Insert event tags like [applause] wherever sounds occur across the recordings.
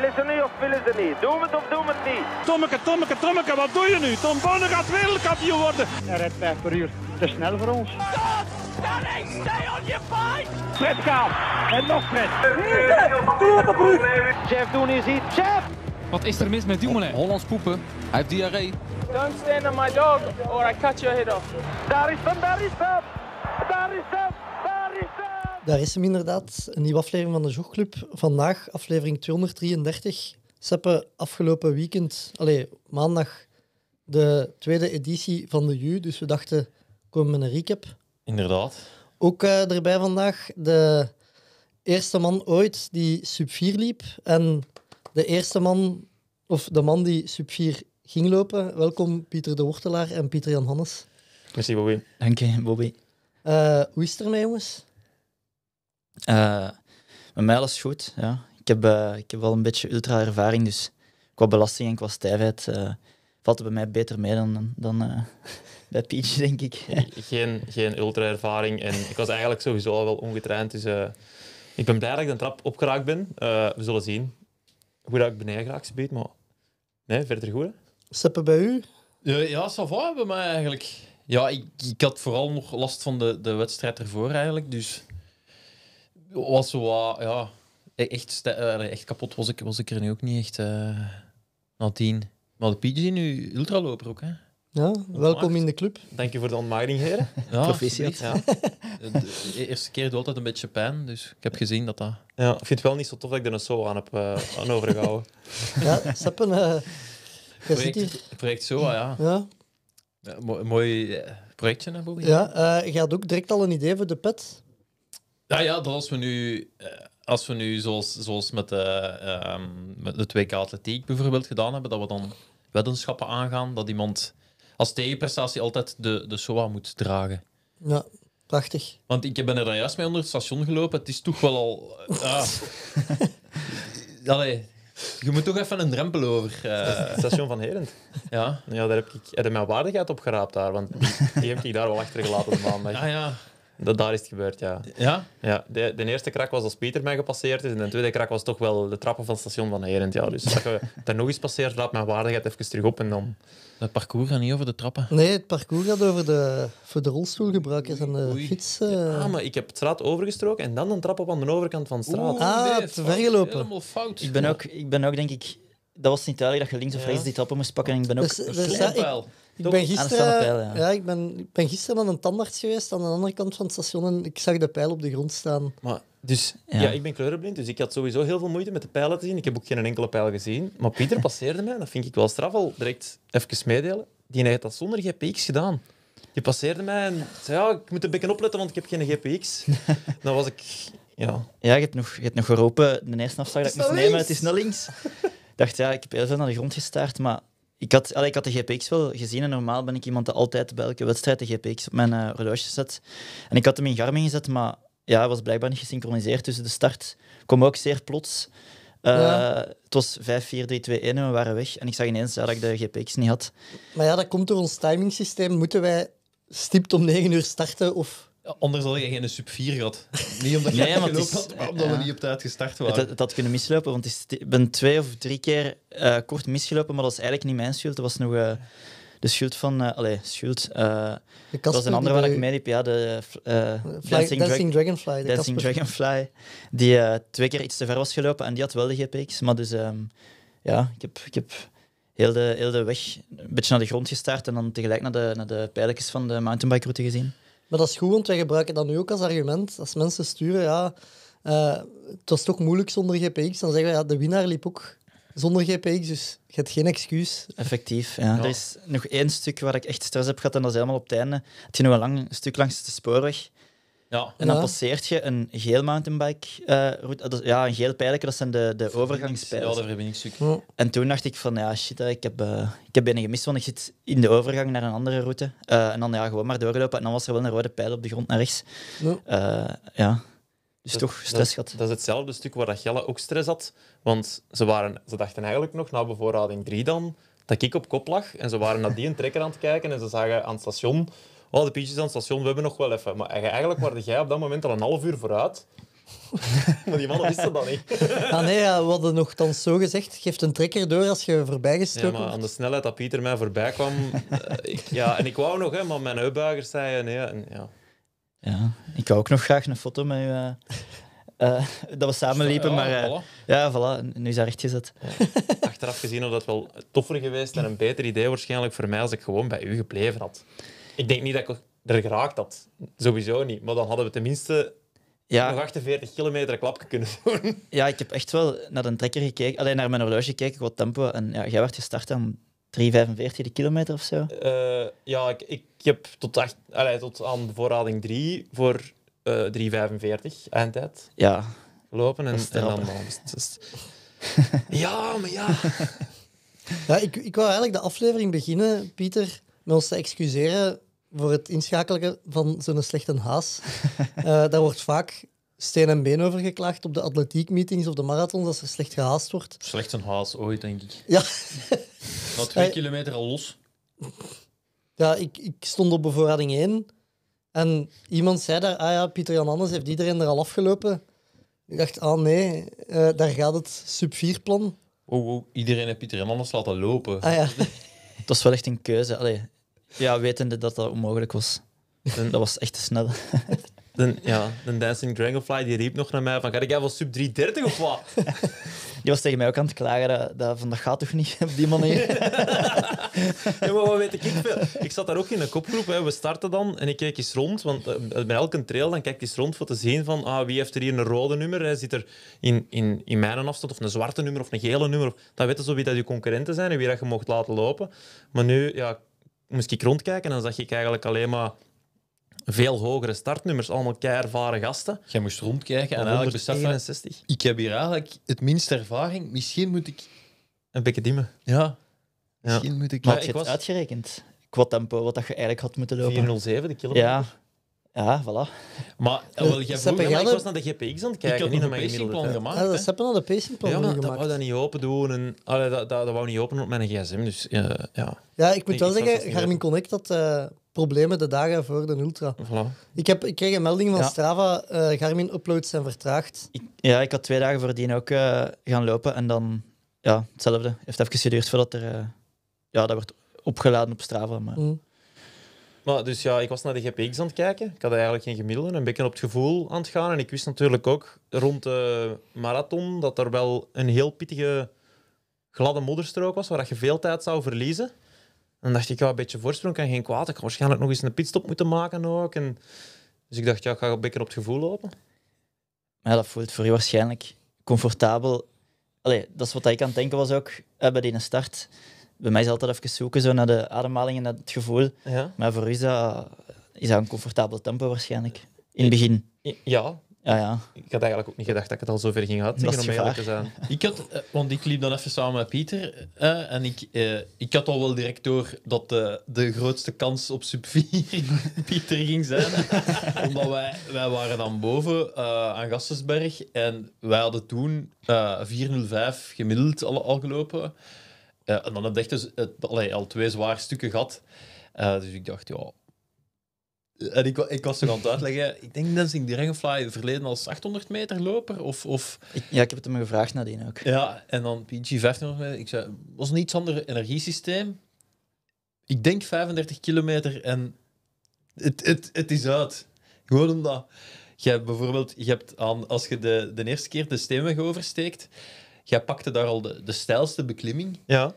Willen ze niet of willen ze niet? Doen het of doen het niet? Tommeke, Tommeke, Tommeke, wat doe je nu? Tom Bonne gaat wereldkampioen worden. Hij rijdt 5 per uur. Te snel voor ons. Stop! stay on your fight! Fred Kaap. En nog Fred. Hier, Jeff! Jeff Doen is hier. Jeff! Wat is er mis met Dumoulin? Hollands poepen. Hij heeft diarree. Don't stand on my dog or I cut your head off. Daar is hem, daar is hem! Daar is hem! Daar is hem inderdaad, een nieuwe aflevering van de Joegclub. Vandaag aflevering 233. hebben afgelopen weekend, allee, maandag, de tweede editie van de ju. Dus we dachten, komen met een recap. Inderdaad. Ook eh, erbij vandaag de eerste man ooit die sub 4 liep. En de eerste man, of de man die sub 4 ging lopen. Welkom Pieter de Wortelaar en Pieter Jan Hannes. Merci Bobby. Dank je, Bobby. Eh, hoe is het ermee, jongens? met eh, mij alles goed. Ja. Ik, heb, eh, ik heb wel een beetje ultra-ervaring, dus qua belasting en qua stijfheid eh, valt het bij mij beter mee dan, dan [laughs] bij Peach, denk ik. Geen, geen ultra-ervaring en ik was eigenlijk sowieso al wel ongetraind, dus... Ik ben blij dat ik de trap opgeraakt ben. we zullen zien hoe dat ik beneden geraakt gebied. maar nee, verder goed. Seppen bij u? Ja, ja, ça va, bij mij eigenlijk. Ja, ik, ik had vooral nog last van de, de wedstrijd ervoor eigenlijk, dus was zo ah, ja, echt, eh, echt kapot was ik, was ik er nu ook niet echt uh, eh, nadien. Maar de is nu ultraloper ook, hè? Ja, welkom in de club. Dank je voor de ontmaagding, heren. [laughs] Ja, Ja. De eerste keer doet altijd een beetje pijn, dus ik heb gezien dat dat... Ja, ik vind het wel niet zo tof dat ik er een zo aan heb eh, aan overgehouden. [laughs] ja, Sappen. uh, project, hier... project SOA, ja. ja. mooi, projectje, hè, Bobby? Ja, uh, je had ook direct al een idee voor de pet. Nou ja, dat als we nu, eh, als we nu zoals, zoals met, de, ehm, met de 2K Atletiek bijvoorbeeld gedaan hebben, dat we dan weddenschappen aangaan, dat iemand als tegenprestatie altijd de, de SOA moet dragen. Ja, prachtig. Want ik ben er dan juist mee onder het station gelopen. Het is toch wel al... Eh, ah. [laughs] Allee, je moet toch even een drempel over. Eh. Het station van Herend. Ja. ja daar heb ik, heb ik mijn waardigheid op geraapt daar, want die, die heb ik daar wel achtergelaten op maandag. Ah ja dat, daar is het gebeurd, ja. Ja? ja de, de eerste krak was als Pieter mij gepasseerd is. En de tweede krak was toch wel de trappen van het station van Herent. Ja. Dus als je [laughs] daar nog eens passeert, laat mijn waardigheid even terug op. En dan... Het parcours gaat niet over de trappen. Nee, het parcours gaat over de, voor de rolstoelgebruikers en de fietsen fiets. Ja, eh. ah, maar ik heb het straat overgestroken en dan een trap op aan de overkant van de straat. ah, nee, te ver gelopen. Helemaal fout. Ik ben, ook, ik ben ook, denk ik... Dat was niet duidelijk dat je links of rechts die trappen moest pakken. ik ben ook... Dus, dus, ik ben gisteren, ja. ik, ben, ik ben gisteren aan een tandarts geweest aan de andere kant van het station en ik zag de pijl op de grond staan. Maar, dus, ja. ik ben kleurenblind, dus ik had sowieso heel veel moeite met de pijlen te zien. Ik heb ook geen enkele pijl gezien. Maar Pieter [laughs] passeerde mij, dat vind ik wel straf al direct even meedelen. Die heeft dat zonder GPX gedaan. Die passeerde mij en zei: ja, Ik moet een beetje opletten, want ik heb geen GPX. [laughs] Dan was ik. Ja, je, hebt nog, je hebt nog geroepen, de eerste afslag dat ik moest nemen, het is naar links. Ik dacht, ja, ik heb heel veel naar de grond gestaard, maar ik had, ik had de GPX wel gezien en normaal ben ik iemand die altijd bij elke wedstrijd de GPX op mijn uh, horloge zet. En ik had hem in Garmin gezet, maar ja, hij was blijkbaar niet gesynchroniseerd. Dus de start kwam ook zeer plots. Eh, het was 5, 4, 3, 2, 1 en we waren weg. En ik zag ineens dat ik de GPX niet had. Maar ja, dat komt door ons timingsysteem. Moeten wij stipt om 9 uur starten of Anders had ik geen sub 4 gehad. Niet omdat, maar had, omdat we eh, niet op tijd gestart waren. Het, het, had kunnen mislopen, want ik ben twee of drie keer eh, kort misgelopen, maar dat is eigenlijk niet mijn schuld. Dat was nog eh, de schuld van... Uh, allee, schuld. dat was een andere waar ik mee liep, ja. De, Dancing, Dragonfly. Dancing Dragonfly. Die twee keer iets te ver was gelopen en die had wel de GPX. Maar dus, ehm, ja, ik heb... Ik heb Heel de, heel de weg een beetje naar de grond gestart en dan tegelijk naar de, naar de van de mountainbikeroute gezien. Maar dat is goed, want wij gebruiken dat nu ook als argument. Als mensen sturen, ja, eh, het was toch moeilijk zonder GPX, dan zeggen we, ja, de winnaar liep ook zonder GPX, dus je hebt geen excuus. Effectief, ja. Er is nog één stuk waar ik echt stress heb gehad, en dat is helemaal op het einde. Het ging nog een lang stuk langs de spoorweg. Ja, en dan passeert je een geel mountainbike eh, route. ja, een geel pijletje, dat zijn de, de overgangspijlen Ja, de En toen dacht ik van, ja shit, ik heb, uh, ik heb binnen gemist, want ik zit in de overgang naar een andere route. Eh, en dan ja, gewoon maar doorlopen. En dan was er wel een rode pijl op de grond naar rechts. ja. ja. Dus toch stress gehad. Dat, is hetzelfde stuk waar dat Jelle ook stress had. Want ze, waren, ze dachten eigenlijk nog, na bevoorrading 3 dan, dat ik op kop lag. En ze waren naar die een trekker aan het kijken en ze zagen aan het station oh, de pietjes aan het station, we hebben nog wel even. Maar eigenlijk waren jij op dat moment al een half uur vooruit. [laughs] maar die mannen wisten dat niet. [laughs] ah nee, we hadden nogthans zo gezegd, geef een trekker door als je voorbij gestoken Ja, maar aan de snelheid dat Pieter mij voorbij kwam... Eh, ja, en ik wou nog, hè, maar mijn uitbuigers zeiden nee. En, ja. ja, ik wou ook nog graag een foto met je eh, eh, dat we samen liepen, ja, maar... Voilà. Ja, voilà, nu is dat recht gezet. Achteraf gezien had dat wel toffer geweest en een beter idee waarschijnlijk voor mij als ik gewoon bij u gebleven had. Ik denk niet dat ik er geraakt had. Sowieso niet. Maar dan hadden we tenminste ja. nog 48 kilometer klap kunnen doen. [laughs] Ja, ik heb echt wel naar de trekker gekeken. Alleen naar mijn horloge gekeken, wat tempo. En ja, jij werd gestart aan 3,45 de kilometer of zo? Eh, ja, ik, ik, heb tot, acht, allee, tot aan de voorrading 3 voor 3,45 eh, eindtijd. Ja. Lopen en, en dan [laughs] Ja, maar ja. [laughs] ja ik, ik wou eigenlijk de aflevering beginnen, Pieter, met ons te excuseren voor het inschakelen van zo'n slechte haas. [laughs] Eh, daar wordt vaak steen en been over geklaagd op de atletiekmeetings of de marathons als er slecht gehaast wordt. Slecht een haas ooit, denk ik. Ja. [laughs] Na twee uh, kilometer al los. Ja, ik, ik stond op bevoorrading 1 en iemand zei daar, ah ja, Pieter Jan Anders heeft iedereen er al afgelopen. Ik dacht, ah nee, eh, daar gaat het sub 4 plan. Oh, iedereen heeft Pieter Jan Anders laten lopen. Ah ja. dat [laughs] is wel echt een keuze. Allee, ja, wetende dat dat onmogelijk was. dat was echt te snel. [laughs] De, ja, de Dancing Dragonfly die riep nog naar mij van, ga ik wel sub 330 of wat? [laughs] Die was tegen mij ook aan het klagen dat, van, dat gaat toch niet op die manier? [laughs] ja, maar wat weet ik veel. Ik zat daar ook in een kopgroep, hè. we starten dan en ik kijk eens rond, want bij eh, eh, elke trail dan kijk ik eens rond voor te zien van, ah, wie heeft er hier een rode nummer? Hij zit er in, in, in mijn afstand of een zwarte nummer of een gele nummer? dan weten ze wie dat je concurrenten zijn en wie dat je mocht laten lopen. Maar nu, ja, moest ik rondkijken en dan zag ik eigenlijk alleen maar veel hogere startnummers, allemaal keiervaren gasten. Jij moest rondkijken en eigenlijk beseffen, ik heb hier eigenlijk het minste ervaring. Misschien moet ik... Een beetje dimmen. Ja. Misschien moet ik... Maar, maar ik was uitgerekend qua tempo wat dat je eigenlijk had moeten lopen. 407, de kilometer. Ja, ja, voilà. Maar [laughs] eh, wel, je vroeg, maar ik was naar de GPX aan het kijken, ik niet naar mijn ah, gemaakt. Ja, dat hebben naar de pacingplan ja, dat wou dat niet open doen. En, allee, dat, dat, wou niet open op mijn gsm, dus uh, ja. Ja, ik moet wel zeggen, Garmin Connect had uh, problemen de dagen voor de Ultra. Ik, heb, ik kreeg een melding van Strava, eh, Garmin-uploads zijn vertraagd. ja, ik had twee dagen voordien ook gaan lopen en dan, ja, hetzelfde. Heeft even geduurd voordat er, ja, dat werd opgeladen op Strava, maar... Mm. Maar dus ja, ik was naar de GPX aan het kijken. Ik had eigenlijk geen gemiddelde. Een beetje op het gevoel aan het gaan. En ik wist natuurlijk ook rond de marathon dat er wel een heel pittige, gladde modderstrook was waar je veel tijd zou verliezen. En dan dacht ik, ja, een beetje voorsprong kan geen kwaad. Ik ga waarschijnlijk nog eens een pitstop moeten maken ook. En... Dus ik dacht, ja, ik ga een beetje op het gevoel lopen. Maar ja, dat voelt voor je waarschijnlijk comfortabel. Allee, dat is wat ik aan het denken was ook eh, bij die start bij mij is altijd even zoeken zo naar de ademhaling en naar het gevoel. Ja. Maar voor u is dat, is dat een comfortabel tempo waarschijnlijk. In het begin. Ja. Ja, ah, ja. Ik had eigenlijk ook niet gedacht dat ik het al zover ging uitzeggen, om eerlijk te zijn. [laughs] Ik had, eh, want ik liep dan even samen met Pieter, eh, en ik, eh, ik had al wel direct door dat de, de grootste kans op sub 4 [laughs] Pieter ging zijn. [laughs] omdat wij, wij waren dan boven aan Gassensberg, en wij hadden toen uh, 4.05 gemiddeld al gelopen. Uh, en dan heb je echt dus, eh, al twee zwaar stukken gehad. Eh, dus ik dacht, ja. En ik, ik was er aan het uitleggen, [laughs] ik denk dat ik die Dragonfly verleden als 800 meter loper. Of, of... ja, ik heb het hem gevraagd nadien ook. Ja, en dan PG 1500 meter. Ik zei, was een iets ander energiesysteem. Ik denk 35 kilometer en het, het, het is uit. Gewoon omdat je bijvoorbeeld, je hebt aan, als je de, de eerste keer de steenweg oversteekt, jij pakte daar al de, de stijlste beklimming. Ja.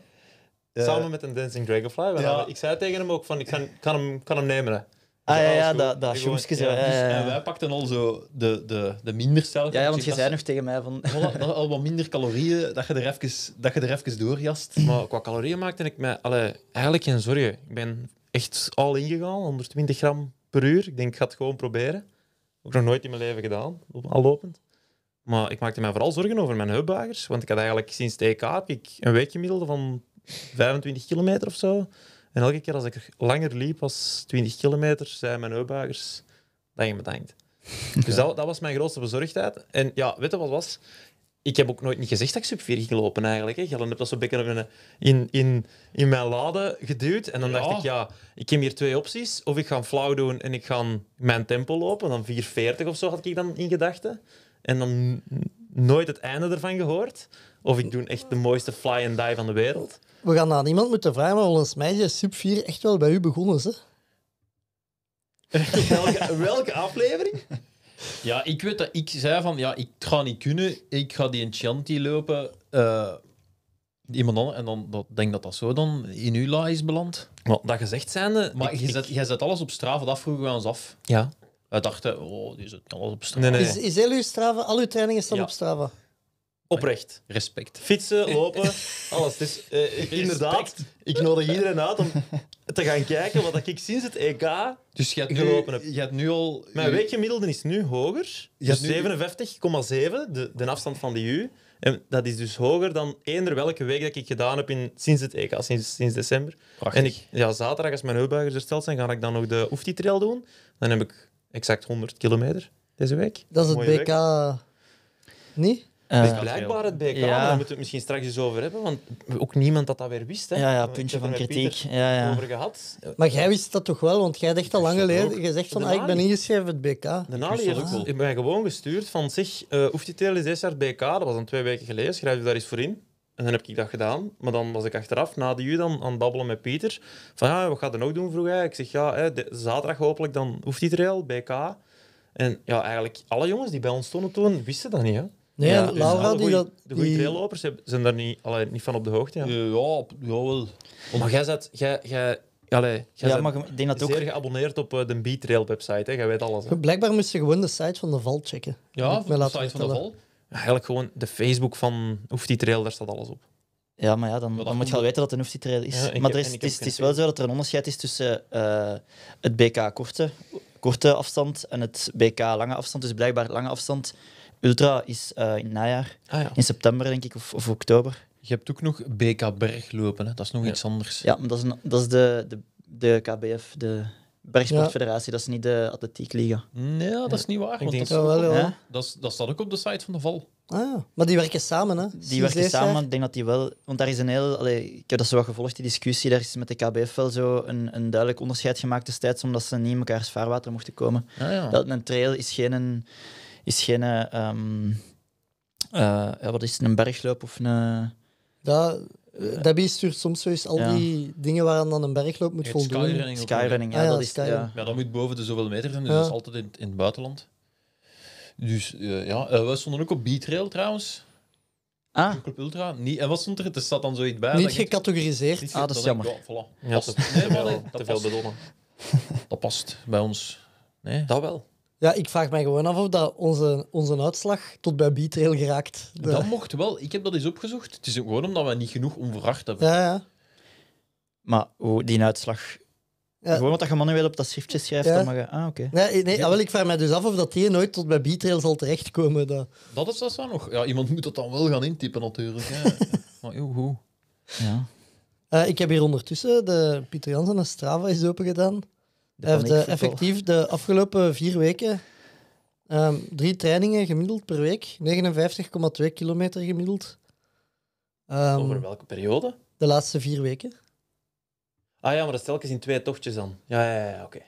Samen eh, met een Dancing Dragonfly. Ik zei tegen hem ook van, ik kan, kan hem, kan hem nemen. Dus ah ja, ja dat, is zo Ja, ja, wij pakten al zo de, de, de minder stijl. Ja, want dus je zei nog tegen mij van... Voilà, al wat minder calorieën, dat je er even, dat je er even doorjast. Maar qua calorieën maakte ik mij eigenlijk geen zorgen. Ik ben echt al ingegaan, 120 gram per uur. Ik denk, ik ga het gewoon proberen. Ook nog nooit in mijn leven gedaan, al lopend. Maar ik maakte mij vooral zorgen over mijn heupbuigers. Want ik had eigenlijk sinds de EK heb ik een weekgemiddelde van 25 kilometer of zo. En elke keer als ik langer liep als 20 kilometer, zijn mijn heupbuigers. dat je bedankt. [laughs] Dus dat, was mijn grootste bezorgdheid. En ja, weet je wat was? Ik heb ook nooit niet gezegd dat ik sub 4 ging lopen eigenlijk. Hè. had heb dat zo'n beetje in, in, in mijn lade geduwd. En dan dacht ik, ja, ik heb hier twee opties. Of ik ga flauw doen en ik ga mijn tempo lopen. Dan 4.40 of zo had ik dan in gedachten en dan nooit het einde ervan gehoord. Of ik doe echt de mooiste fly and die van de wereld. We gaan aan iemand moeten vragen, maar volgens mij is Sub 4 echt wel bij u begonnen, hè? [laughs] welke, welke aflevering? Ja, ik weet dat ik zei van, ja, ik ga niet kunnen, ik ga die enchanty lopen, eh, iemand anders, en dan dat, denk dat dat zo dan in uw la is beland. dat gezegd zijnde... Maar je zet, alles op straat, dat vroegen we ons af. Ja we dachten, oh, die kan wel op Strava. Is, is heel uw al uw trainingen staan op Strava. Oprecht. Respect. Fietsen, lopen, [laughs] alles. Dus eh, inderdaad, ik nodig iedereen uit om te gaan kijken wat dat ik sinds het EK... Dus je hebt, Gelopen heb. je hebt nu al... Mijn weekgemiddelde is nu hoger. Dus 57,7, de, de afstand van de U. En dat is dus hoger dan eender welke week dat ik gedaan heb in, sinds het EK, sinds, sinds december. En ik, ja, zaterdag, als mijn er hersteld zijn, ga ik dan nog de Oefiet-trail doen. Dan heb ik exact 100 kilometer deze week. Dat is het BK. Niet? Eh, dat is blijkbaar het BK, daar moeten we het misschien straks eens over hebben, want ook niemand dat dat weer wist. Hè. Ja, ja, puntje van kritiek. Ja, ja. Over gehad. Maar jij wist dat toch wel, want jij dacht al lang geleden, jij zegt van, ah, ik ben ingeschreven het BK. De Nali is ah. gewoon gestuurd van, zeg, uh, eh, je deze jaar het BK, dat was dan twee weken geleden, schrijf je daar eens voor in. En dan heb ik dat gedaan. Maar dan was ik achteraf, na de u dan, aan het babbelen met Pieter. Van, ja, wat gaat er nog doen, vroeg hij. Ik zeg, ja, hè, zaterdag hopelijk dan hoeft hij trail, al, bij K. En ja, eigenlijk alle jongens die bij ons stonden toen, wisten dat niet, hè. Nee, ja, dus Laura, die dat... De goede die... traillopers zijn daar niet, allee, niet van op de hoogte, ja. Eh, ja, jawel. Maar jij zat... Jij, jij, allee, ja, maar ik denk ook... geabonneerd op eh, de B-trail website, weet alles, Blijkbaar moest je gewoon de site van de Val checken. Ja, de site van de Val eigenlijk gewoon de Facebook van Oefti Trail, daar staat alles op. Ja, maar ja, dan, dan moet je wel weten dat het een oefti trail is. maar het, is, het is wel zo dat er een onderscheid is tussen eh, het BK korte, korte afstand en het BK lange afstand. Dus blijkbaar lange afstand ultra is eh, in najaar, ah, ja. in september denk ik, of, of, oktober. Je hebt ook nog BK berglopen, hè? dat is nog iets anders. Ja, maar dat is, een, dat is de, de, de KBF, de Bergsportfederatie, dat is niet de atletiekliga. Nee, dat is niet waar. Ik denk dat, wel, dat, dat staat ook op de site van de val. Ah, maar die werken samen, hè? Die werken samen. Ik denk dat die wel. Want daar is een heel. ik heb dat zo wat gevolgd, die discussie. Daar is met de KBF wel zo een, een duidelijk onderscheid gemaakt destijds, omdat ze niet in mekaars vaarwater mochten komen. Ja, ah, ja. Dat een trail is geen. Een, is geen eh, ehm, eh, wat is het, een bergloop of een. Dat, eh, Debbie stuurt soms zo al die dingen waaraan dan een bergloop moet voldoen. skyrunning. Skyrunning, ah, ja, dat is... Ja. Ja, dat moet boven de zoveel meter zijn, dus dat is altijd in, in het buitenland. Dus eh, ja, eh, wij stonden ook op B-Trail trouwens. Ah, Club Ultra. Niet, en wat stond er? Er staat dan zoiets bij. Niet gecategoriseerd. Ah, dat is jammer. Ja, voilà. Nee, [laughs] veel, dat veel Dat past bij ons. Nee. Dat wel. Ja, ik vraag mij gewoon af of dat onze, onze uitslag tot bij B-trail geraakt. Dat mocht wel. Ik heb dat eens opgezocht. Het is gewoon omdat we niet genoeg onverwacht hebben. Ja, ja. Maar hoe die uitslag... Ja. Gewoon omdat je manueel op dat schriftje schrijft, dan mag je... Ah, oké. Okay. Nee, nee, ik vraag mij dus af of dat die nooit tot bij B-trail zal terechtkomen. Dat, dat is dat wel nog. Ja, iemand moet dat dan wel gaan intypen natuurlijk. [laughs] maar Ja. Eh, ik heb hier ondertussen de Pieter Jansen en Strava is open gedaan. Hij heeft effectief de afgelopen vier weken ehm, drie trainingen gemiddeld per week, 59,2 kilometer gemiddeld. Ehm, Over welke periode? De laatste vier weken. Ah ja, maar dat is telkens in twee tochtjes dan. Ja, ja, ja, oké.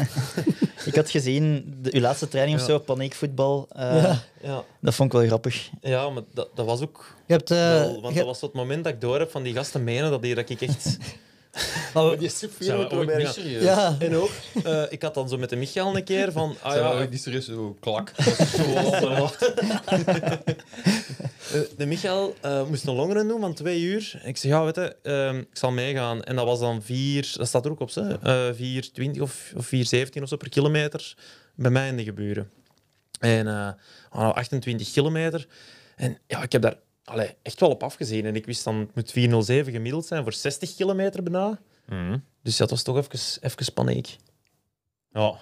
[laughs] ik had gezien, de, uw laatste training of zo, paniekvoetbal. Eh, ja. ja. Dat vond ik wel grappig. Ja, maar dat, dat was ook. Je hebt, eh, wel, want dat was tot het moment dat ik door heb van die gasten menen dat, die, dat ik echt [laughs] Maar die proberen. Ja. En ook, eh, ik had dan zo met de Michael een keer van... Ah, ja, die serieus zo oh, klak. zo [laughs] eh, de Michael eh, moest een longeren doen van twee uur. Ik zeg, ja, weet ehm, ik zal meegaan. En dat was dan vier... Dat staat er ook op, ze. 4,20 of, of 4,17 of zo per kilometer bij mij in de geburen. En 28 kilometer. En ja, ik heb daar allee, echt wel op afgezien. En ik wist dan, het moet 407 gemiddeld zijn voor 60 kilometer bijna. Mhm. Dus dat was toch even, even paniek. Ja.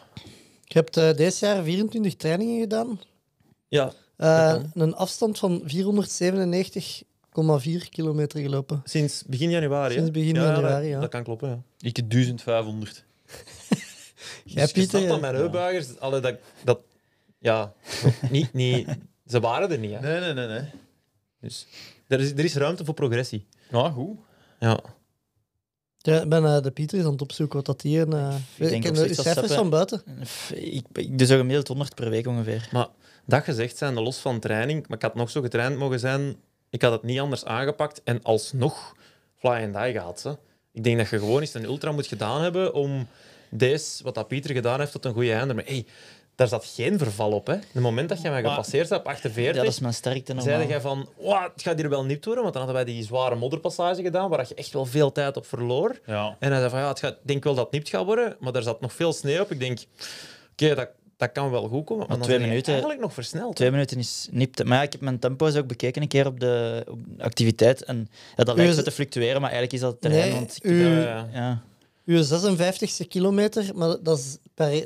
Je hebt eh, deze jaar 24 trainingen gedaan. Ja. Eh, een afstand van 497,4 kilometer gelopen. Sinds begin januari. Sinds begin januari, ja. Dat kan kloppen, ja. Ik 1500. [laughs] Jij, dus Pieter... Je met alle dat, dat... Ja, [laughs] niet, niet... Ze waren er niet, hè. Nee, nee, nee, nee. Dus er is, er is ruimte voor progressie. Ja, ah, goed. Ja. Ja, ben, eh, de Pieter is aan het opzoeken wat dat hier... Uh, ik de cijfers van buiten. Ik, ik doe dus zo gemiddeld 100 per week ongeveer. Maar dat gezegd zijnde, los van training, maar ik had nog zo getraind mogen zijn, ik had het niet anders aangepakt en alsnog fly and die gehad. Hè. Ik denk dat je gewoon eens een ultra moet gedaan hebben om deze, wat dat Pieter gedaan heeft, tot een goede einde. Maar hey, daar zat geen verval op. Hè. Het moment dat jij mij gepasseerd hebt, 48, ja, dat is mijn sterkte zei jij van, het gaat hier wel niet worden, want dan hadden wij die zware modderpassage gedaan, waar je echt wel veel tijd op verloor. En hij zei van, ja, het gaat, denk wel dat het niet gaat worden, maar daar zat nog veel sneeuw op. Ik denk, oké, dat, dat kan wel goed komen, maar, maar twee minuten, eigenlijk nog versneld. Twee minuten is niet... Maar ja, ik heb mijn tempo's ook bekeken een keer op de, activiteit, en ja, dat lijkt zo te fluctueren, maar eigenlijk is dat terrein. ja. Uw 56e kilometer, maar dat, is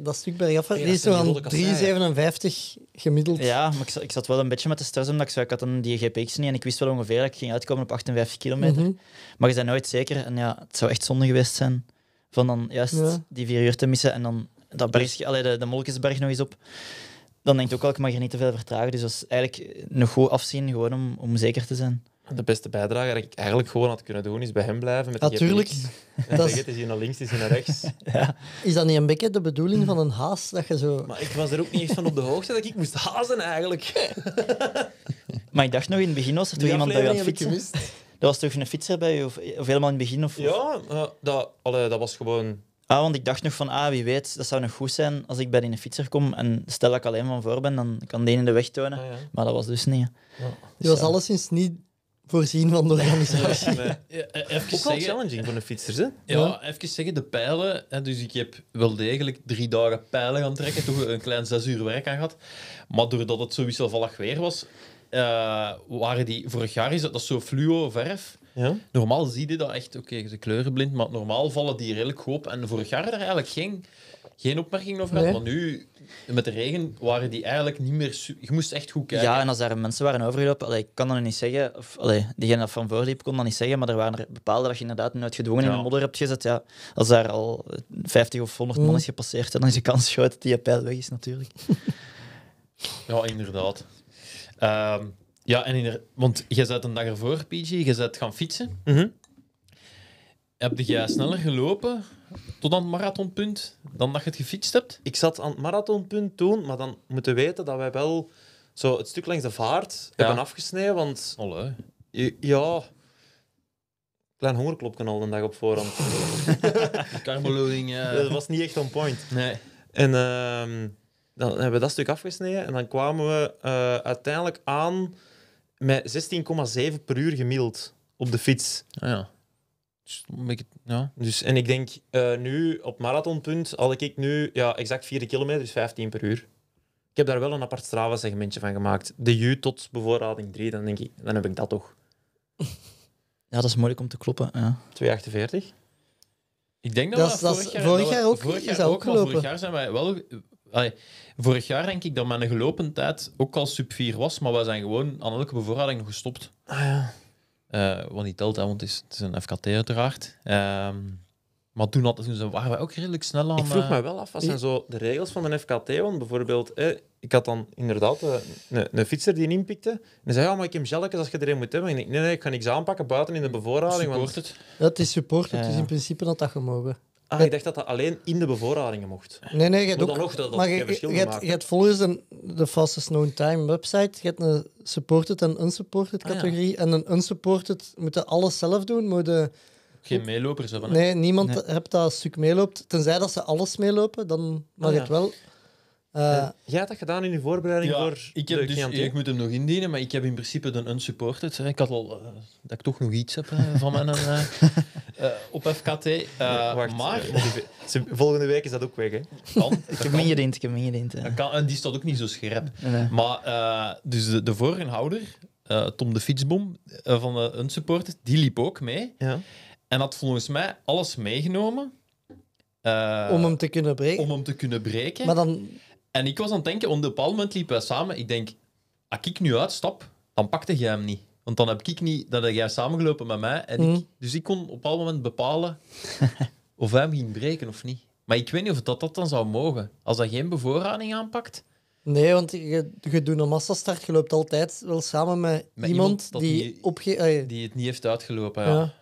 dat stuk bergaf, 3,57 gemiddeld. Ja, maar ik zat, ik zat, wel een beetje met de stress omdat ik, zo, ik had een die GPX niet en ik wist wel ongeveer dat ik ging uitkomen op 58 kilometer. Mhm. Maar je bent nooit zeker en ja, het zou echt zonde geweest zijn van dan juist die vier uur te missen en dan dat berg, de, de Molkensberg nog eens op. Dan denk ik ook wel, ik mag er niet te veel vertragen. Dus dat is eigenlijk nog goed afzien, gewoon om, om zeker te zijn de beste bijdrage dat ik eigenlijk gewoon had kunnen doen, is bij hem blijven. Met Natuurlijk. [laughs] dat het is hier naar links, is hier naar rechts. [laughs] ja. Is dat niet een beetje de bedoeling van een haas? Dat je zo... Maar ik was er ook niet eens van op de hoogte dat ik moest hazen eigenlijk. [laughs] maar ik dacht nog in het begin, was er toen iemand bij je aan fietsen? Dat was toch een fietser bij je? Of, of, helemaal in het begin? Of, Ja, dat, allee, dat was gewoon... Ah, want ik dacht nog van, ah, wie weet, dat zou nog goed zijn als ik bij een fietser kom en stel dat ik alleen van voor ben, dan kan die in de weg tonen. Ah, maar dat was dus niet. Ja. Dus je was alleszins niet voorzien van de organisatie. Nee. Ja, eh, even wel zeggen, challenging voor de fietsers, hè? Ja, even zeggen, de pijlen. dus ik heb wel degelijk drie dagen pijlen gaan trekken, toch een klein zes uur werk aan gehad. Maar doordat het zo wisselvallig weer was, eh, waren die... Vorig jaar is dat, zo fluo verf. Ja? Normaal zie je dat echt... Oké, ze kleurenblind, maar normaal vallen die redelijk op En vorig jaar er eigenlijk ging geen opmerking over had. Maar nu, met de regen, waren die eigenlijk niet meer... Je moest echt goed kijken. Ja, en als er mensen waren overgelopen... Allee, ik kan dat niet zeggen. Of, allee, diegene dat van voorliep kon dat niet zeggen. Maar er waren er bepaalde dat je inderdaad nooit gedwongen in de modder hebt gezet. Ja, als daar al 50 of 100 man is gepasseerd, dan is de kans groot dat die pijl weg is natuurlijk. [laughs] ja, inderdaad. Ehm, ja, en want je zat een dag ervoor, PG, je zat gaan fietsen. Mhm. Heb jij sneller gelopen tot aan het marathonpunt dan dat je het gefietst hebt? Ik zat aan het marathonpunt toen, maar dan moeten weten dat wij wel zo het stuk langs de vaart hebben afgesneden. Want ja, klein hongerklopje al een dag op voorhand. [laughs] Karmeloading, ja. Dat was niet echt on point. Nee. En ehm, dan hebben we dat stuk afgesneden en dan kwamen we eh, uiteindelijk aan met 16,7 per uur gemiddeld op de fiets. Ah, ja. Dus, ja. dus, en ik denk eh, nu op marathonpunt had ik nu ja, exact 4 kilometer, dus 15 per uur. Ik heb daar wel een apart Strava-segmentje van gemaakt. De U tot bevoorrading 3, dan denk ik, dan heb ik dat toch. [laughs] Ja, dat is moeilijk om te kloppen. Ja. 2,48. Ik denk dat, dat, dat vorig, jaar, ook, vorig jaar is Vorig jaar zijn wij wel... vorig jaar denk ik dat mijn gelopen tijd ook al sub 4 was, maar wij zijn gewoon aan elke bevoorrading nog gestopt. Ah ja. Uh, wat niet telt, want het is, het is een FKT uiteraard. Ehm, maar toen, hadden, toen waren we ook redelijk snel aan... Ik vroeg eh, me wel af, wat zijn zo de regels van een FKT? Want bijvoorbeeld, eh, ik had dan inderdaad een, fietser die inpikte. En zei, ja, maar ik heb gelukkig als je erin moet hebben. En ik nee, nee, ik ga niks aanpakken buiten in de bevoorrading. Support want... het. het is support, het is dus in principe dat dat gemogen. Ah, ik dacht dat dat alleen in de bevoorradingen mocht. Nee, nee, je hebt ook... nog, maar je, hebt, volgens de Fastest Known Time website, je hebt een supported en unsupported ah, categorie. En een unsupported moet je alles zelf doen, moet je... Geen meelopers hebben. Nee, niemand hebt dat stuk meeloopt. Tenzij dat ze alles meelopen, dan mag ah, het wel... Uh, jij hebt dat gedaan in je voorbereiding ja, voor ik, heb dus, ik moet hem nog indienen, maar ik heb in principe de unsupported. Hè. Eh, ik had al dat ik toch nog iets heb van mijn [laughs] op FKT. Wacht, maar [laughs] volgende week is dat ook weg. Hè? Kan, [laughs] ik heb ingerint, ik heb Kan, En die staat ook niet zo scherp. Maar dus de, de voorinhouder, Tom de Fietsbom van de unsupported, die liep ook mee. Ja. En had volgens mij alles meegenomen. om hem te kunnen breken. Om hem te kunnen breken. Maar dan en ik was aan het denken, op een bepaald moment liepen wij samen. Ik denk, als ik nu uitstap, dan pakte jij hem niet. Want dan heb ik niet, dat jij samengelopen met mij. En ik, mm. dus ik kon op een bepaald moment bepalen [laughs] of hij hem ging breken of niet. Maar ik weet niet of dat, dat dan zou mogen. Als dat geen bevoorrading aanpakt. Nee, want je, je doet een massastart. Je loopt altijd wel samen met, iemand, die, die het niet heeft uitgelopen. Ja.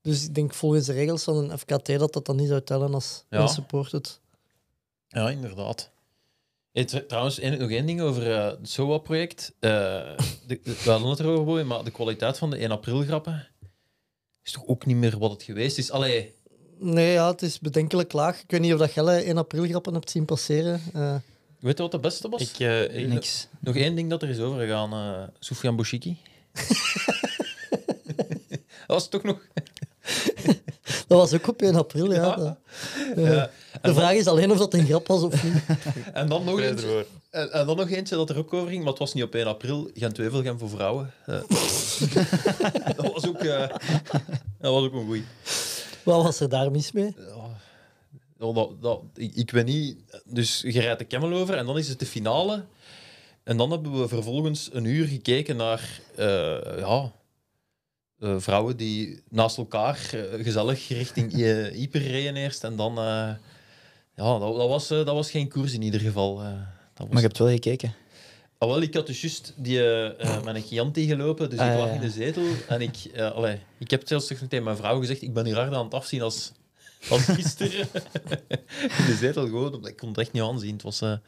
Dus ik denk volgens de regels van een FKT dat dat dan niet zou tellen als ja. een Ja, inderdaad trouwens, nog één ding over eh, het SOA-project. Uh, we hadden het erover, boy, maar de kwaliteit van de 1 april-grappen is toch ook niet meer wat het geweest is? Allee... Nee, ja, het is bedenkelijk laag. Ik weet niet of dat Gelle 1 april-grappen hebt zien passeren. Eh, weet je wat de beste was? Ik, niks. Nog, één ding dat er is overgegaan. Sofjan Bouchiki. [laughs] dat was toch nog dat was ook op 1 april, ja. ja. De vraag is alleen of dat een grap was of niet. [laughs] en, dan nog eentje, en, en, dan nog eentje dat er ook over ging, maar het was niet op 1 april. Gent gaan voor vrouwen. [laughs] dat, was ook, uh, dat was ook een goeie. Wat was er daar mis mee? Ja, dat, dat, ik, weet niet. Dus je rijdt de Camel over en dan is het de finale. En dan hebben we vervolgens een uur gekeken naar eh, ja, eh, vrouwen die naast elkaar eh, gezellig richting [laughs] Ieper eh, reden eerst. En dan, ja, dat, was, dat was geen koers in ieder geval. Dat was... Maar je hebt wel gekeken. Ah, wel, ik had dus juist die, uh, een giant gelopen, dus ah, ik lag in de zetel. En ik, allee, ik heb zelfs nog tegen mijn vrouw gezegd, ik ben hier hard aan het afzien als, als [laughs] gisteren. in de zetel gewoon, omdat ik kon het echt niet aanzien. Het was, het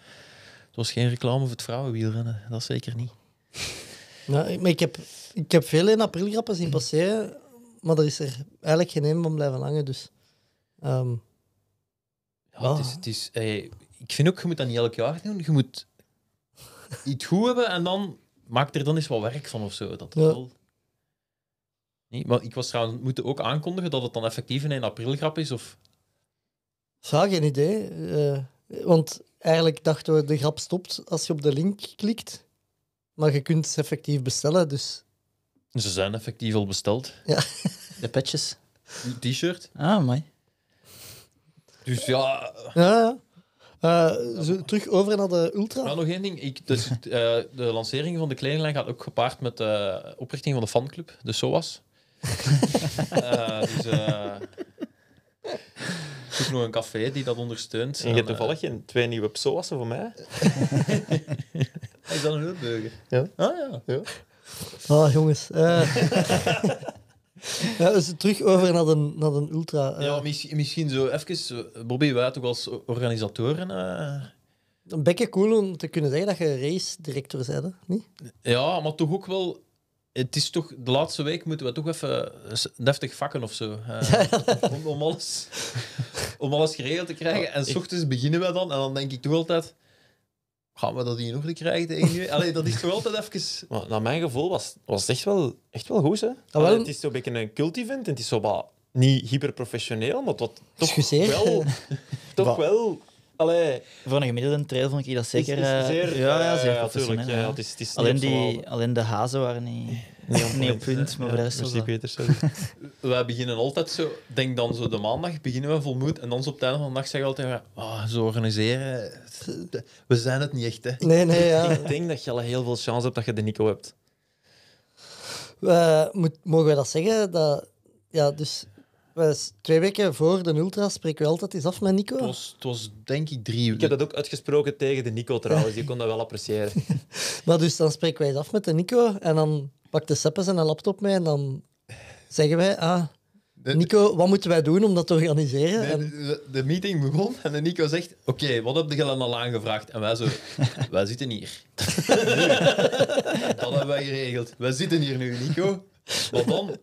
was geen reclame voor het vrouwenwielrennen, dat zeker niet. Nou, maar ik heb ik heb veel in aprilgrappen zien passeren, maar er is er eigenlijk geen een van blijven hangen. Dus, ehm, ja, Het is, het is, ik vind ook, je moet dat niet elk jaar doen. Je moet iets goed hebben en dan maak er dan eens wat werk van of zo. Dat wel... nee, maar ik was trouwens moeten ook aankondigen dat het dan effectief een aprilgrap is. Of... Ja, geen idee. Eh, want eigenlijk dachten we, de grap stopt als je op de link klikt. Maar je kunt ze effectief bestellen, dus ze zijn effectief al besteld. Ja. [laughs] De patches. Een t-shirt. Ah, mooi. Dus ja. Ja, ja. Eh, terug over naar de Ultra. Nou, nog één ding. Ik, dus, eh, de lancering van de kledinglijn gaat ook gepaard met de oprichting van de fanclub, de SOAS. [laughs] Eh, dus, er is nog een café die dat ondersteunt. En je hebt toevallig twee nieuwe psoassen voor mij. [laughs] is dat een hulpbeuger? Ja. Ah ja. ja. Ah, jongens. Eh. [laughs] ja, dus terug over naar een naar een ultra. Eh. Ja, misschien, misschien zo even... Bobby, wij toch als organisatoren... Uh... Eh? Een beetje cool om te kunnen zeggen dat je race-director bent, niet? Ja, maar toch ook wel... Het is toch... De laatste week moeten we toch even deftig vakken of zo. [laughs] om, om, alles, om alles geregeld te krijgen. En s ochtends beginnen we dan. En dan denk ik toch altijd gaan we dat hier nog krijgen tegen nu? Allee, dat is toch altijd even... Maar naar mijn gevoel was, was het echt wel, echt wel goed, hè? Ah, het is zo'n beetje een cult-event en het is zo niet hyperprofessioneel, maar dat toch wel... [laughs] toch wel Allee. Voor een gemiddelde trail vond ik dat zeker... Eh, ja, ja, eh, zeer natuurlijk. alleen, die, alleen de hazen waren niet, [laughs] niet op punt, maar voor de rest Peter, sorry. [laughs] Wij beginnen altijd zo... denk dan zo de maandag, beginnen we volmoed. En dan zo op het einde van de nacht zeggen we altijd... Oh, ah, zo organiseren, we zijn het niet echt, hè. Nee, nee, ja. Ik denk dat je al heel veel chance hebt dat je de Nico hebt. We, eh, mogen we dat zeggen? Dat, ja, dus was twee weken voor de Ultra spreken we altijd eens af met Nico. Het was, denk ik drie uur. Ik heb dat ook uitgesproken tegen de Nico trouwens, die kon dat wel appreciëren. [laughs] maar dus dan spreken wij af met de Nico en dan pakt de Seppe zijn laptop mee en dan zeggen wij... Ah, Nico, wat moeten wij doen om dat te organiseren? de, de, meeting begon en de Nico zegt: Oké, wat heb je dan al aangevraagd? En wij zo: [laughs] Wij zitten hier. [laughs] dat hebben wij geregeld. Wij zitten hier nu, Nico. Wat dan,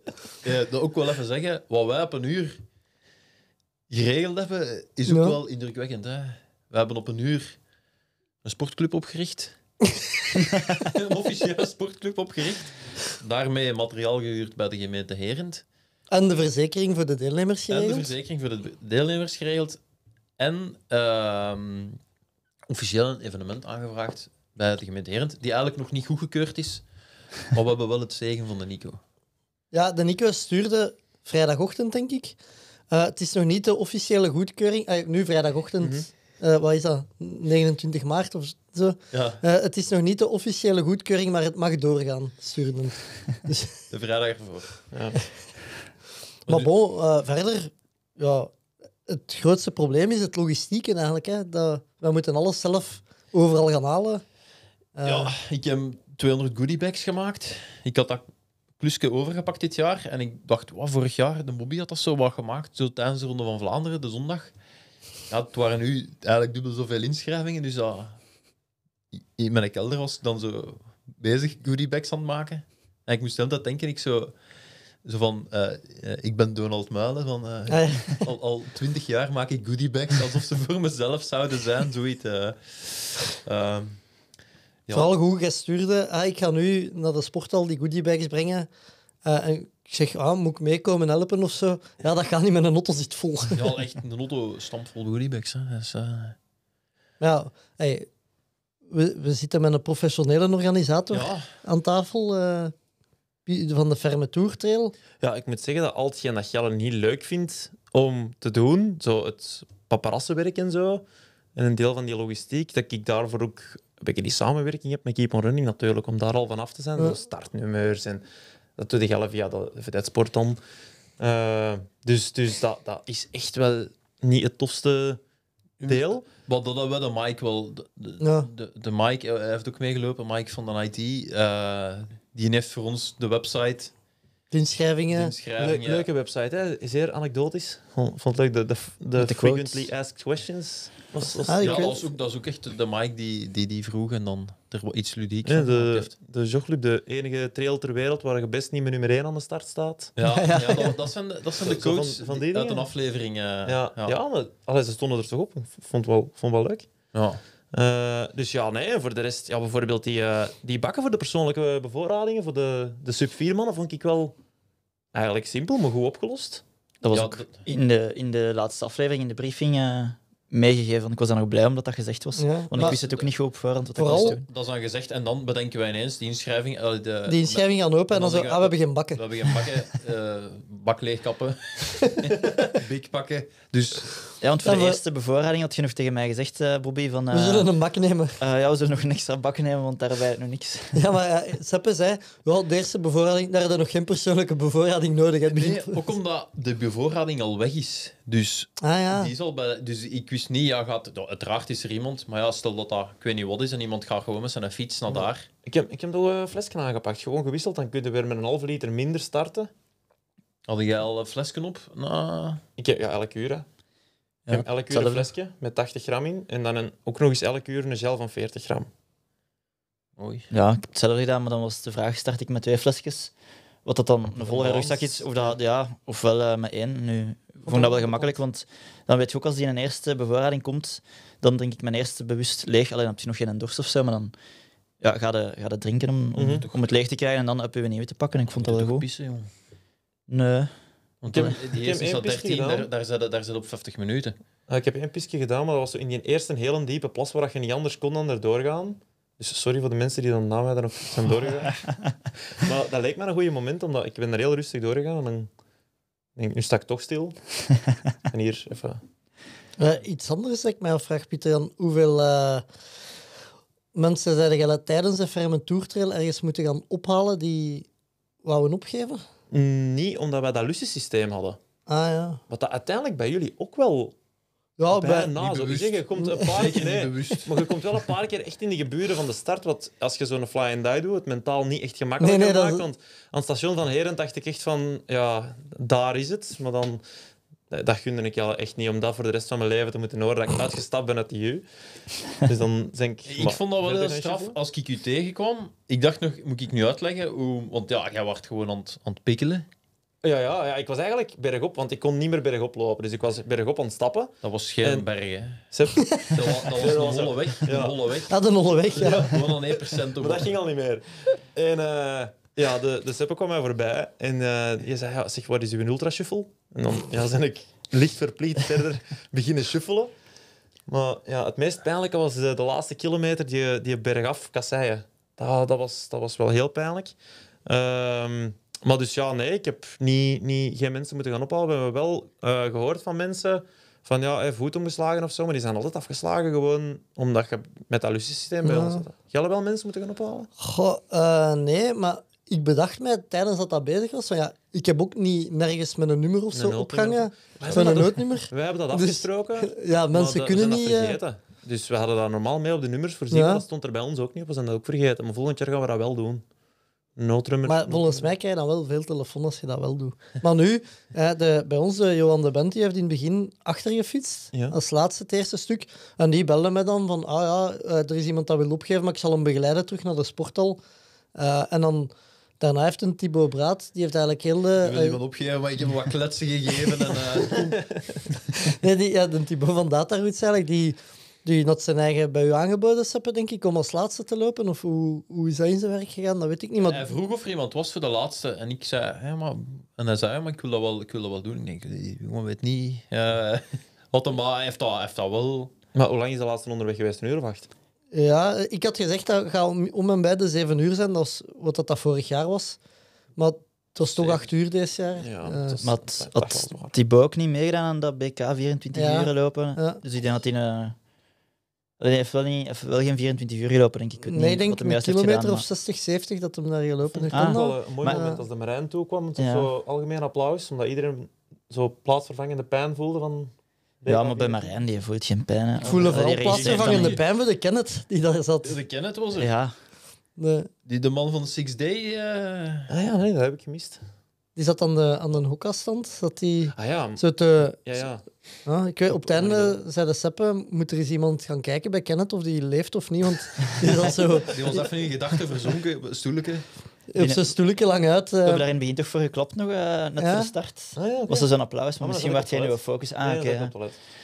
eh, dat ook wel even zeggen, wat wij op een uur geregeld hebben, is ook wel indrukwekkend. We hebben op een uur een sportclub opgericht. [laughs] een officiële sportclub opgericht. Daarmee materiaal gehuurd bij de gemeente Herent. En de verzekering voor de deelnemers geregeld. En de verzekering voor de deelnemers geregeld. En ehm, officieel een evenement aangevraagd bij de gemeente Herent, die eigenlijk nog niet goedgekeurd is. Maar we hebben wel het zegen van de Nico. Ja, de Nico stuurde vrijdagochtend, denk ik. Eh, het is nog niet de officiële goedkeuring. Eh, nu vrijdagochtend, mhm. eh, wat is dat? 29 maart of zo. Ja. het is nog niet de officiële goedkeuring, maar het mag doorgaan, stuurde [laughs] dus... De vrijdag ervoor. Ja. [laughs] maar bon, verder, ja, het grootste probleem is het logistieke eigenlijk. Hè. Dat, we moeten alles zelf overal gaan halen. ja, ik heb 200 bags gemaakt. Ik had dat plusje overgepakt dit jaar. En ik dacht, wow, vorig jaar, de Bobby had dat zo wat gemaakt, zo tijdens de Ronde van Vlaanderen, de zondag. Ja, het waren nu eigenlijk dubbel zoveel inschrijvingen, dus dat... in mijn kelder was ik dan zo bezig goodiebags aan het maken. En ik moest dat denken, ik zo... Zo van, eh, eh, ik ben Donald Muilen, van, eh, ah, al, al twintig jaar maak ik goodiebags alsof ze voor mezelf zouden zijn, zoiets. Uh, Vooral hoe gestuurde. ah, ik ga nu naar de sporthal die goodiebags brengen. Eh, en ik zeg, ah, moet ik meekomen helpen of zo? Ja, dat gaat niet met een auto zit vol. ja, echt, [laughs] een auto stamt vol goodiebags. Hè. Dus, hey, we, we, zitten met een professionele organisator aan tafel eh, van de Ferme Tour Trail. Ja, ik moet zeggen dat als je dat niet leuk vindt om te doen, zo het paparazzenwerk en zo, en een deel van die logistiek, dat ik daarvoor ook beetje die samenwerking heb met Keep On Running natuurlijk, om daar al van af te zijn. Ja. startnummers en dat doe de al via de vedetsporton. Uh, eh, dus dus dat, dat is echt wel niet het tofste deel. Wat dat we de Mike wel... De, de, de, Mike eh, hij heeft ook meegelopen, Mike van de IT. Eh, die heeft voor ons de website Inschrijvingen. leuke website, hè? zeer anekdotisch. Vond ik leuk, de, de, de frequently asked questions. Ah, ja, dat, is ook, dat echt de Mike die, die die vroeg en dan er iets ludiek nee, de, heeft. De Jogclub, de enige trail ter wereld waar je best niet met nummer 1 aan de start staat. [laughs] Ja, ja, dat, dat, zijn de, dat zijn de coaches van, van die, uit een aflevering. Eh, ja, ja. maar, ze stonden er toch op. vond wel, vond wel leuk. Ja. Eh, dus ja, nee, voor de rest, ja, bijvoorbeeld die, eh, die bakken voor de persoonlijke bevoorradingen, voor de, de sub-4 mannen, vond ik wel eigenlijk simpel, maar goed opgelost. Dat was ook... in, de, in de laatste aflevering, in de briefing, meegegeven. ik was dan nog blij omdat dat gezegd was. want ik wist het ook niet goed op voorhand wat vooral, Dat is dan gezegd en dan bedenken wij ineens die inschrijving. de, die inschrijving gaan open en dan, zo, ah, we hebben geen bakken. We hebben geen bakken, uh, [laughs] eh, bakleegkappen, [laughs] big pakken. Dus... Ja, want voor de eerste bevoorrading had je nog tegen mij gezegd, eh, Bobby, van... we eh, zullen een bak nemen. ja, we zullen nog een extra bak nemen, want daar hebben nog niks. ja, maar Seppe zei, wel, de eerste bevoorrading, daar hadden nog geen persoonlijke bevoorrading nodig. nee, ook omdat de bevoorrading al weg is. Dus, ah, ja. die is al bij, dus ik wist dus niet, ja, gaat, uiteraard is er iemand, maar ja, stel dat dat, ik weet niet wat is, en iemand gaat gewoon met zijn fiets naar daar. Ik heb, ik heb de flesken aangepakt, gewoon gewisseld, dan kun je weer met een halve liter minder starten. Had jij al een op? Nou... Ik heb, ja, elke uur. ik heb elke uur een flesje met 80 gram in, en dan een, ook nog eens elke uur een gel van 40 gram. Oei. Ja, ik heb hetzelfde gedaan, maar dan was de vraag, start ik met twee flesjes? Wat dat dan een volle rugzak is, of dat, ja, ofwel uh, met één. Nu, ik vond dat wel gemakkelijk, want dan weet je ook als die in een eerste bevoorrading komt, dan drink ik mijn eerste bewust leeg. Alleen heb je nog geen dorst of zo, maar dan ja, ga je, ga dat drinken om, mhm. om, het leeg te krijgen en dan heb je nieuwe te pakken. En ik vond dat wel goed. Nee. Want die eerste is al 13, daar, daar, zit, daar op 50 minuten. Ah, ik heb één pisje gedaan, maar dat was zo in die eerste hele diepe plas waar je niet anders kon dan erdoor gaan. Dus sorry voor de mensen die dan na mij daar nog zijn doorgegaan. [laughs] maar dat leek me een goed moment, omdat ik ben er heel rustig doorgegaan. En dan denk, nu sta ik toch stil. [laughs] en hier even... Eh, iets anders dat ik mij afvraag, Pieter, Jan, hoeveel eh, mensen zeiden je een tijdens de Trail ergens moeten gaan ophalen die wouden opgeven? Mm, niet omdat wij dat lucis-systeem hadden. Ah ja. Wat dat uiteindelijk bij jullie ook wel ja, bijna. Zo. je komt een paar [laughs] keer, nee, maar je komt wel een paar keer echt in de geburen van de start. Wat als je zo'n fly and die doet, het mentaal niet echt gemakkelijk nee, nee, maakt. Want aan het station van Heren dacht ik echt van, ja, daar is het. Maar dan, dat gunde ik jou echt niet om dat voor de rest van mijn leven te moeten horen. Dat ik uitgestapt ben uit de U. Dus dan denk ik. Ik vond dat wel heel straf als ik u tegenkwam. Ik dacht nog, moet ik nu uitleggen hoe. Want ja, jij wacht gewoon aan het, aan het pikkelen. Ja, ja, ja, ik was eigenlijk bergop, want ik kon niet meer bergop lopen. Dus ik was bergop aan het stappen. Dat was geen berg, hè? Dat, was, een holle weg. dat holle weg. een holle weg, ja. Gewoon ja. een 1% op. Maar dat ging al niet meer. En eh, ja, de, de Seppe kwam mij voorbij en eh, je zei, ja, zeg, wat is uw ultrashuffle? En dan ja, ben ik licht verplicht verder [laughs] beginnen shuffelen. Maar ja, het meest pijnlijke was eh, de, laatste kilometer, die, die bergaf kasseien. Dat, dat, was, dat was wel heel pijnlijk. Ehm, maar dus ja, nee, ik heb niet, niet, geen mensen moeten gaan ophalen. We hebben wel eh, gehoord van mensen van ja, voet omgeslagen of zo, maar die zijn altijd afgeslagen gewoon omdat je met dat luchtsysteem bij ons zat. Jij wel mensen moeten gaan ophalen? Goh, eh, nee, maar ik bedacht mij tijdens dat dat bezig was van ja, ik heb ook niet nergens met een nummer of zo een opgangen van een noodnummer. [laughs] Wij hebben dat dus afgesproken. [laughs] ja, mensen kunnen niet... Eh, dus we hadden dat normaal mee op de nummers voorzien, ja. dat stond er bij ons ook niet op. We zijn dat ook vergeten, maar volgend jaar gaan we dat wel doen. Maar volgens mij krijg je dan wel veel telefoon als je dat wel doet. Maar nu, [laughs] eh, de, bij ons, eh, Johan de Bent, die heeft in het begin je Ja. Als laatste het eerste stuk. En die belde mij dan van, ah ja, eh, er is iemand dat wil opgeven, maar ik zal hem begeleiden terug naar de sporthal. Uh, en dan... Daarna heeft een Thibaut Braat, die heeft eigenlijk heel... De, ik wil opgeven, maar ik heb hem wat kletsen gegeven. en, [laughs] nee, die, ja, de Thibaut van Dataroots eigenlijk, die die had zijn eigen bij u aangeboden hebben, denk ik, om als laatste te lopen? Of hoe, hoe is dat in zijn werk gegaan? Dat weet ik niet. Maar... Hij vroeg of er iemand was voor de laatste. En ik zei, hey, maar... En hij zei, maar ik wil dat wel, ik wil dat wel doen. Ik denk, die jongen weet niet. Uh, [laughs] wat maar heeft dat, heeft dat wel... Maar hoe lang is de laatste onderweg geweest? Een uur of Ja, ik had gezegd dat gaat om, om en bij de zeven uur zijn. Dat is wat dat, dat vorig jaar was. Maar het was toch acht uur dit jaar. Ja, eh, maar had, had Thibaut ook niet meegedaan aan dat BK 24 uur lopen? Dus ik denk dat hij... Hij heeft wel, niet, heeft wel geen 24 uur gelopen, denk ik. nee, denk een kilometer of 60, 70 dat hem daar gelopen heeft. Ah. Wel een mooi moment als de Marijn toekwam, ja. zo algemeen applaus, omdat iedereen zo plaatsvervangende pijn voelde van... Ja, maar bij Marijn, die voelt geen pijn. Hè. Ik voelde vooral plaatsvervangende pijn voor de Kenneth, die daar zat. De Kenneth was er? Ja. Nee. Die de man van de 6D Uh... Eh, ah ja, nee, dat heb ik gemist. Die zat aan de, aan de hoekafstand. Zat die ah ja. Zo te, ja, ja. Ah, op het einde zei de Seppe, moet er eens iemand gaan kijken bij Kenneth of die leeft of niet, want die is zo... [laughs] Die was even in gedachten verzonken, stoelke. Op zijn stoelke lang uit. Uh... We eh. daar in het begin toch voor geklopt nog, eh, net ja? voor de start. Ah, ja, Was er zo'n applaus, maar ah, misschien werd jij nu focus. Ah, ja, ja.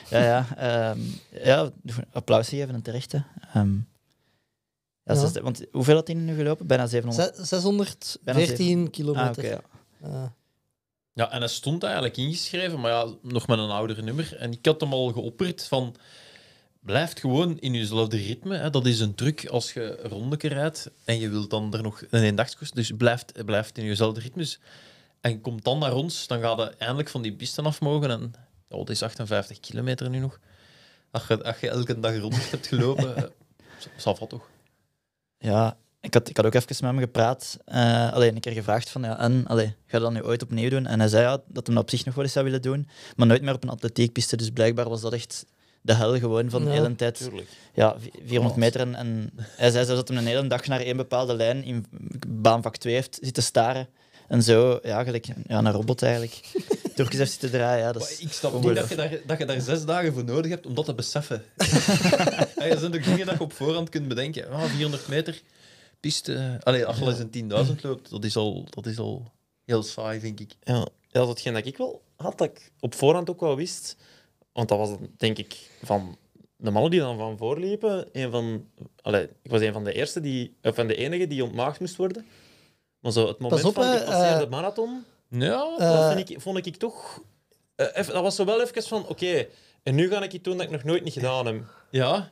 ja, ehm, ja, applaus geven en terecht. Ehm, want hoeveel had hij nu gelopen? Bijna 700. 614 Bijna 700. kilometer. Ah, eh. Ja, en hij stond eigenlijk ingeschreven, maar ja, nog met een ouder nummer. En ik had hem al geopperd van... Blijf gewoon in jezelfde ritme. Hè. Dat is een truc als je rondeke rijdt en je wilt dan er nog een kosten. Dus blijf, blijft in jezelfde ritmes. En komt dan naar ons, dan gaat je eindelijk van die pisten af mogen. En oh, dat is 58 kilometer nu nog. Als je, als je elke dag rond hebt gelopen, zal [laughs] dat eh, toch? Ja, ik had, ik had ook even met hem gepraat. Uh, eh, alleen een keer gevraagd van, ja, en allee, ga je dat nu ooit opnieuw doen? En hij zei ja, dat hij op zich nog wel eens zou willen doen, maar nooit meer op een atletiekpiste. Dus blijkbaar was dat echt de hel gewoon van de hele tijd. Ja, 400 meter. En, hij zei zelfs dat hij een hele dag naar één bepaalde lijn in baanvak 2 heeft zitten staren. En zo, ja, gelijk ja, een robot eigenlijk. [laughs] Turkjes heeft zitten draaien. Ja, dat is ik snap niet dat je, daar, dat je daar zes dagen voor nodig hebt om dat te beseffen. ja, [laughs] er zijn de dingen dat op voorhand kunt bedenken. Oh, ah, 400 meter, piste, eh, alleen alles ja. 10.000 loopt, dat is, al, dat is al heel saai, vind ik. Ja, ja dat is hetgeen dat ik wel had, dat ik op voorhand ook wel wist. Want dat was denk ik van de mannen die dan van voorliepen. Een van, allee, ik was een van de eerste die, van de enige die ontmaagd moest worden. Maar zo, het moment van die passeerde eh, marathon, ja, dat eh, ik, vond ik toch. even, dat was zo wel even van: oké, en nu ga ik iets doen dat ik nog nooit niet gedaan heb. Ja,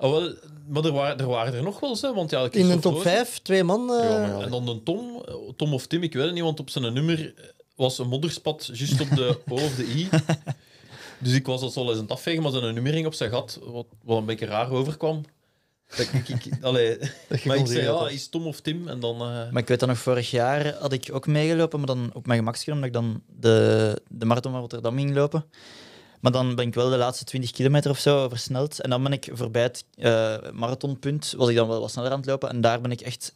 Oh, wel, maar er waren, er er nog wel eens, want ja... In een top 5, twee man. Eh, ja, En dan de Tom, eh, Tom of Tim, ik weet het niet, want op zijn nummer was een modderspad juist op de [laughs] O of de I. Dus ik was dat zo eens aan het afvegen, maar zijn nummering op zijn gat, wat, wat een beetje raar overkwam. Dat ik, ik, allee, [laughs] dat maar ik zei, ja, is Tom of Tim? En dan, eh, Maar ik weet dat nog, vorig jaar had ik ook meegelopen, maar dan op mijn gemak omdat ik dan de, de Marathon van Rotterdam ging lopen. Maar dan ben ik wel de laatste 20 kilometer of zo versneld. En dan ben ik voorbij het eh, marathonpunt, was ik dan wel wat sneller aan het lopen. En daar ben ik echt,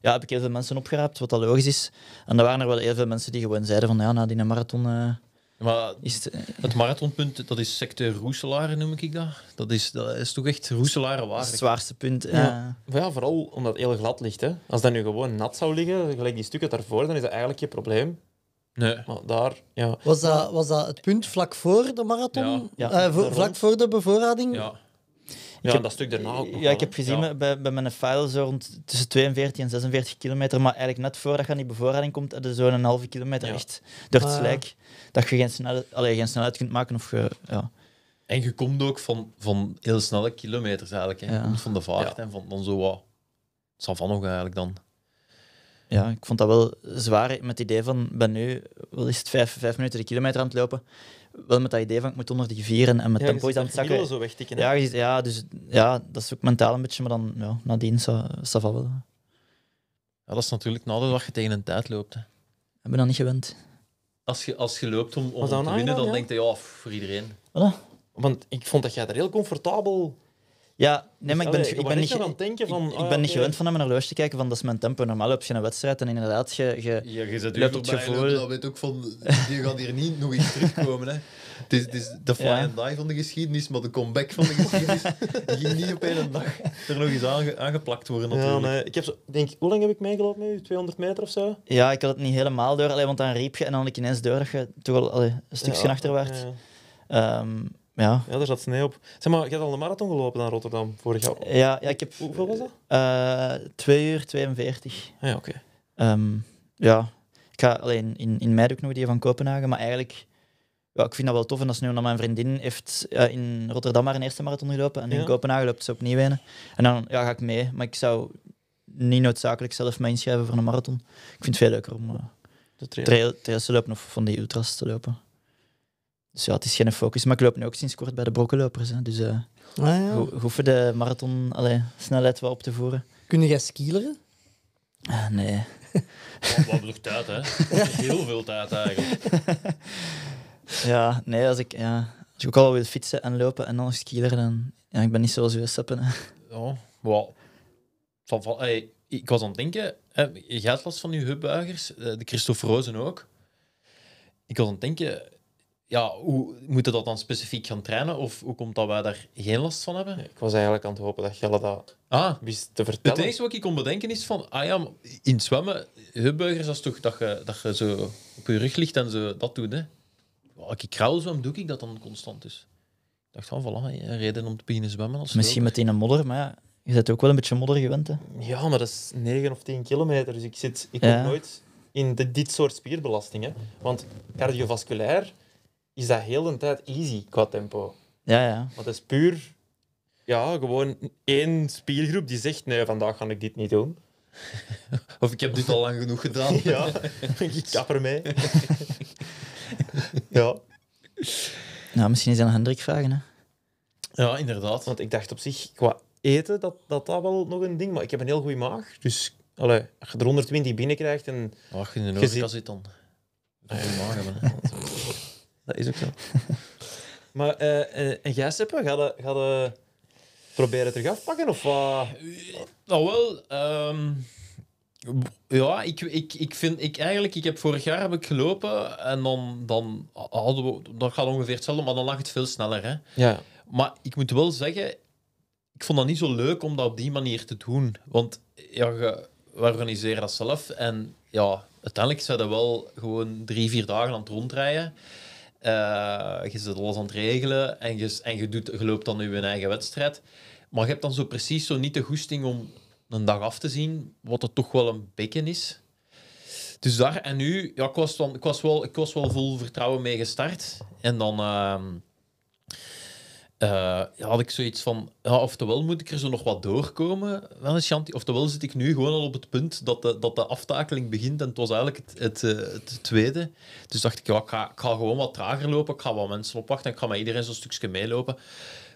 ja, heb ik heel veel mensen opgeraapt, wat dat logisch is. En daar waren er wel heel veel mensen die gewoon zeiden van, ja, na die marathon... Eh, is het, eh, het, marathonpunt, dat is sector Roeselaren, noem ik dat. Dat is, dat is toch echt Roeselaren waardig. Het zwaarste punt. Ja. ja. vooral omdat het heel glad ligt. Hè. Als dat nu gewoon nat zou liggen, gelijk die stukken daarvoor, dan is dat eigenlijk je probleem. Nee. Maar daar, ja. Was dat, was dat het punt vlak voor de marathon? Eh, vlak voor de bevoorrading? Ja. Ik ja, heb, dat stuk daarna ook. ja, ik heb gezien bij, bij mijn file zo rond tussen 42 en 46 kilometer, maar eigenlijk net voordat je aan die bevoorrading komt, had je zo'n halve kilometer echt door het ah, slijk. Dat je geen, snel, allee, geen snelheid kunt maken. Of je, ja. En je komt ook van, van heel snelle kilometers eigenlijk. Hè. Je komt van de vaart en van dan zo wat. van nog eigenlijk dan ja, ik vond dat wel zwaar met het idee van, ben nu, wat is het vijf, vijf minuten de kilometer aan het lopen, wel met dat idee van, ik moet onder die vieren en mijn ja, tempo is aan het zakken. zo wegtikken. Ja, je, ja, dus, ja, dat is ook mentaal een beetje, maar dan ja, nadien is dat wel. Ja, dat is natuurlijk nadeel dat je tegen een tijd loopt. hebben Ik dat niet gewend. Als je, als je loopt om, om, te winnen, dan denk je, ja, voor iedereen. Want ik vond dat jij daar heel comfortabel ja, nee, maar ik ben, ik ah, ben niet, aan denken van, ik, ben niet gewend van naar mijn horloge te kijken, van dat is mijn tempo. Normaal heb je een wedstrijd en inderdaad, je, je, je zet je het gevoel... Dat weet ook van, je gaat hier niet nog iets terugkomen. Hè. Het, is, het is de fly and die van de geschiedenis, maar de comeback van de geschiedenis ging [laughs] niet op één dag er nog eens aangeplakt worden natuurlijk. Ja, nee. ik heb zo, denk, hoe lang heb ik meegelopen nu? 200 meter of zo? Ja, ik had het niet helemaal door, alleen, want dan riep je en dan had ik ineens door dat je toch al allee, een stukje ja, achterwaarts. Ja. ja, daar zat sneeuw op. Zeg maar, je hebt al een marathon gelopen aan Rotterdam vorig jaar. Ja, ja ik heb... Hoeveel was dat? Uh, eh, 2 uur 42. Ah, ja, oké. Ehm, ja, ik ga alleen in, in mei ook nog die van Kopenhagen, maar eigenlijk... Ja, ik vind dat wel tof. En dat is nu mijn vriendin heeft eh, in Rotterdam haar eerste marathon gelopen en in Kopenhagen loopt ze opnieuw een. En dan ja, ga ik mee, maar ik zou niet noodzakelijk zelf me inschrijven voor een marathon. Ik vind het veel leuker om eh, de trail. trails te lopen of van die ultras te lopen. Dus ja, het is geen focus. Maar ik loop nu ook sinds kort bij de brokkenlopers. Hè. Dus uh, ja. hoeven de marathon allee, snelheid wel op te voeren. Kunnen jij skileren? Nee. Ah, nee. Wat bedoel tijd, hè? [laughs] Heel veel tijd eigenlijk. [laughs] ja, nee, als ik, ja, als ik ook al wil fietsen en lopen en dan nog skileren, dan... Ja, ik ben niet zoals u stappen. Van, van, ik was aan het denken, je gaat last van uw hubbuigers, eh, de Christophe Rozen ook. Ik was aan het denken, ja, hoe moeten dat dan specifiek gaan trainen? Of hoe komt dat wij daar geen last van hebben? Ik was eigenlijk aan het hopen dat Jelle dat ah, wist te vertellen. Het enige wat ik kon bedenken is van, ah ja, in zwemmen, hubbeugers, dat is toch dat je, dat je zo op je rug ligt en zo dat doet, hè? Als ik zwem, doe ik dat dan constant dus. Ik dacht van, voilà, een reden om te beginnen zwemmen. Als Misschien meteen een modder, maar ja, je zit ook wel een beetje modder gewend, hè? Ja, maar dat is 9 of 10 kilometer, dus ik zit... Ik ja. nooit in dit soort spierbelastingen. Want cardiovasculair is dat heel een tijd easy qua tempo. Ja, ja. Want dat is puur ja, gewoon één spiergroep die zegt: nee, vandaag ga ik dit niet doen. Of ik heb dit al lang genoeg gedaan. [laughs] ja, [laughs] ik kapper mee. [laughs] ja. Nou, misschien is aan Hendrik vragen. Hè? Ja, inderdaad. Want ik dacht op zich, qua eten, dat, dat dat wel nog een ding. Maar ik heb een heel goede maag. Dus allee, als je er 120 binnenkrijgt en... Wacht, in de overkast zit dan. Een goede maag hebben dat is ook zo. [laughs] maar eh, eh, en jij, Seppe, ga je, ga proberen terug afpakken? Of pakken. Nou wel, ehm, ja, ik, ik, ik vind ik eigenlijk, ik heb vorig jaar heb ik gelopen en dan, dan hadden we, dat gaat ongeveer hetzelfde, maar dan lag het veel sneller. Hè? Ja. Maar ik moet wel zeggen, ik vond dat niet zo leuk om dat op die manier te doen. Want ja, we organiseren dat zelf en ja, uiteindelijk zijn we wel gewoon drie, vier dagen aan het rondrijden. Uh, je zit alles aan het regelen en je, en je, doet, je loopt dan nu een eigen wedstrijd. Maar je hebt dan zo precies zo niet de goesting om een dag af te zien, wat het toch wel een bekken is. Dus daar en nu, ja, ik, was dan, ik, was wel, ik was wel vol vertrouwen mee gestart. En dan, ehm, uh, had ik zoiets van, ja, oftewel moet ik er zo nog wat doorkomen, wel Chanty oftewel zit ik nu gewoon al op het punt dat de, dat de aftakeling begint en het was eigenlijk het, het, eh, tweede. Dus dacht ik, ja, ik, ga, ik ga gewoon wat trager lopen, ik ga wat mensen opwachten en ik ga met iedereen zo'n stukje meelopen.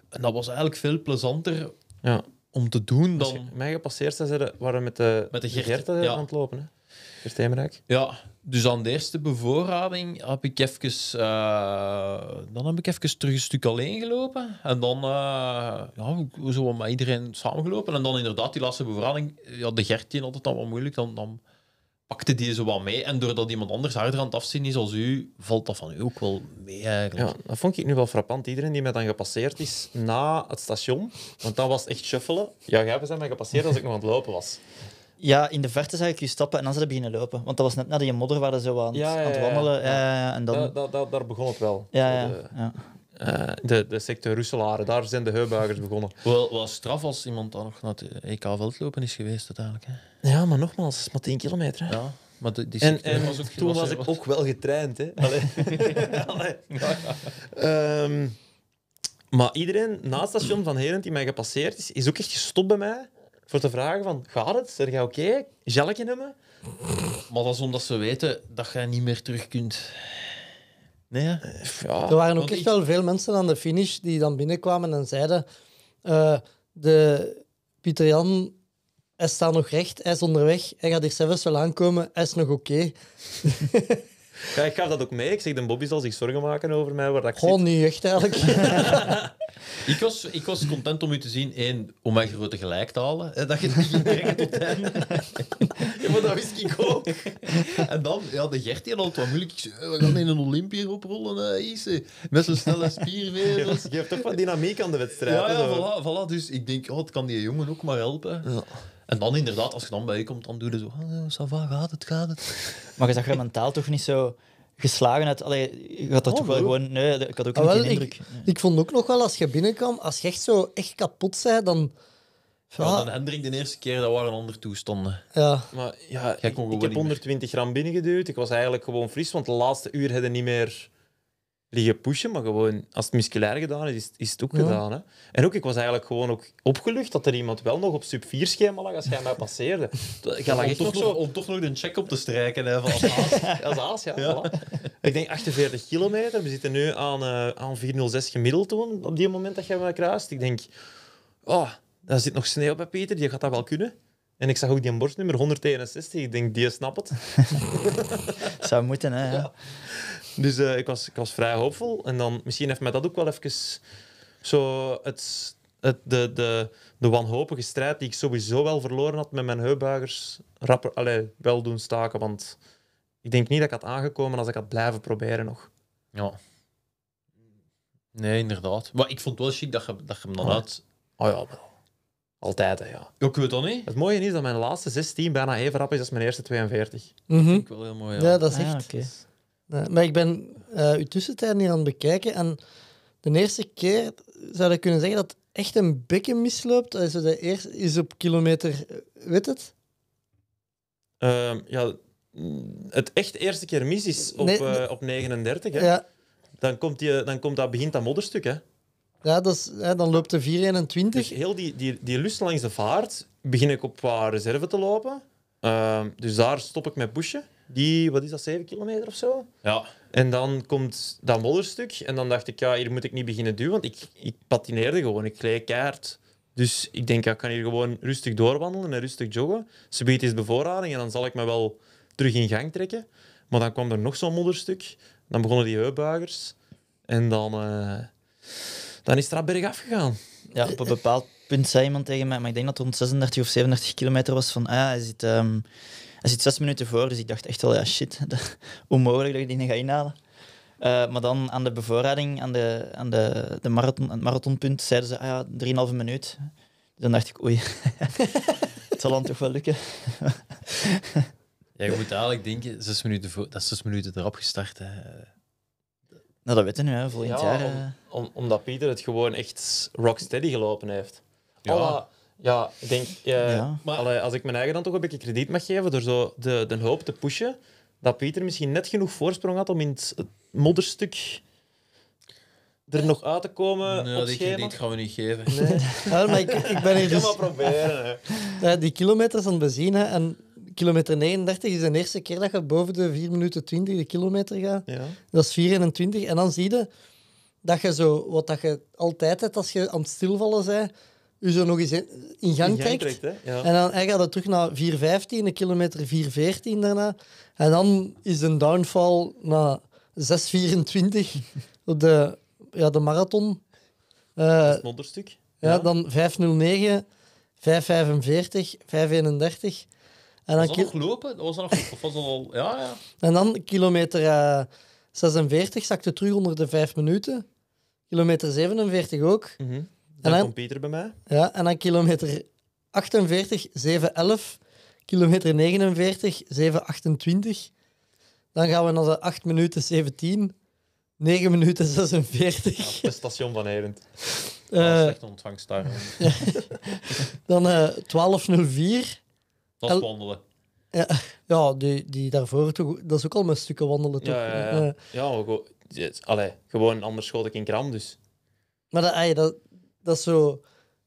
En dat was eigenlijk veel plezanter ja. om te doen dan... Mij gepasseerd zijn ze, waren met de, met de Gert, eh, aan het lopen, hè? Eerst Ja, dus aan de eerste bevoorrading heb ik even, eh, dan heb ik even terug een stuk alleen gelopen. En dan uh, ja, zo met iedereen samengelopen. En dan inderdaad, die laatste bevoorrading, ja, de Gertje altijd dan wel moeilijk. Dan, dan pakte die zo wat mee. En doordat iemand anders harder aan het afzien is als u, valt dat van u ook wel mee eigenlijk. Ja, dat vond ik nu wel frappant. Iedereen die mij dan gepasseerd is na het station, want dan was echt shuffelen. Ja, jij zijn mij gepasseerd als ik nog aan het lopen was. Ja, in de verte zag ik je stappen en dan ze beginnen lopen. Want dat was net nadat je modder waren zo aan, ja, ja, aan het wandelen. Eh, en dan... daar begon het wel. Ja, de, ja. Eh, de, de secte Roeselaren, daar zijn de heubuigers begonnen. Wel, wel straf als iemand dan nog naar het EK-veldlopen is geweest uiteindelijk. Hè. Ja, maar nogmaals, maar 10 kilometer. Hè. Ja, maar die en, was ook, toen was, ik ook wel getraind. Hè. Allee. [laughs] Allee. Ehm, maar iedereen na het station van Herent die mij gepasseerd is, is ook echt gestopt bij mij voor te vragen van, gaat het? Zeg je oké? Okay? Gelkje nemen? Maar dat is omdat ze weten dat je niet meer terug kunt. Nee, ja. Er waren ook echt wel veel mensen aan de finish die dan binnenkwamen en zeiden... Eh, de Pieter Jan hij staat nog recht, hij is onderweg, hij gaat hier zelfs wel aankomen, hij is nog oké. [laughs] Ja, ik gaf dat ook mee. Ik zeg, de Bobby zal zich zorgen maken over mij. Waar dat ik Gewoon zit. niet echt, eigenlijk. [laughs] ik, was, ik was content om u te zien. Eén, om mijn grote gelijk te halen. Dat je het niet ging brengen tot einde. [laughs] ja, maar dat wist ik ook. en dan, ja, de Gertie had altijd wat moeilijk. Ik eh, we gaan in een Olympier oprollen, Ise. Met zo'n snelle spiervezels. Je hebt toch wat dynamiek aan de wedstrijd. Ja, ja voilà, voilà, Dus ik denk, oh, het kan die jongen ook maar helpen. Ja. En dan inderdaad, als je dan bij je komt, dan doe je zo, ah, va, gaat het, gaat het. [laughs] Maar je zag je mentaal toch niet zo geslagen uit? Allee, je had dat toch oh, wel gewoon... Nee, ik had ook ah, wel, indruk. Ik, vond ook nog wel, als je binnenkwam, als je echt zo echt kapot zei, dan... Ja, ja ah. dan Hendrik de eerste keer, dat waren onder toestanden. Ja. Maar ja, ik, ik, heb 120 gram binnengeduwd. Ik was eigenlijk gewoon fris, want de laatste uur hadden niet meer liggen pushen, maar gewoon als het musculair gedaan is, is, het ook gedaan. Hè? En ook, ik was eigenlijk gewoon ook opgelucht dat er iemand wel nog op sub 4 schema lag als jij mij passeerde. [laughs] om, toch nog, toch nog een check op te strijken hè, van als [laughs] aas. als ja. Ik denk 48 kilometer. We zitten nu aan, uh, aan 406 gemiddeld toen, op die moment dat jij mij kruist. Ik denk, oh, daar zit nog sneeuw bij Peter, die gaat dat wel kunnen. En ik zag ook die borstnummer 161. Ik denk, die snapt het. [laughs] Zou moeten, hè? Ja. Dus eh, ik, was, ik was vrij hoopvol. En dan misschien heeft mij dat ook wel even zo het, het, de, de, de wanhopige strijd die ik sowieso wel verloren had met mijn heupbuigers rapper, allez, wel doen staken. Want ik denk niet dat ik had aangekomen als ik had blijven proberen nog. Ja. Nee, inderdaad. Maar ik vond het wel chic dat je, dat je hem dan had Oh ah, ja, wel. Altijd, hè, ja. ook weet dat niet. Het mooie is dat mijn laatste 16 bijna even rap is als mijn eerste 42. Mhm. Dat ik wel heel mooi. Ja, ja dat is ah, echt... Eh, maar ik ben uh, uw tussentijd niet aan het bekijken. En de eerste keer zou je kunnen zeggen dat echt een bekken misloopt. Also de eerste is op kilometer, eh, weet het? Uh, ja, het echt eerste keer mis is op, op 39. Hè? Ja. Dan, komt die, dan komt dat, begint dat modderstuk. Hè? Ja, dat is, hè, dan loopt de 421. Dus heel die, die, die lust langs de vaart begin ik op wat reserve te lopen. Ehm, dus daar stop ik met pushen die, wat is dat, 7 kilometer of zo? Ja. En dan komt dat modderstuk en dan dacht ik, ja, hier moet ik niet beginnen duwen, want ik, ik patineerde gewoon, ik gleed keihard. Dus ik denk, ja, ik kan hier gewoon rustig doorwandelen en rustig joggen. Ze biedt eens bevoorrading en dan zal ik me wel terug in gang trekken. Maar dan kwam er nog zo'n modderstuk. Dan begonnen die heupbuigers. En dan, eh, dan is het berg afgegaan. Ja, op een bepaald punt zei iemand tegen mij, maar ik denk dat het rond 36 of 37 kilometer was, van ah, is het. Hij zit zes minuten voor, dus ik dacht echt wel, ja shit, [laughs] onmogelijk dat ik die niet ga inhalen. Eh, maar dan aan de bevoorrading, aan, de, aan de, de marathon, het marathonpunt, zeiden ze, ah ja, 3,5 minuut. Dus dan dacht ik, oei, [laughs] het zal dan toch wel lukken. [laughs] ja, je moet eigenlijk denken, zes minuten voor, dat is zes minuten erop gestart. Hè. Nou, dat weten we nu, hè, volgend jaar. Eh. omdat Pieter het gewoon echt rocksteady gelopen heeft. Ja. Ja, ik denk, eh, ja. Maar, als ik mijn eigen dan toch een beetje krediet mag geven door zo de, de hoop te pushen, dat Pieter misschien net genoeg voorsprong had om in het modderstuk er nog uit te komen nee, dat gaan we niet geven. Nee. [laughs] maar ik, ik ben hier dus... proberen. Die kilometers aan benzine bezien, en kilometer 39 is de eerste keer dat je boven de 4 minuten 20 de kilometer gaat. Ja. Dat is 24. En dan zie je dat je zo, wat dat je altijd hebt als je aan het stilvallen bent, u zo nog eens in, in gang, in trekt. En dan hij gaat het terug naar 4.15, een kilometer 4.14 daarna. En dan is een downfall naar [laughs] 6.24 op de, ja, de marathon. Uh, dat is het modderstuk. Ja, dan 5.09, 5.45, 5.31. En dan was dat nog lopen? [laughs] Was dat nog, of Ja, ja. En dan kilometer uh, eh, 46 zakte terug onder de 5 minuten. Kilometer 47 ook. Mm dan, dan komt Pieter bij mij. Ja, en dan kilometer 48, 711. Kilometer 49, 728. Dan gaan we naar de 8 minuten 17. 9 minuten 46. Ja, station van Herend. Uh, eh, slecht ontvangst daar. dan uh, 1204. Dat is [laughs] eh, wandelen. Ja, ja die, die daarvoor, toch, dat is ook al mijn stukken wandelen. Toch? Ja, ja, ja. Uh, ja go allee, gewoon anders schoot ik in kram, dus. Maar dat, ay, dat, dat is zo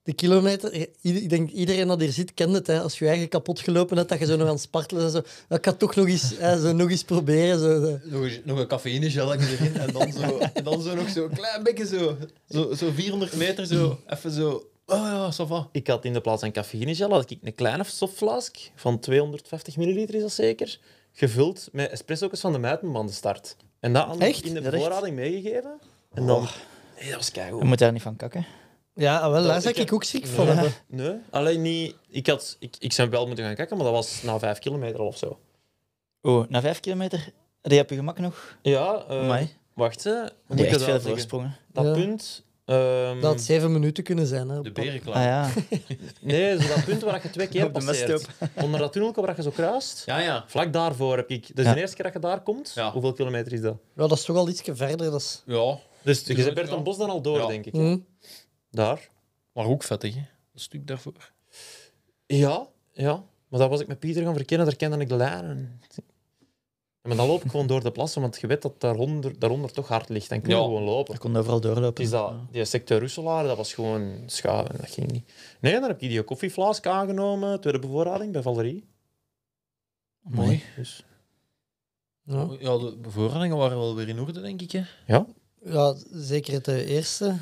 de kilometer. Ik denk iedereen dat hier zit kent het. Hè. Als je, eigenlijk eigen kapot gelopen hebt, dat je zo nog aan het spartelen en zo. Ik kan toch nog eens, hè, zo, nog eens proberen. Zo, Nog, nog een cafeïnegel erin en dan, zo, en dan zo nog zo'n klein beetje zo, zo. Zo 400 meter zo. Even zo. Oh ja, ça Ik had in de plaats van cafeïnegel had ik een kleine softflask van 250 milliliter, is dat zeker? Gevuld met espresso's van de de start. En dat had in de voorrading meegegeven. En dan... Oh. dat was keigoed. Je moet daar niet van kakken. Ja, ah, wel, daar zeg ik, eh, ook ziek van [laughs] Nee, alleen niet... Ik, had, ik, ik zou wel moeten gaan kijken, maar dat was na vijf kilometer of zo. Oh, na vijf kilometer? Die heb je gemak nog? Ja. Uh, wacht, hè. Moet echt veel voorsprongen. Dat punt... Ehm, dat had zeven minuten kunnen zijn. Hè, de berenklaar. Ah, ja. [laughs] nee, zo dat punt waar je twee keer passeert. [laughs] Onder dat tunnel waar je zo kruist. Ja, ja. Vlak daarvoor heb ik... dus de eerste keer dat je daar komt. Hoeveel kilometer is dat? Ja, dat is toch al ietsje verder. Dat Ja. Dus je bent Bert Bos dan al door, denk ik. Mhm daar. Maar ook vettig, hè? Een stuk daarvoor. Ja, ja. Maar dat was ik met Pieter gaan verkennen, daar kende ik de lijnen. Maar dan loop ik gewoon door de plassen, want je weet dat daaronder, daaronder toch hard ligt. En kun je gewoon lopen. Ik kon daar vooral doorlopen. Is dat, Die sector Russelaar, dat was gewoon schaven. Dat ging niet. Nee, dan heb ik die koffieflask aangenomen, tweede bevoorrading bij Valerie. Mooi. Dus. Ja. ja. de bevoorradingen waren wel weer in orde, denk ik. Hè? Ja. Ja, zeker de eh, eerste.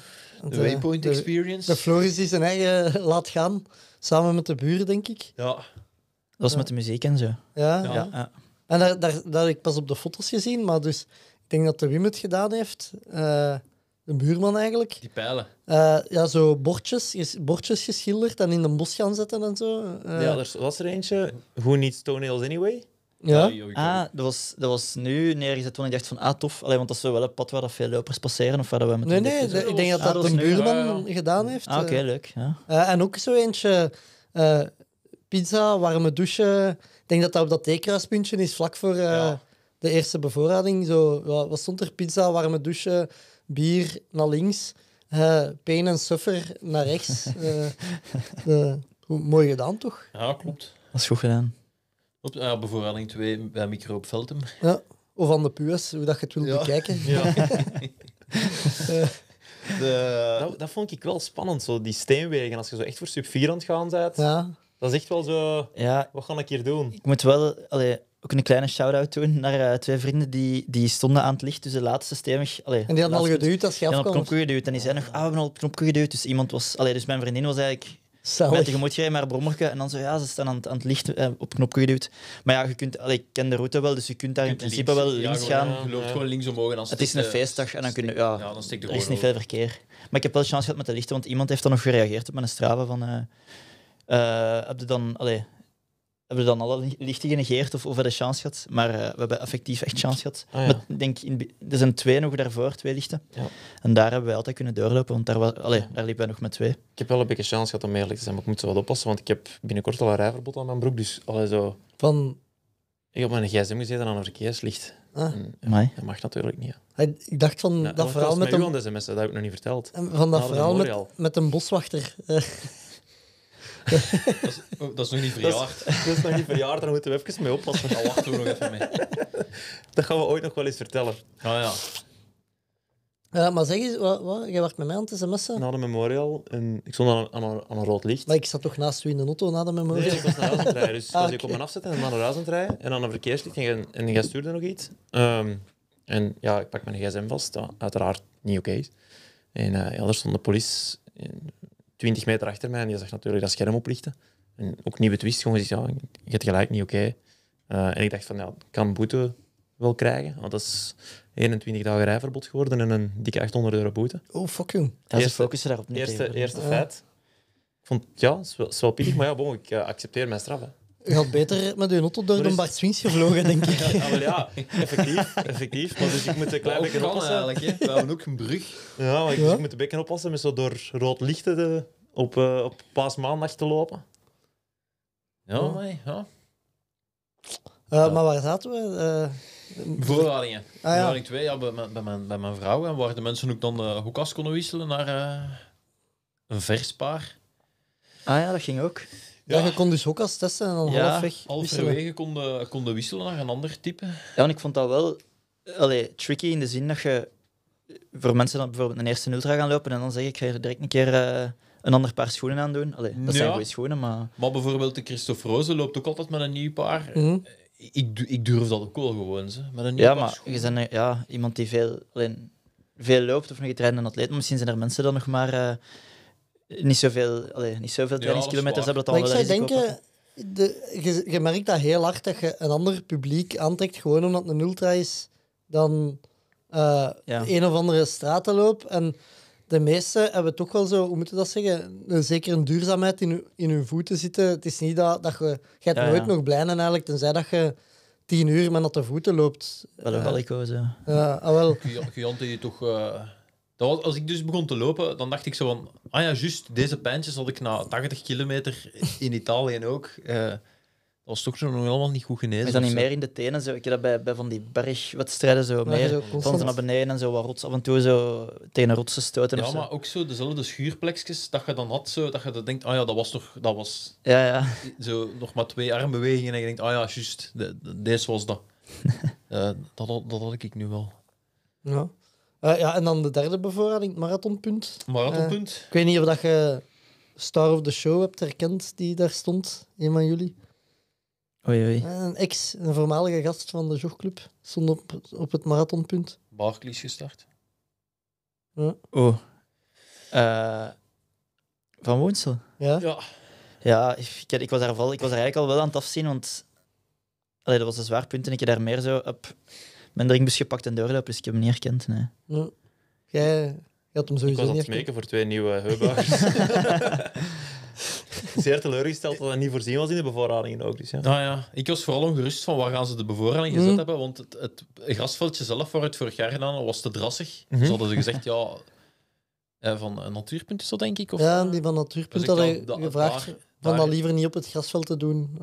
De, eh, Waypoint Experience. De Floris die zijn eigen [laughs] laat gaan, samen met de buren, denk ik. Ja. Dat was met de muziek en zo. Ja. ja. ja. En daar, daar, daar heb ik pas op de foto's gezien, maar dus ik denk dat de Wim het gedaan heeft. Eh, de buurman eigenlijk. Die pijlen. Eh, ja, zo bordjes, bordjes geschilderd en in een bos gaan zetten en zo. ja, er was er eentje. Who needs toenails anyway? Ja? Ah, dat was, dat was nu neergezet toen ik dacht van, ah, tof. alleen want dat is wel een pad waar dat veel lopers passeren of waar dat we met Nee, nee, ik denk dat ah, dat, ah, een buurman gedaan heeft. Ah, oké, eh. leuk. Ja. Eh, en ook zo eentje, eh, pizza, warme douche. Ik denk dat dat op dat theekruispuntje is, vlak voor de eerste bevoorrading. Zo, wat stond er? Pizza, warme douche, bier naar links, pain en suffer naar rechts. [laughs] mooi gedaan, toch? Ja, klopt. Dat is goed gedaan. Op, uh, ah, 2 bij Micro op veldem Ja. Of aan de PUS, hoe dat je het wil bekijken. [laughs] Ja. [laughs] Eh, dat, dat, vond ik wel spannend, zo, die steenwegen. Als je zo echt voor sub 4 aan het gaan bent, ja. dat is echt wel zo... Ja. Wat ga ik hier doen? Ik moet wel... Allee, ook een kleine shout-out doen naar eh, twee vrienden die, die stonden aan het licht, dus de laatste stemmig. Allee, en die hadden al geduwd als je afkwam? Die hadden op knopje geduwd en die zeiden nog, ah, we hebben al op knopje geduwd. Dus, iemand was, allee, dus mijn vriendin was eigenlijk Zalig. Met de naar Brommerke. En dan zo, ja, ze staan aan, het, aan het licht, eh, op knopje geduwd. Maar ja, je kunt, ik ken de route wel, dus je kunt daar in principe wel links gaan. Je loopt gewoon links omhoog Het is een feestdag en dan kun je, ja, dan er is niet veel verkeer. Maar ik heb wel chance gehad met de lichten, want iemand heeft dan nog gereageerd op mijn straven van... Uh, uh, heb je dan, allee, hebben we dan alle lichten genegeerd of over de chance gehad. Maar eh, we hebben effectief echt chance gehad. Ah, denk, in, er zijn twee nog daarvoor, twee lichten. Ja. En daar hebben we altijd kunnen doorlopen, want daar, daar liepen wij nog met twee. Ik heb wel een beetje chance gehad om eerlijk te zijn, maar ik moet zo wat oppassen, want ik heb binnenkort al een rijverbod aan mijn broek. Dus allee, zo... Van... Ik heb mijn gsm gezeten aan een verkeerslicht. Ah. dat mag natuurlijk niet. Ik dacht van dat verhaal met, een... Dat heb ik nog niet verteld. Van dat verhaal met, met een boswachter. [laughs] Oh, [laughs] dat, is, nog niet verjaard. Dat is, nog niet verjaard, dan moeten we even mee oppassen. Daar wachten we nog even mee. Dat gaan we ooit nog wel eens vertellen. ja. Ja, maar zeg eens, wat, wat? jij wacht met mij aan het sms'en? Na de memorial, en ik stond aan, een- aan, rood licht. Maar ik zat toch naast u in de auto na de Nee, memorial? ik was naar huis aan het Dus [laughs] ah, ik kom me afzetten en naar de aan En aan een verkeerslicht en, jij- en stuurde nog iets. Ehm, en ja, ik pak mijn gsm vast, dat uiteraard niet oké En eh, stond de politie 20 meter achter mij en die zag natuurlijk dat scherm oplichten. En ook niet betwist, gewoon gezegd, ja, je hebt gelijk, niet oké. Eh, en ik dacht van, ja, ik kan boete wel krijgen, want dat is 21 dagen rijverbod geworden en een dikke 800 euro boete. Oh, fuck you. is is focussen daarop niet Eerste, eerste ah. feit. Ik vond, ja, het is wel, wel pittig, maar ja, bon, ik eh, accepteer mijn straf. Hè. U had beter met uw auto door de Bart Swings gevlogen, denk ik. [laughs] Ja, wel, ja, effectief. effectief. Maar dus ik moet een klein beetje oppassen. Eigenlijk, We hebben ook een brug. Ja, maar ik, dus ik moet een beetje oppassen met zo door rood lichten op, uh, op paasmaandag te lopen. Ja, oh. my, ja. Eh, maar waar zaten we? Uh, eh, Voorladingen. Ah, 2, ja, bij, mijn, bij mijn vrouw. En waar de mensen ook dan de hoekas konden wisselen naar een vers paar. Ah ja, dat ging ook. Ja. je kon dus ook als testen en dan ja, halfweg halverwege konden wisselen naar een ander type. Ja, en ik vond dat wel allee, tricky in de zin dat je voor mensen dan bijvoorbeeld een eerste ultra gaan lopen en dan zeg ik, ik ga je direct een keer eh, een ander paar schoenen aan doen. dat zijn goede schoenen, maar... Maar bijvoorbeeld de Christophe Roze loopt ook altijd met een nieuw paar. Mhm. Eh, ik, ik durf dat ook wel gewoon, ze, met een nieuw ja, paar maar schoenen. Je bent ja, iemand die veel, alleen, veel loopt of een getrainde atleet, misschien zijn er mensen dan nog maar... Eh, niet zoveel, allee, niet zoveel hebben dat al wel ik zou denken, de, je, je, merkt dat heel hard dat je een ander publiek aantrekt gewoon omdat het een ultra is dan uh, een of andere stratenloop. En de meesten hebben toch wel zo, hoe moet je dat zeggen, een zekere duurzaamheid in, in hun voeten zitten. Het is niet dat, dat je, je ja, nooit nog blij en eigenlijk, tenzij dat je tien uur met de voeten loopt. Wel een wel. Eh, ja, eh, ah, wel. die toch als ik dus begon te lopen, dan dacht ik zo van... Ah ja, juist, deze pijntjes had ik na 80 kilometer in Italië ook. Eh, dat was toch nog helemaal niet goed genezen. Is dat niet meer in de tenen? Zo? Ik heb dat bij, bij van die bergwedstrijden zo maar meer. ze naar beneden en zo wat rots. Af en toe zo tegen rotsen stoten Ja, zo. maar ook zo dezelfde schuurplekjes dat je dan had. Zo, dat je dan denkt, ah ja, dat was toch... Dat was ja, ja. Zo nog maar twee armbewegingen en je denkt, ah ja, juist, deze was dat. [laughs] Eh, dat, dat had ik nu wel. Ja. Eh, ja, en dan de derde bevoorrading, het marathonpunt. Marathonpunt. Eh, ik weet niet of dat je Star of the Show hebt herkend, die daar stond, een van jullie. Oei, oei. Eh, een ex, een voormalige gast van de jogclub, stond op, op het marathonpunt. Barclays gestart. Oh. van Woensel? Ja. Ja, ja ik, ik, was daar, ik was eigenlijk al wel aan het afzien, want allee, dat was een zwaar punt en ik daar meer zo op mijn drinkbus gepakt en doorlopen, dus ik heb hem niet Ja. Jij, had hem sowieso ik was aan het smeken voor twee nieuwe heubagers. [laughs] Zeer teleurgesteld dat dat niet voorzien was in de bevoorradingen ook. Dus, ja. Nou ja, ik was vooral ongerust van waar gaan ze de bevoorrading gezet mm. hebben, want het, het, grasveldje zelf voor het vorig jaar gedaan was te drassig. Mm Ze mhm. hadden ze gezegd, [laughs] ja, eh, van een eh, natuurpunt is dat denk ik. Of, ja, eh? die van natuurpunt dus hadden gevraagd van dat liever niet op het grasveld te doen.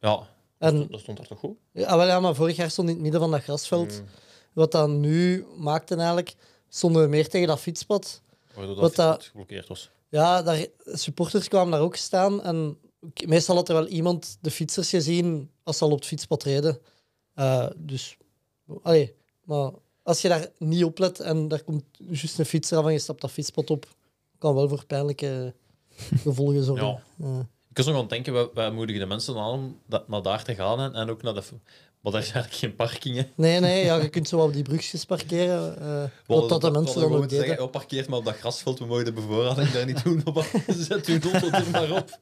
Ja, en, dat stond er toch goed? Ja ah, wel ja, maar vorig jaar stond in het midden van dat grasveld. Hmm. Wat dat nu maakte eigenlijk, stonden we meer tegen dat fietspad. dat wat dat geblokkeerd was. Ja, daar, supporters kwamen daar ook staan. En meestal had er wel iemand de fietsers gezien als ze al op het fietspad reden. Eh, dus, allee, maar als je daar niet op let en daar komt juist een fietser af en je stapt dat fietspad op, kan wel voor pijnlijke [laughs] gevolgen zorgen. Ja. Ik was nog aan denken, wij, wij moedigen de mensen aan om dat, naar daar te gaan en, ook naar de... Maar daar is eigenlijk geen parkingen. Nee, nee, ja, je kunt zo op die brugjes parkeren. Uh, eh, wat dat de mensen dan ook deden. Zeggen, oh, parkeer maar op dat grasveld, we mogen de bevoorrading daar niet doen. [laughs] zet uw tot er maar op.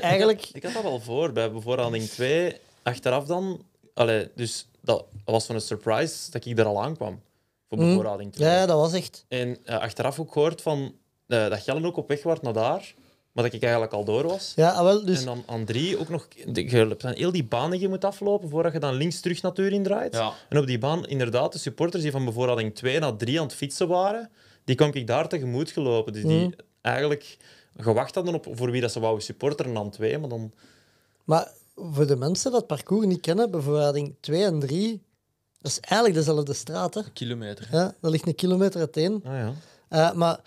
eigenlijk... ik, had, dat al voor, bij bevoorrading 2. Achteraf dan... Allee, dus dat was van een surprise dat ik er al aankwam. Voor mhm. bevoorrading 2. Ja, dat was echt. En eh, achteraf ook gehoord van, uh, dat Gellen ook op weg was naar daar. Maar dat ik eigenlijk al door was. Ja, ah, wel, dus... En dan aan drie ook nog... Je hebt heel die banen je moet aflopen voordat je dan links terug naar in draait. Ja. En op die baan, inderdaad, de supporters die van bevoorrading 2 naar 3 aan het fietsen waren, die kwam ik daar tegemoet gelopen. Dus die mm. eigenlijk gewacht hadden op voor wie dat ze wouden supporteren aan 2. Maar, dan... maar voor de mensen dat parcours niet kennen, bevoorrading 2 en 3, dat is eigenlijk dezelfde straat. Hè? kilometer. Ja, dat ligt een kilometer uiteen. Ah, ja. Eh, maar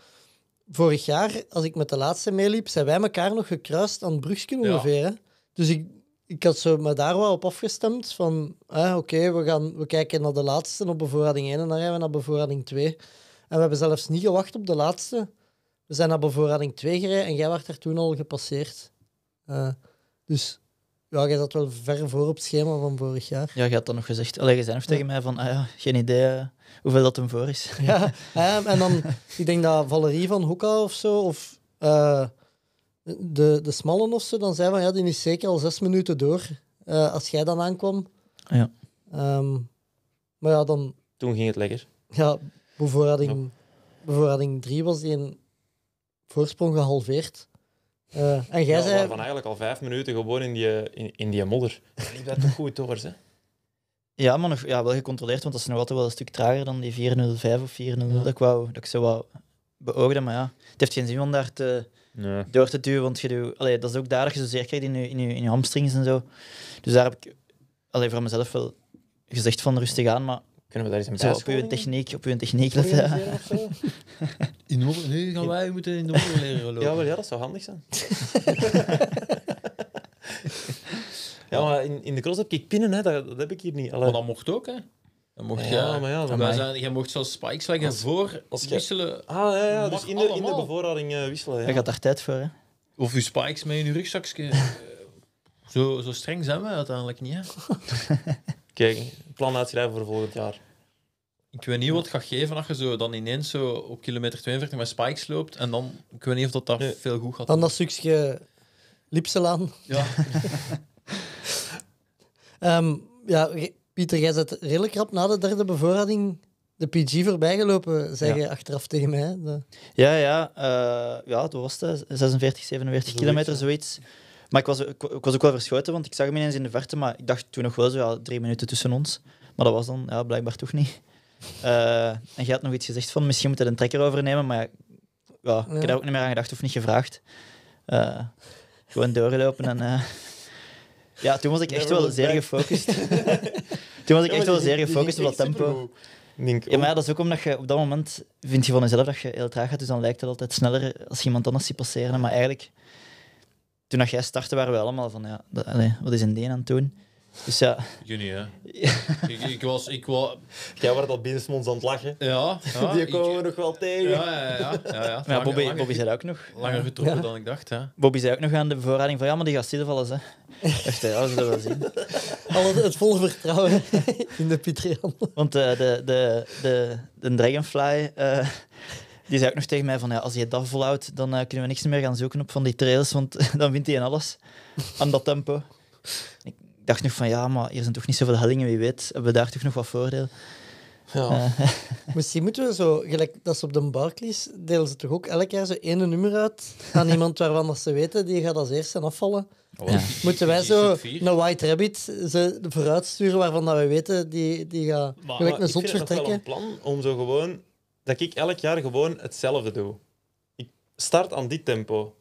vorig jaar, als ik met de laatste meeliep, zijn wij elkaar nog gekruist aan het brugje ongeveer. Hè? Dus ik, ik had zo me daar wel op afgestemd van oké, we gaan we kijken naar de laatste op bevoorrading 1 en dan rijden we naar bevoorrading 2. En we hebben zelfs niet gewacht op de laatste. We zijn naar bevoorrading 2 gereden en jij werd er toen al gepasseerd. Eh, dus ja, jij zat wel ver voor op het schema van vorig jaar. Ja, je had dan nog gezegd. leggen je zei tegen mij van, ah ja, geen idee eh, hoeveel dat hem voor is. [laughs] Ja, ehm, en dan, [laughs] ik denk dat Valerie van Hoeka of zo, of eh, de, de Smallen of zo, dan zei van, ja, die is zeker al zes minuten door eh, als jij dan aankwam. Ja. Ehm, maar ja, dan... Toen ging het lekker. Ja, bevoorrading, bevoorrading 3 was die een voorsprong gehalveerd. Uh, en jij ja, zei... Van eigenlijk al vijf minuten gewoon in die, in, in die modder. Liep dat toch goed door, hè? Ja, maar nog, ja, wel gecontroleerd, want dat is nog altijd wel een stuk trager dan die 405 of 400 ja. dat, ik wou, dat ik zo wou beoogden. Maar ja, het heeft geen zin om daar te, nee. door te duwen, want je doet, allee, dat is ook daar dat zo in je, in, je, in je hamstrings en zo. Dus daar heb ik allee, voor mezelf wel gezegd van rustig aan, maar kunnen we daar eens een ja, op uw techniek, op uw techniek letten? [laughs] In oorlog, nu gaan wij moeten in de oorlog leren lopen. Ja, wel, ja, dat zou handig zijn. [laughs] ja, maar in, in de cross heb ik pinnen, hè. Dat, heb ik hier niet. Allee. Maar dat mocht ook, hè. Dat mocht, ja, ja, maar ja. dan wij zijn, jij mocht zoals spikes leggen voor als wisselen. Ah, ja, ja. Dus in de, in de bevoorrading eh, wisselen, ja. Je gaat daar tijd voor, hè. Of je spikes mee in je rugzakje. [laughs] Eh, zo, zo streng zijn we uiteindelijk niet, hè. Kijk, plan uitschrijven voor volgend jaar. Ik weet niet wat het gaat geven als je zo dan ineens zo op kilometer 42 met spikes loopt. En dan, ik weet niet of dat daar veel goed gaat. Dan dat stukje lipselaan. Ja. [laughs] Ehm, ja, Pieter, jij zat redelijk rap na de derde bevoorrading de PG voorbij gelopen, zeg je achteraf tegen mij. Ja, ja, eh, ja, dat was het. 46, 47 kilometer, zoiets. Maar ik was, ik, was ook wel verschoten, want ik zag hem ineens in de verte, maar ik dacht toen nog wel zo drie minuten tussen ons. Maar dat was dan ja, blijkbaar toch niet. [laughs] Eh, en je had nog iets gezegd van misschien moet hij een trekker overnemen, maar ja, ik heb daar ook niet meer aan gedacht of niet gevraagd. Eh, gewoon doorlopen en... Eh, [laughs] ja, toen was ik echt wel zeer gefocust. [laughs] toen was ik echt wel zeer gefocust op dat tempo. ja, maar dat is ook omdat je op dat moment vind je van jezelf dat je heel traag gaat, dus dan lijkt het altijd sneller als iemand anders ziet passeren. Maar eigenlijk toen jij startte, waren we allemaal van, ja, dat, wat is een deen aan het doen? Dus ja... Ik niet, hè. [laughs] ik, ik, was... Ik was... Jij werd al binnensmonds aan het lachen. Ja. ja [laughs] Die komen we nog wel tegen. Ja, ja, ja. ja, ja. Maar Bobby, Bobby zei ook nog... Langer getrokken dan ik dacht, hè. Bobby zei ook nog aan de voorrading van, ja, maar die gaat vallen, hè. [laughs] Echt, ja, we dat zien. Al het volle vertrouwen in de Pietrian. Want eh, de, de, de, de Dragonfly... Eh, die zei ook nog tegen mij van, ja, als je dat volhoudt, dan eh, kunnen we niks meer gaan zoeken op van die trails, want [laughs] dan wint hij in alles. Aan dat tempo. Ik dacht nog van, ja, maar hier zijn toch niet zoveel hellingen, wie weet. Hebben we daar toch nog wat voordeel? Ja. Eh. [laughs] Misschien moeten we zo, gelijk dat ze op de Barclays delen ze toch ook elk jaar zo één nummer uit aan [laughs] iemand waarvan dat ze weten, die gaat als eerste afvallen. Oh, moeten wij zo naar White Rabbit ze vooruitsturen waarvan dat we weten, die, die gaat maar, zot vertrekken. Ik vind wel een plan om zo gewoon dat ik elk jaar gewoon hetzelfde doe. Ik start aan dit tempo.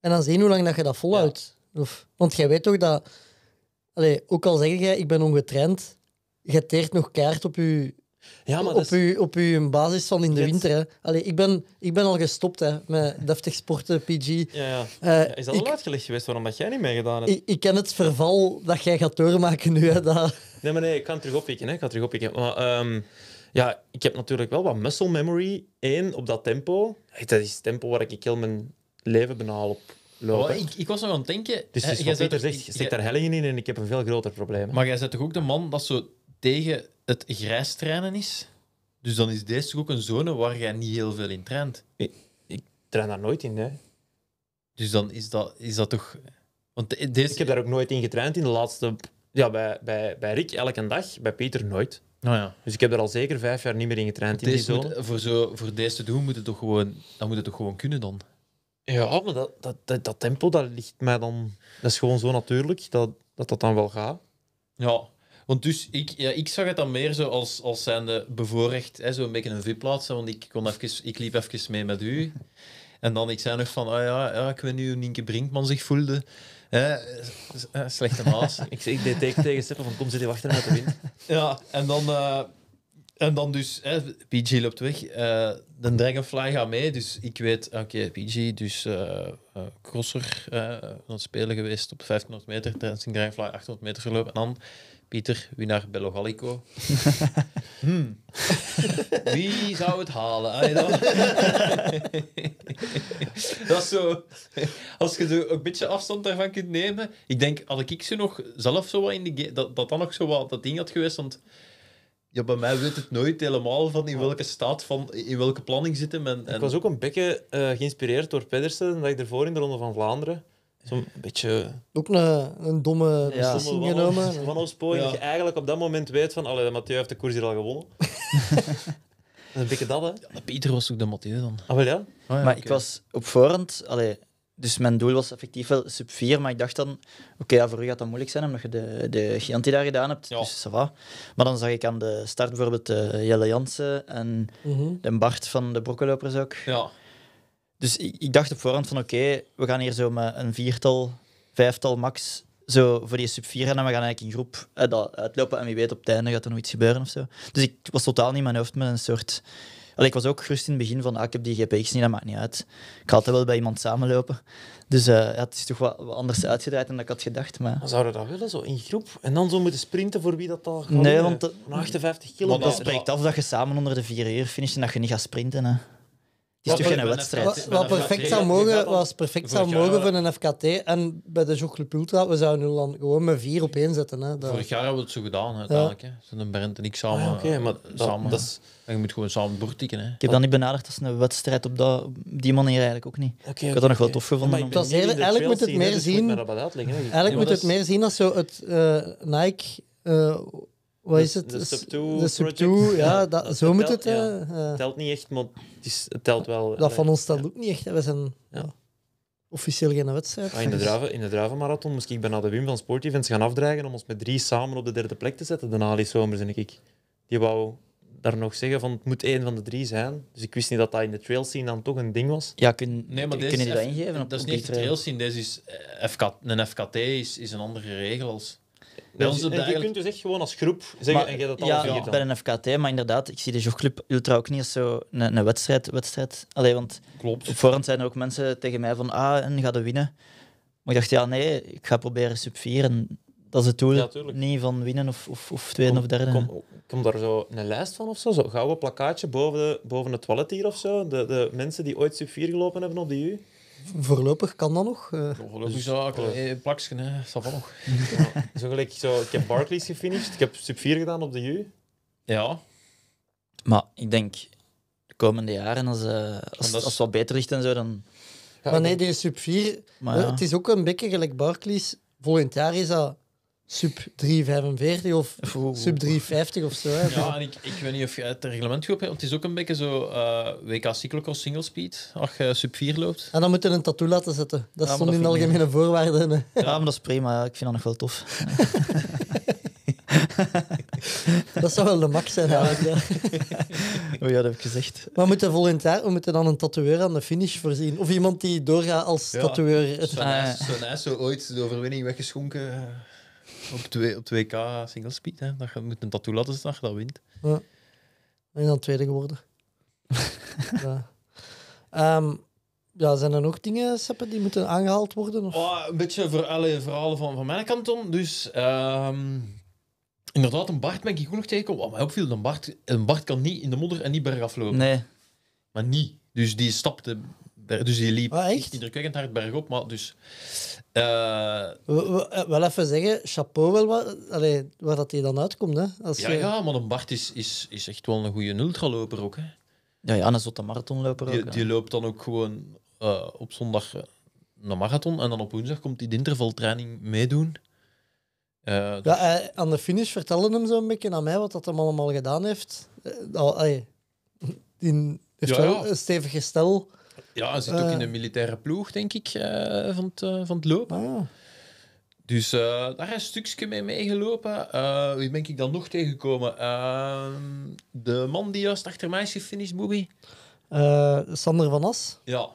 En dan zien hoe lang dat je dat volhoudt. want jij weet toch dat... Allee, ook al zeg jij, ik ben ongetraind, je teert nog kaart op je... Ja, maar op, op uw basis van in de winter. Hè. Allee, ik, ben, ik ben al gestopt hè, met deftig sporten, PG. Ja, eh, ja. is dat ik... al uitgelegd geweest waarom dat jij niet meegedaan hebt? Ik, ik, ken het verval dat jij gaat doormaken nu. Hè, dat... Nee, maar nee, ik kan terug oppikken. Hè. Ik kan terug oppikken. Maar, ehm, ja, ik heb natuurlijk wel wat muscle memory. één op dat tempo. Dat is het tempo waar ik heel mijn leven benaal op loop. Oh, ik, ik, was nog aan het denken... Dus, je zet Peter zegt, je daar hellingen in en ik heb een veel groter probleem. Maar jij bent toch ook de man dat zo tegen het grijs trainen is? Dus dan is deze ook een zone waar jij niet heel veel in traint. Ik, ik train daar nooit in, hè. Dus dan is dat, is dat toch... Want deze... Ik heb daar ook nooit in getraind in de laatste... Ja, bij, bij, bij Rick elke dag, bij Peter nooit. Nou ja. Dus ik heb er al zeker vijf jaar niet meer in getraind. In die zone. voor, zo, voor deze te doen, moet het toch gewoon, dan moet het toch gewoon kunnen dan? Ja, maar dat, dat, dat, tempo dat ligt mij dan... Dat is gewoon zo natuurlijk dat dat, dat dan wel gaat. Ja, want dus ik, ja, ik zag het dan meer zo als, als zijnde bevoorrecht, hè, zo een beetje een VIP-plaats. Want ik, kon even, ik liep even mee met u. En dan ik zei nog van, ah ja, ja ik weet nu hoe Nienke Brinkman zich voelde. Uh, uh, slechte maas. [laughs] ik, deed teken tegen van kom zit hier wachten met de wind. ja, en dan, eh, en dan dus, hè, PG loopt weg. de Dragonfly gaat mee, dus ik weet, oké, PG, dus crosser, aan het spelen geweest op 1500 meter, tijdens een Dragonfly 800 meter gelopen. En dan Pieter, winnaar Bello Gallico. [laughs] hmm. [laughs] Wie zou het halen? [laughs] dat is zo... Als je zo een beetje afstand daarvan kunt nemen... Ik denk, had ik ze nog zelf zo wat in de game... Dat, dat dan nog zo wat dat ding had geweest, want... Ja, bij mij weet het nooit helemaal van in welke staat, van, in welke planning zitten. En, en... Ik was ook een beetje eh, geïnspireerd door Pedersen, dat ik ervoor in de Ronde van Vlaanderen Zo'n beetje... Ook een, domme beslissing genomen. Van ons ja. dat je eigenlijk op dat moment weet van allee, Mathieu heeft de koers hier al gewonnen. [laughs] een beetje dat, hè. Ja, Pieter was ook de Mathieu dan. Ah, wel ja? Ah, maar ik was op voorhand... dus mijn doel was effectief wel sub 4, maar ik dacht dan... Oké, voor u gaat dat moeilijk zijn, omdat je de, de die daar gedaan hebt. Dus ça va. Maar dan zag ik aan de start bijvoorbeeld uh, Jelle Jansen en mhm. de Bart van de Brokkelopers ook. Ja. Dus ik, dacht op voorhand van oké, we gaan hier zo met een viertal, vijftal max zo voor die sub 4 en we gaan eigenlijk in groep eh, dat uitlopen en wie weet op het einde gaat er nog iets gebeuren of zo. Dus ik was totaal niet mijn hoofd met een soort... ik was ook gerust in het begin van, ah, ik heb die GPX niet, dat maakt niet uit. Ik ga altijd wel bij iemand samenlopen. Dus eh, ja, het is toch wat, anders uitgedraaid dan ik had gedacht. Maar... Zouden we dat willen, zo in groep? En dan zo moeten sprinten voor wie dat al gaat? Nee, want... De, 58 kilometer. Want dat spreekt af dat je samen onder de 4 uur finisht en dat je niet gaat sprinten. Hè. Het is toch geen wedstrijd. Wat, perfect zou mogen, was perfect zou mogen voor een FKT. En bij de Jockey Pultra, we zouden nu dan gewoon met vier op één zetten. Hè, Vorig jaar hebben we het zo gedaan, uiteindelijk. Zo'n Bernd en ik samen. Ah, okay, maar samen. Dat je moet gewoon samen doortikken. Hè. Ik heb dat niet benaderd als een wedstrijd op dat, die manier eigenlijk ook niet. Okay, ik had dat nog wel tof gevonden. eigenlijk moet het meer dus zien... Eigenlijk moet het meer zien als zo het eh, Nike... Eh, wat de, is het? sub 2 ja, dat, [laughs] zo moet het. Ja. Eh, eh. telt niet echt, maar het, is, het telt wel. Dat van ons telt ook niet echt. We zijn officieel geen wedstrijd. Ah, in, de [laughs] draven, in de Dravenmarathon moest ik naar de Wim van Sport Events gaan afdragen om ons met drie samen op de derde plek te zetten. De Ali Somers en ik. Die wou daar nog zeggen van het moet één van de drie zijn. Dus ik wist niet dat dat in de trail scene dan toch een ding was. Ja, kun, nee, maar kun je dat ingeven? dat is niet de trail scene. Deze is eh, een FKT is, is een andere regel als je kunt dus echt gewoon als groep zeggen maar, en jij dat ja, ja, bij een FKT, maar inderdaad, ik zie de jogclub Ultra ook niet als zo een, een, wedstrijd. wedstrijd. Allee, want Klopt. op voorhand zijn er ook mensen tegen mij van ah, en ga de winnen. Maar ik dacht, ja nee, ik ga proberen sub 4 en dat is het doel. niet van winnen of, of, of tweede of derde. Kom, kom daar zo een lijst van of zo? Zo'n gouden plakkaatje boven, de, boven het toilet hier of zo? De, de mensen die ooit sub 4 gelopen hebben op de U? Voorlopig kan dat nog. Uh. Voorlopig dus, eh, Dat zal nog. [laughs] Zo gelijk, zo, ik heb Barclays gefinished, ik heb sub 4 gedaan op de U. Ja. Maar ik denk, de komende jaren, als, uh, als, als het wat beter ligt en zo, dan... Ja, maar nee, die sub 4, het is ook een beetje gelijk Barclays. Volgend jaar is dat sub 345 of [laughs] sub 350 of zo. Ja, en ik, ik weet niet of je het reglement goed hebt. want Het is ook een beetje zo eh, WK Cyclocross Single Speed, als je sub 4 loopt. En dan moet je een tattoo laten zetten. Dat ja, stond in de algemene voorwaarden. Ja, maar dat is prima. Ik vind dat nog wel tof. [laughs] dat zou wel de max zijn eigenlijk. Ja. [laughs] Oh ja, dat heb gezegd. Maar moeten jaar we moeten dan een tatoeëur aan de finish voorzien. Of iemand die doorgaat als ja, tatoeëur. Zo, zo ooit de overwinning weggeschonken. Eh op, twee, op 2K single speed. Hè. Dat je moet een tattoo laten staan, dat wint. Ja. En dan tweede geworden. [laughs] ja. Ehm, ja, zijn er nog dingen, Seppe, die moeten aangehaald worden? Of? Oh, een beetje voor alle verhalen van, van mijn kanton. Dus ehm, inderdaad, een Bart ben ik ook nog Wat mij opviel, een Bart, een Bart kan niet in de modder en niet bergaf lopen. Nee. Maar niet. Dus die stapte dus je liep ah, echt? indrukwekkend hard bergop. Maar dus, eh, eh, Wel even zeggen, chapeau wel wat, allee, waar dat hij dan uitkomt. Hè? Als ja, je... ja, maar een Bart is, is, is echt wel een goede ultraloper ook. Hè? Ja, ja, een zotte marathonloper ook. Die, die loopt dan ook gewoon eh, op zondag een marathon en dan op woensdag komt hij de intervaltraining meedoen. ja, dus- aan de finish vertelde hem zo'n beetje aan mij wat dat hem allemaal gedaan heeft. Uh, [laughs] die heeft wel een stevig gestel. Ja, hij zit ook in de eh. militaire ploeg, denk ik, eh, van, het, eh, van het lopen. Ah. Dus daar is een stukje mee meegelopen. Uh, wie ben ik dan nog tegengekomen? Ehm, de man die juist achter mij is gefinished, Bobby. Sander van As. Ja,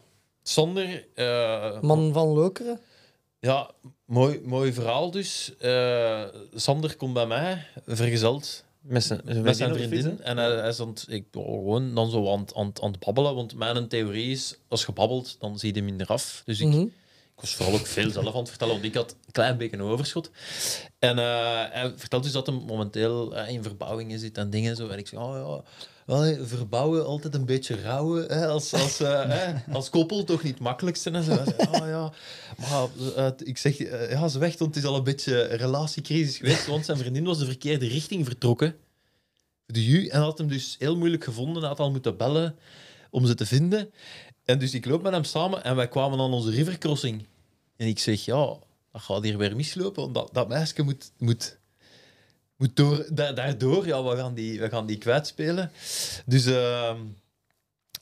Sander. man van Lokeren. Ja, mooi, mooi verhaal dus. Sander komt bij mij, vergezeld met zijn, met zijn vriendin. En hij, is ik, gewoon dan zo aan, aan, aan het babbelen. Want mijn theorie is, als je babbelt, dan zie je minder af. Dus ik, mhm. ik was vooral ook veel zelf aan het vertellen, want ik had een klein beetje een overschot. En uh, hij vertelt dus dat hij momenteel eh, in verbouwingen zit en dingen. Zo. En ik zeg, oh ja wel, verbouwen altijd een beetje rouwen. Hè, als, als, eh, hè, als koppel toch niet makkelijk zijn. zo. Oh, ah, ja. Maar ik zeg, eh, ja, ze weg, want het is al een beetje een relatiecrisis geweest. Want zijn vriendin was de verkeerde richting vertrokken. De U, en had hem dus heel moeilijk gevonden. Hij had al moeten bellen om ze te vinden. En dus ik loop met hem samen en wij kwamen aan onze rivercrossing. En ik zeg, ja, dat gaat hier weer mislopen, dat, dat meisje moet, moet moet door, daardoor, ja, we gaan die, we gaan die kwijtspelen. Dus ehm,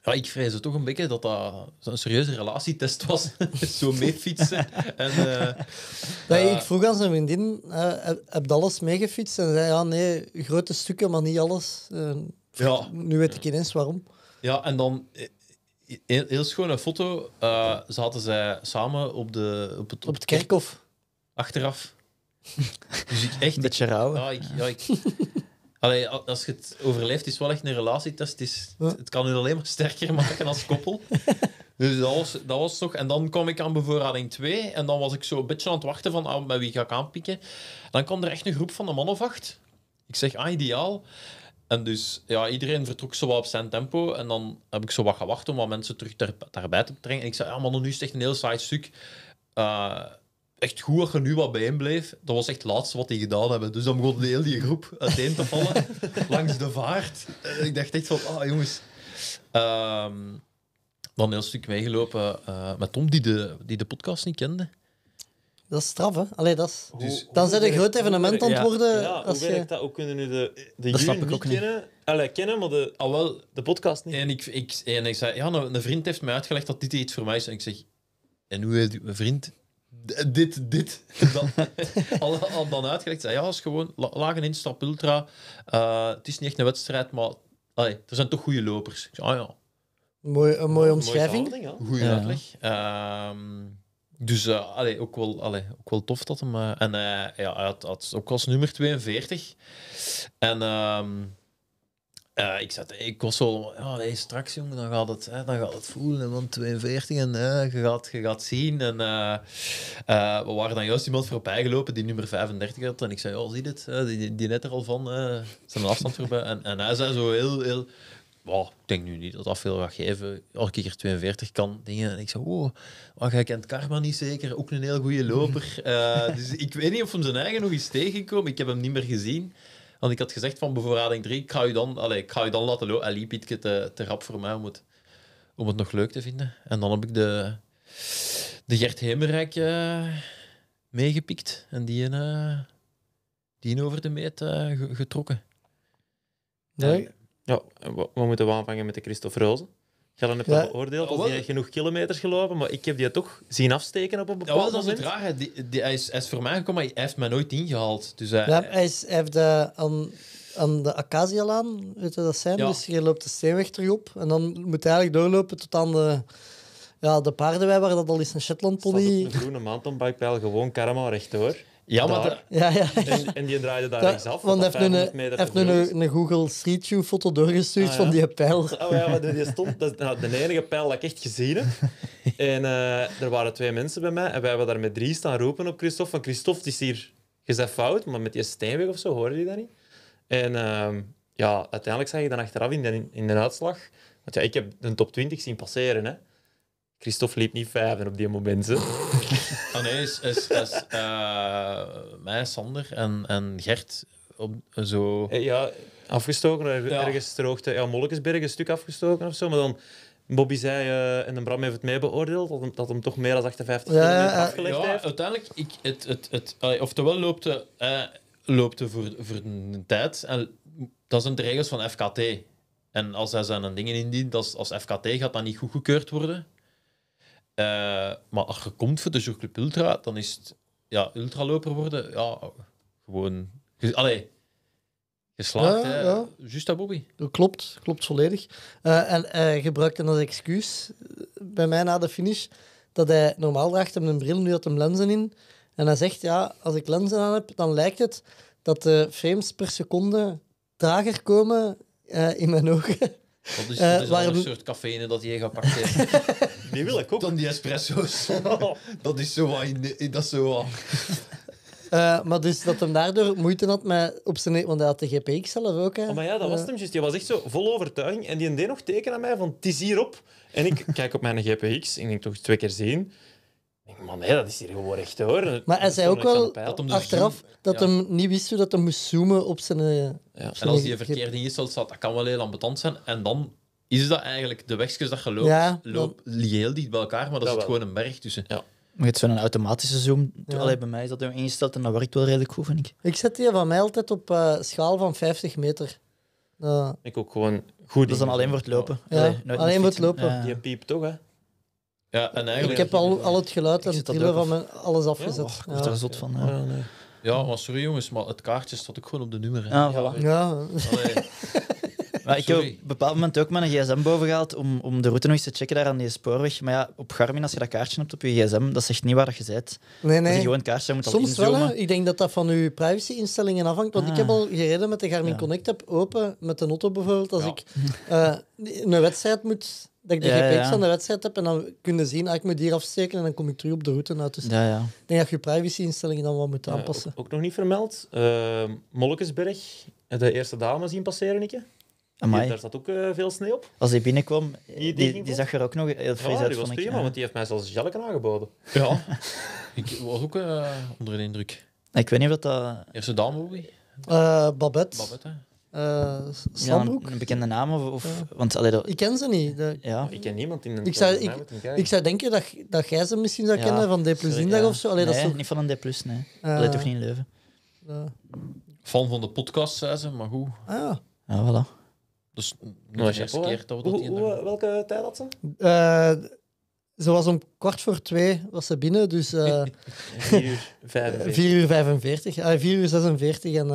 ja, ik vrees toch een beetje dat dat een serieuze relatietest was. [laughs] zo mee fietsen. en, eh, eh, ik vroeg aan zijn vriendin, eh, heb, je alles meegefietst? En zei, ja nee, grote stukken, maar niet alles. ja. Nu weet ik ineens waarom. Ja, en dan heel, heel schone foto. Uh, zaten zij samen op, de, op het, op het kerkhof. Achteraf. Dus ik echt... Een beetje rouwen [laughs] als je het overleeft, is wel echt een relatietest. Het, is, het, kan je alleen maar sterker maken als koppel. [laughs] Dus dat was, dat was toch... En dan kom ik aan bevoorrading 2. En dan was ik zo een beetje aan het wachten van ah, met wie ga ik aanpikken. Dan kwam er echt een groep van de man of acht. Ik zeg, ah, ideaal. En dus ja, iedereen vertrok zo wat op zijn tempo. En dan heb ik zo wat gewacht om wat mensen terug ter, daarbij te brengen. En ik zei, ja, ah, man nu is het echt een heel saai stuk. Eh, echt goed dat je nu wat bij hem bleef. Dat was echt het laatste wat die gedaan hebben. Dus dan begon de hele die groep uiteen te vallen [laughs] langs de vaart. Eh, ik dacht echt van, ah jongens. Um, dan een heel stuk meegelopen uh, met Tom, die de, die de podcast niet kende. Dat is straf, hè? Allee, dat is, dan zijn een groot evenement worden. Ja, als hoe dat? Ook kunnen nu de, de jullie niet, kennen. Niet. kennen, maar de, ah, wel, de podcast niet. En ik, ik, en ik zei, ja, een, een vriend heeft mij uitgelegd dat dit iets voor mij is. En ik zeg, en hoe heeft mijn vriend dit, dit. [laughs] al, dan uitgelegd. ja, ja, is gewoon lage instap ultra. Eh, het is niet echt een wedstrijd, maar er zijn toch goede lopers. Ik ah, ja. Mooi, een mooie omschrijving. Goeie Goede uitleg. Ehm, dus eh, allee, ook, wel, allee, ook wel tof dat hem... Eh, en ja, hij had, had, ook als nummer 42. En... Uh, ik, zat, ik was zo, oh, hey, straks jongen, dan gaat het, hè, dan gaat het voelen, want 42 en hè, je, gaat, je gaat zien. En, eh, eh, we waren dan juist iemand voorbij gelopen die nummer 35 had en ik zei, oh zie dit, die, die net er al van, zijn afstand voorbij. En, en hij zei zo heel, heel wow, ik denk nu niet dat dat veel gaat geven. Elke keer 42 kan dingen. En ik zei, wow, maar jij kent Karma niet zeker. Ook een heel goede loper. dus ik weet niet of hem zijn eigen nog eens tegenkomen Ik heb hem niet meer gezien. Want ik had gezegd van bevoorrading 3, ik ga je dan, allez, ik ga je dan laten lopen. Ali biedt te, te rap voor mij om het, om het nog leuk te vinden. En dan heb ik de, de Gert Hemerijk eh, meegepikt en die, uh, die over de meet eh, getrokken. Nee? Ja, we moeten aanvangen met de Christophe Rozen? Ik hebt ja. dat beoordeeld als hij genoeg kilometers gelopen, maar ik heb die toch zien afsteken op een bepaald ja, dat moment. is hij, is, is voor mij gekomen, maar hij heeft mij nooit ingehaald. Dus hij, eh, ja, hij, is, hij heeft de, eh, aan, aan de Acacialaan, weet je dat zijn? Dus je loopt de steenweg terug op en dan moet hij eigenlijk doorlopen tot aan de... Ja, de paardenwei waar dat al is, een Shetland pony. een groene mountainbikepijl, gewoon karma recht ja, maar ja, ja. En, die draaide daar eens af. Want hij heeft nu, heeft nu een, Google Street View foto doorgestuurd ah, van die pijl. Oh ja, maar die stond, dat is nou, de enige pijl dat ik echt gezien heb. [laughs] En eh, er waren twee mensen bij mij en wij hebben daar met drie staan roepen op Christophe. Van Christophe, is hier, je fout, maar met die steenweg of zo hoorde hij dat niet. En ehm, ja, uiteindelijk zag je dan achteraf in de, in de uitslag. Want ja, ik heb een top 20 zien passeren. Hè. Christophe liep niet vijf op die moment. [laughs] Ah nee, is, is, is eh, mij, Sander en, en Gert op, zo... Eh, ja, afgestoken, er, ja. ergens droogte. Ja, een stuk afgestoken of zo, maar dan... Bobby zei, in eh, en de Bram heeft het meebeoordeeld beoordeeld, dat hem, dat hem toch meer dan 58 ja, afgelegd ja, heeft. uiteindelijk, ik, het, het, het, of oftewel loopt de, loopt voor, voor de tijd, en dat zijn de regels van FKT. En als hij zijn dingen indient, als, als FKT gaat dat niet goedgekeurd worden, eh, maar als je komt voor de Jourclub Ultra, dan is het ja, ultraloper worden. Ja, gewoon. Allee, geslaagd, ja, hè? dat, Bobby. klopt, klopt volledig. Eh, en hij eh, gebruikte als excuus bij mij na de finish dat hij normaal draagt hem een bril, nu had hem lenzen in. En hij zegt, ja, als ik lenzen aan heb, dan lijkt het dat de frames per seconde trager komen in mijn ogen eh, dus dat is, dat een soort cafeïne dat je gaat pakken. die wil ik ook. Dan die espresso's. [laughs] dat is zo wat... dat is zo wat. [laughs] Eh, maar dus dat hem daardoor moeite had met op zijn... Want hij had de GPX zelf ook, hè. Oh, maar ja, dat was eh. hem juist. Die was echt zo vol overtuiging. En die deed nog teken aan mij van, het is hierop. En ik kijk op mijn GPX en ik denk toch twee keer zien denk, man, nee, dat is hier gewoon echt hoor. Maar hij zei ook wel dat achteraf dat ja. hem niet wist hoe dat moest zoomen op zijn. Eh, ja. en als die verkeerde ingesteld staat, dat kan wel heel ambetant zijn. En dan is dat eigenlijk de wegjes dat je loopt, ja, loopt heel dicht bij elkaar, maar dat, dat zit gewoon een berg tussen. Ja. Maar het is een automatische zoom. Ja. bij mij is dat ingesteld en dat werkt wel redelijk goed, vind ik. Ik zet die van mij altijd op eh, schaal van 50 meter. ik ook gewoon goed. Dat is dan alleen voor het lopen. Ja. alleen voor het lopen. Je piept toch, hè? Ja, en eigenlijk... Ik heb al, al het geluid en het van mijn, alles afgezet. ik word er zot van. Ja. Ja, maar sorry jongens, maar het kaartje stond ook gewoon op de nummer. Ah, ja, [laughs] Maar ik heb op een bepaald moment ook mijn gsm boven gehaald om, om de route nog eens te checken daar aan die spoorweg. Maar ja, op Garmin, als je dat kaartje hebt op je gsm, dat zegt niet waar je bent. Nee, nee. je gewoon het kaartje moet Soms wel, hè. ik denk dat dat van je privacy-instellingen afhangt. Want ik ah. heb al gereden met de Garmin Connect-app open, met de auto bijvoorbeeld. Als ik eh, een wedstrijd moet dat ik de ja, GPX aan de wedstrijd heb en dan kunnen zien, ah, ik moet hier afsteken en dan kom ik terug op de route uit. Dus ik denk dat je privacy-instellingen dan wel moet aanpassen. Ook, ook, nog niet vermeld, uh, de eerste dame zien passeren, Nikke. Amai. Daar zat ook eh, veel sneeuw op. Als hij binnenkwam, eh, die, die, die zag er ook nog heel fris ja, uit. Die was prima, want die heeft mij zelfs jelleken aangeboden. Ja, [laughs] ik was ook eh, onder de indruk. Ik weet niet of dat... Eerste dame, uh, Babette. Babette, Sandbroek? Eh, ja, een, bekende naam? Of, want, allee, Ik ken ze niet. Ja. Ik ken niemand in een ik zou, ik, ik zou denken dat, dat jij ze misschien zou kennen van D plus of zo. Allee, dat is toch... niet van een D plus, nee. Uh, allee, toch niet in Leuven. Uh. Fan van de podcast, zei ze, maar goed. Ah, ja. Ja, voilà. Dus nooit geskeerd over dat oh, hoe, Welke tijd had ze? Eh, ze was om kwart voor twee was ze binnen, dus... 4 [laughs] uur 45. 4 uur 45, 4 ah, uur 46 en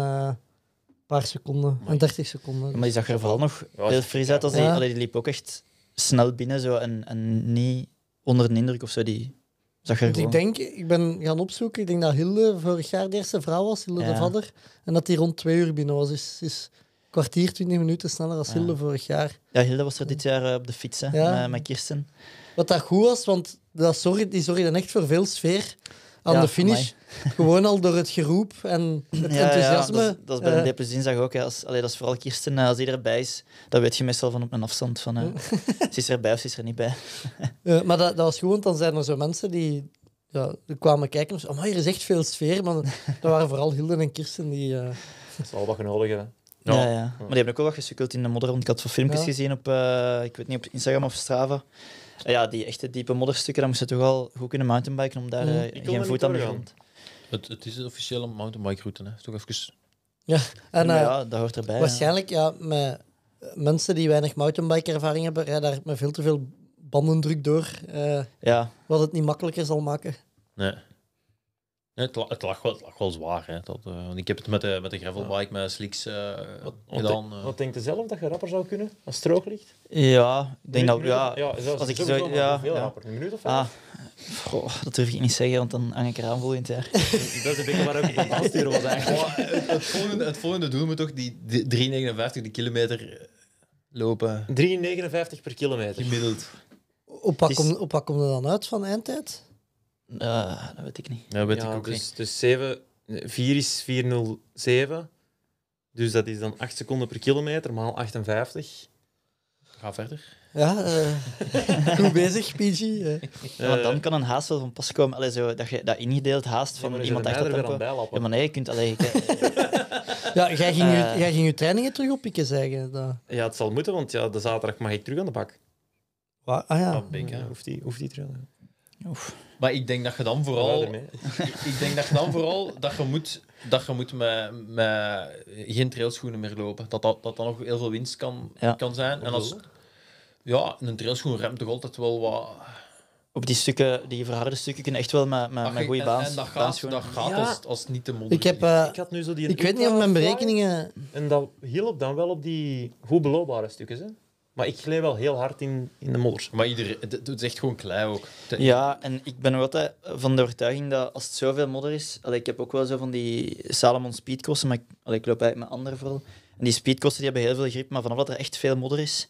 paar seconden, en 30 seconden. Maar die zag er vooral nog heel fris uit. Als die, liep ook echt snel binnen zo, en, en niet onder de indruk of zo. Die zag er ik denk, ik ben gaan opzoeken, ik denk dat Hilde vorig jaar de eerste vrouw was, Hilde de vader, en dat die rond twee uur binnen was. Is een kwartier, twintig minuten sneller dan Hilde vorig jaar. Ja, Hilde was er dit jaar eh, op de fiets hè, met, met Kirsten. Wat dat goed was, want dat zorg, die zorgde echt voor veel sfeer aan de finish. [laughs] Gewoon al door het geroep en het enthousiasme. dat, is, bij uh, eh. de Dinsdag ook. Hè. Als, dat is vooral Kirsten, als die erbij is, dat weet je meestal van op een afstand. Van, uh, [laughs] ze is erbij of ze is er niet bij. [laughs] maar dat, dat was gewoon, dan zijn er zo mensen die ja, kwamen kijken. Dus, oh, hier is echt veel sfeer. Maar dat waren vooral Hilden en Kirsten die... Uh... Dat is al wat nodig hebben. Ja, ja. Maar die hebben ook wel wat gesukkeld in de modder. Want ik had veel filmpjes gezien op, eh, ik weet niet, op Instagram of Strava ja, die echte diepe modderstukken, dan moest je toch wel goed kunnen mountainbiken om daar hmm. eh, geen voet aan te grond. Het, het is een officiële mountainbike route, hè? Toch even... Ja, en, ja, eh, dat hoort erbij. Waarschijnlijk, ja, met mensen die weinig mountainbike ervaring hebben, rijden daar met veel te veel bandendruk door. Eh, ja. Wat het niet makkelijker zal maken. Nee het, lag, het, wel, het, lag wel, zwaar. Hè, eh, ik heb het met de, met de gravelbike, met slicks eh, wat, gedaan. Eh. Wat, zelf dat je rapper zou kunnen als het ligt? Ja, ik denk dat... Ja, als ik zou, ja, veel rapper. Een minuut of ah, vijf? Ah, dat durf ik niet zeggen, want dan hang ik eraan volgend jaar. [laughs] dat is een beetje waar ik in afsturen was eigenlijk. het, volgende, het volgende doel moet toch die, 3,59 de kilometer lopen. 3,59 per kilometer? Gemiddeld. Op wat, op komt er dan uit van eindtijd? Uh, dat weet ik niet. weet ik ook dus, niet. Dus 7, 4 is 407. Dus dat is dan 8 seconden per kilometer, maal 58. Ga verder. Ja, uh, [laughs] bezig, PG. Eh. Ja, want dan kan een haast wel van pas komen. Allee, zo, dat je dat ingedeeld haast van iemand achter er Ja, maar nee, je kunt... alleen. [laughs] ja, jij ging, je, eh. jij ging je trainingen terug oppikken, zeggen. Dat. Ja, het zal moeten, want ja, de zaterdag mag ik terug aan de bak. Wat? Ah ja. Dat ik, hoeft die, hoeft die terug. Oef. Maar ik denk dat je dan vooral... [laughs] ik denk dat je dan vooral... Dat je moet, dat je moet met, met geen trailschoenen meer lopen. Dat dat, dat dan nog heel veel winst kan, kan zijn. En als, ja, een trailschoen remt toch altijd wel wat op die stukken, die verharde stukken, kunnen echt wel met, met, goede baas En, en dat gaat, als, als niet te modder ik, heb, eh, ik, had nu zo die ik weet niet of mijn berekeningen... En dat hielp dan wel op die goed beloopbare stukken. Hè? Maar ik gleed wel heel hard in, in de modder. Maar iedereen, het, is echt gewoon klein. ook. Ja, en ik ben altijd van de overtuiging dat als het zoveel modder is... Allee, ik heb ook wel zo van die Salomon speedkosten, maar ik, ik loop eigenlijk met anderen vooral. En die speedkosten die hebben heel veel grip, maar vanaf dat er echt veel modder is,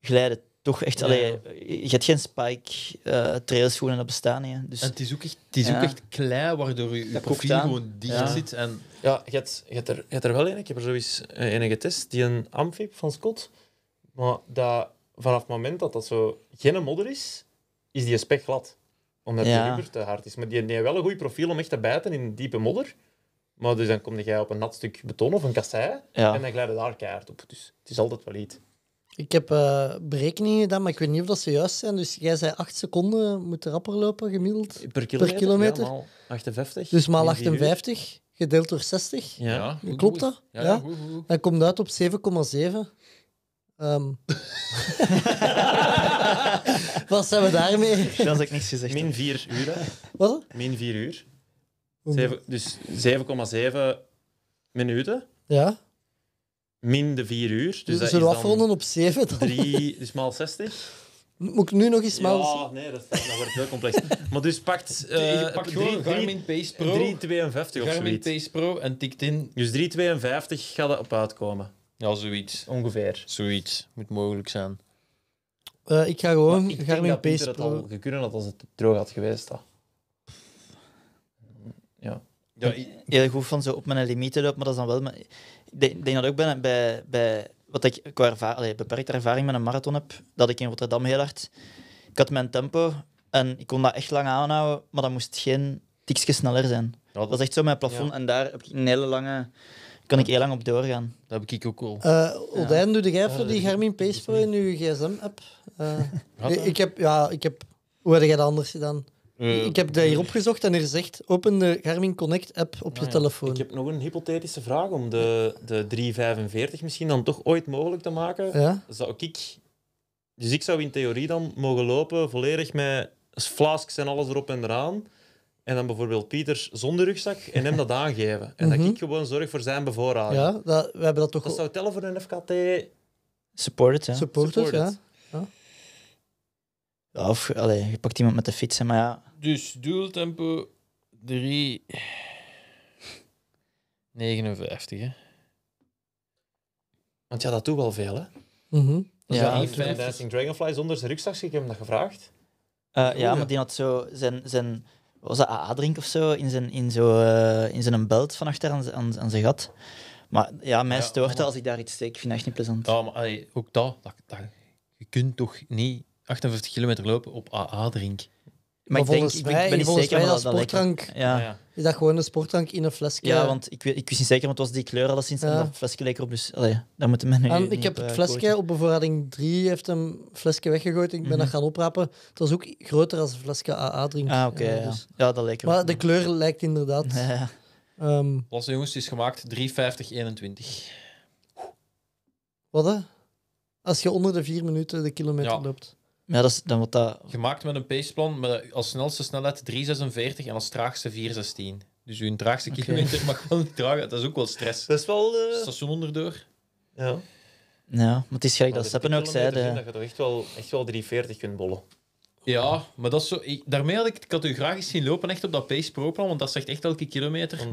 glijden toch echt... Ja. je hebt geen spike uh, eh, trailschoenen, dat bestaan niet. Dus, en het is ook echt, het is ook echt klei, waardoor je, je profiel gewoon dicht ja. zit. En... Ja, je hebt, je, hebt er, je hebt er wel een. Ik heb er zoiets eh, een getest. Die een Amphib van Scott... Maar dat, vanaf het moment dat dat zo geen modder is, is die spek glad. Omdat ja. de rubber te hard is. Maar die heeft wel een goed profiel om echt te bijten in diepe modder. Maar dus dan kom jij op een nat stuk beton of een kassei en dan glijden daar keihard op. Dus het is altijd wel iets. Ik heb uh, berekeningen gedaan, maar ik weet niet of dat ze juist zijn. Dus jij zei 8 seconden moet rapper lopen gemiddeld per kilometer. Per kilometer. Ja, 58. Dus maal 58 gedeeld door 60. Ja. Klopt dat? Ja, ja. Dan komt dat uit op 7,7. Um. [laughs] Wat zijn we daarmee? Dat had ik niks gezegd. Min 4 uur. Wat? Min 4 uur. dus 7,7 minuten. Ja. Min de 4 uur. Dus, dus dat zullen we afronden op 7 dan? 3, dus maal 60. Moet ik nu nog eens maal... Ja, nee, dat, dat wordt heel complex. [laughs] maar dus pakt... Uh, je eh, gewoon Garmin Pace Pro. 3,52 of zoiets. Garmin Pro en tikt in... Dus 3,52 gaat er op uitkomen. Ja, zoiets. Ongeveer. Zoiets. Moet mogelijk zijn. Eh, ik ga gewoon ik denk dat Pace het al Pro. als het droog had geweest. Dat. Ja. Ja, heel goed van zo op mijn limieten lopen, maar dat is dan wel... maar Ik denk, ik dat ook bij, bij, bij wat ik qua beperkte ervaring met een marathon heb, dat ik in Rotterdam heel hard... Ik had mijn tempo en ik kon dat echt lang aanhouden, maar dat moest geen tikje sneller zijn. Dat was echt zo mijn plafond en daar heb ik een hele lange kan ik heel lang op doorgaan. Dat heb ik ook al. Uh, Odijn, doe jij voor die Garmin Pace in je gsm-app? Uh, ik heb... Ja, ik heb... Hoe had jij dat anders gedaan? Eh, ik heb dat hier opgezocht en er zegt: open de Garmin Connect app op je ah, telefoon. Ik heb nog een hypothetische vraag om de, de 345 misschien dan toch ooit mogelijk te maken. Ja? Zou ik, dus ik zou in theorie dan mogen lopen volledig met flasks en alles erop en eraan. En dan bijvoorbeeld Pieter zonder rugzak en hem dat aangeven. En dat mhm. ik gewoon zorg voor zijn bevoorrading. Ja, dat, we hebben dat toch... Dat zou tellen voor een FKT... Supported, ja. Supported, ja. ja. ja of, je pakt iemand met de fiets, maar ja... Dus doeltempo 3... 59, hè. Want ja, dat doet wel veel, hè. Mm ja, heeft Dancing Dragonfly zonder zijn rugzak ik heb hem dat gevraagd. Eh, ja, maar die had zo zijn... zijn was dat AA-drink of zo, in zijn, in zo, eh, in zijn belt van achter aan, aan, zijn gat. Maar ja, mij ja, stoort als ik daar iets steek. Ik vind dat echt niet plezant. Ja, maar ook dat, dat, dat, je kunt toch niet 58 kilometer lopen op AA-drink. Maar, volgens ik denk, mij, ik ben niet zeker dat, dat Ja. ja. Is dat gewoon een sportdrank in een flesje? Ja, eh, want ik, ik wist niet zeker, want het was die kleur alleszins. Ja. dat flesje leek op dus allee, dat moeten mensen. nu Ik heb het eh, flesje op bevoorrading 3, heeft een flesje weggegooid. Ik ben mhm. dat gaan oprapen. Het was ook groter als een flesje AA-drink. Ah, oké. Eh, dus- ja, dat leek Maar de kleur lijkt inderdaad... Ja. Um, ehm, Losse jongens, is gemaakt 35021. Wat, Als je onder de 4 minuten de kilometer loopt. Ja, dat is, dan wordt dat... Gemaakt met een paceplan met als snelste snelheid 3,46 en als traagste 4,16. Dus uw traagste kilometer mag wel niet dragen. Dat is ook wel stress. Dat is wel... Uh... Station onderdoor. Ja. Ja, maar het is gelijk dat Seppen ook zei. De... Dat je toch echt wel, echt wel 3,40 kunt bollen. Ja, maar dat is zo, ik, daarmee had ik, ik had u graag eens zien lopen echt op dat paceproplan, want dat zegt echt elke kilometer.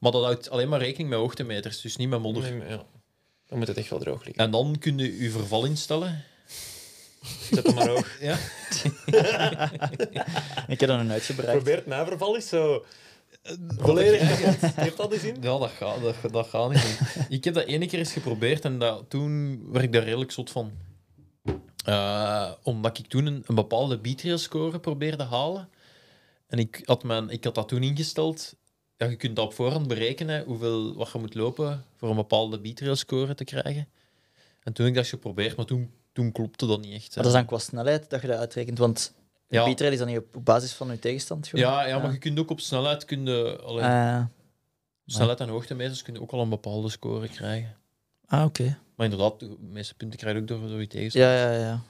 Maar dat houdt alleen maar rekening met hoogtemeters, dus niet met modder. ja. Dan moet het echt wel droog liggen. En dan kun je uw verval instellen. Zet hem maar hoog. [laughs] Ja. [laughs] ik heb dan een uitgebreid. Probeer het naverval is zo. Eh, volledig. Heeft dat eens zin? Ja, dat gaat, dat, gaat niet. ik heb dat ene keer eens geprobeerd en dat, toen werd ik daar redelijk zot van. Eh, omdat ik toen een, bepaalde beatrail-score probeerde halen. En ik had, mijn, ik had dat toen ingesteld. Ja, je kunt dat op voorhand berekenen, hoeveel, wat je moet lopen voor een bepaalde beatrail-score te krijgen. En toen heb ik dat geprobeerd, maar toen toen klopte dat niet echt. dat is dan qua snelheid dat je dat uitrekent, want ja. Beter is dan niet op basis van je tegenstand. Ja, ja, maar ah. je kunt ook op snelheid, kunnen. Ah, snelheid en hoogtemeters kun je ook al een bepaalde score krijgen. Ah, oké. Maar inderdaad, de meeste punten krijg je ook door, door je tegenstand. Ja, ja, ja.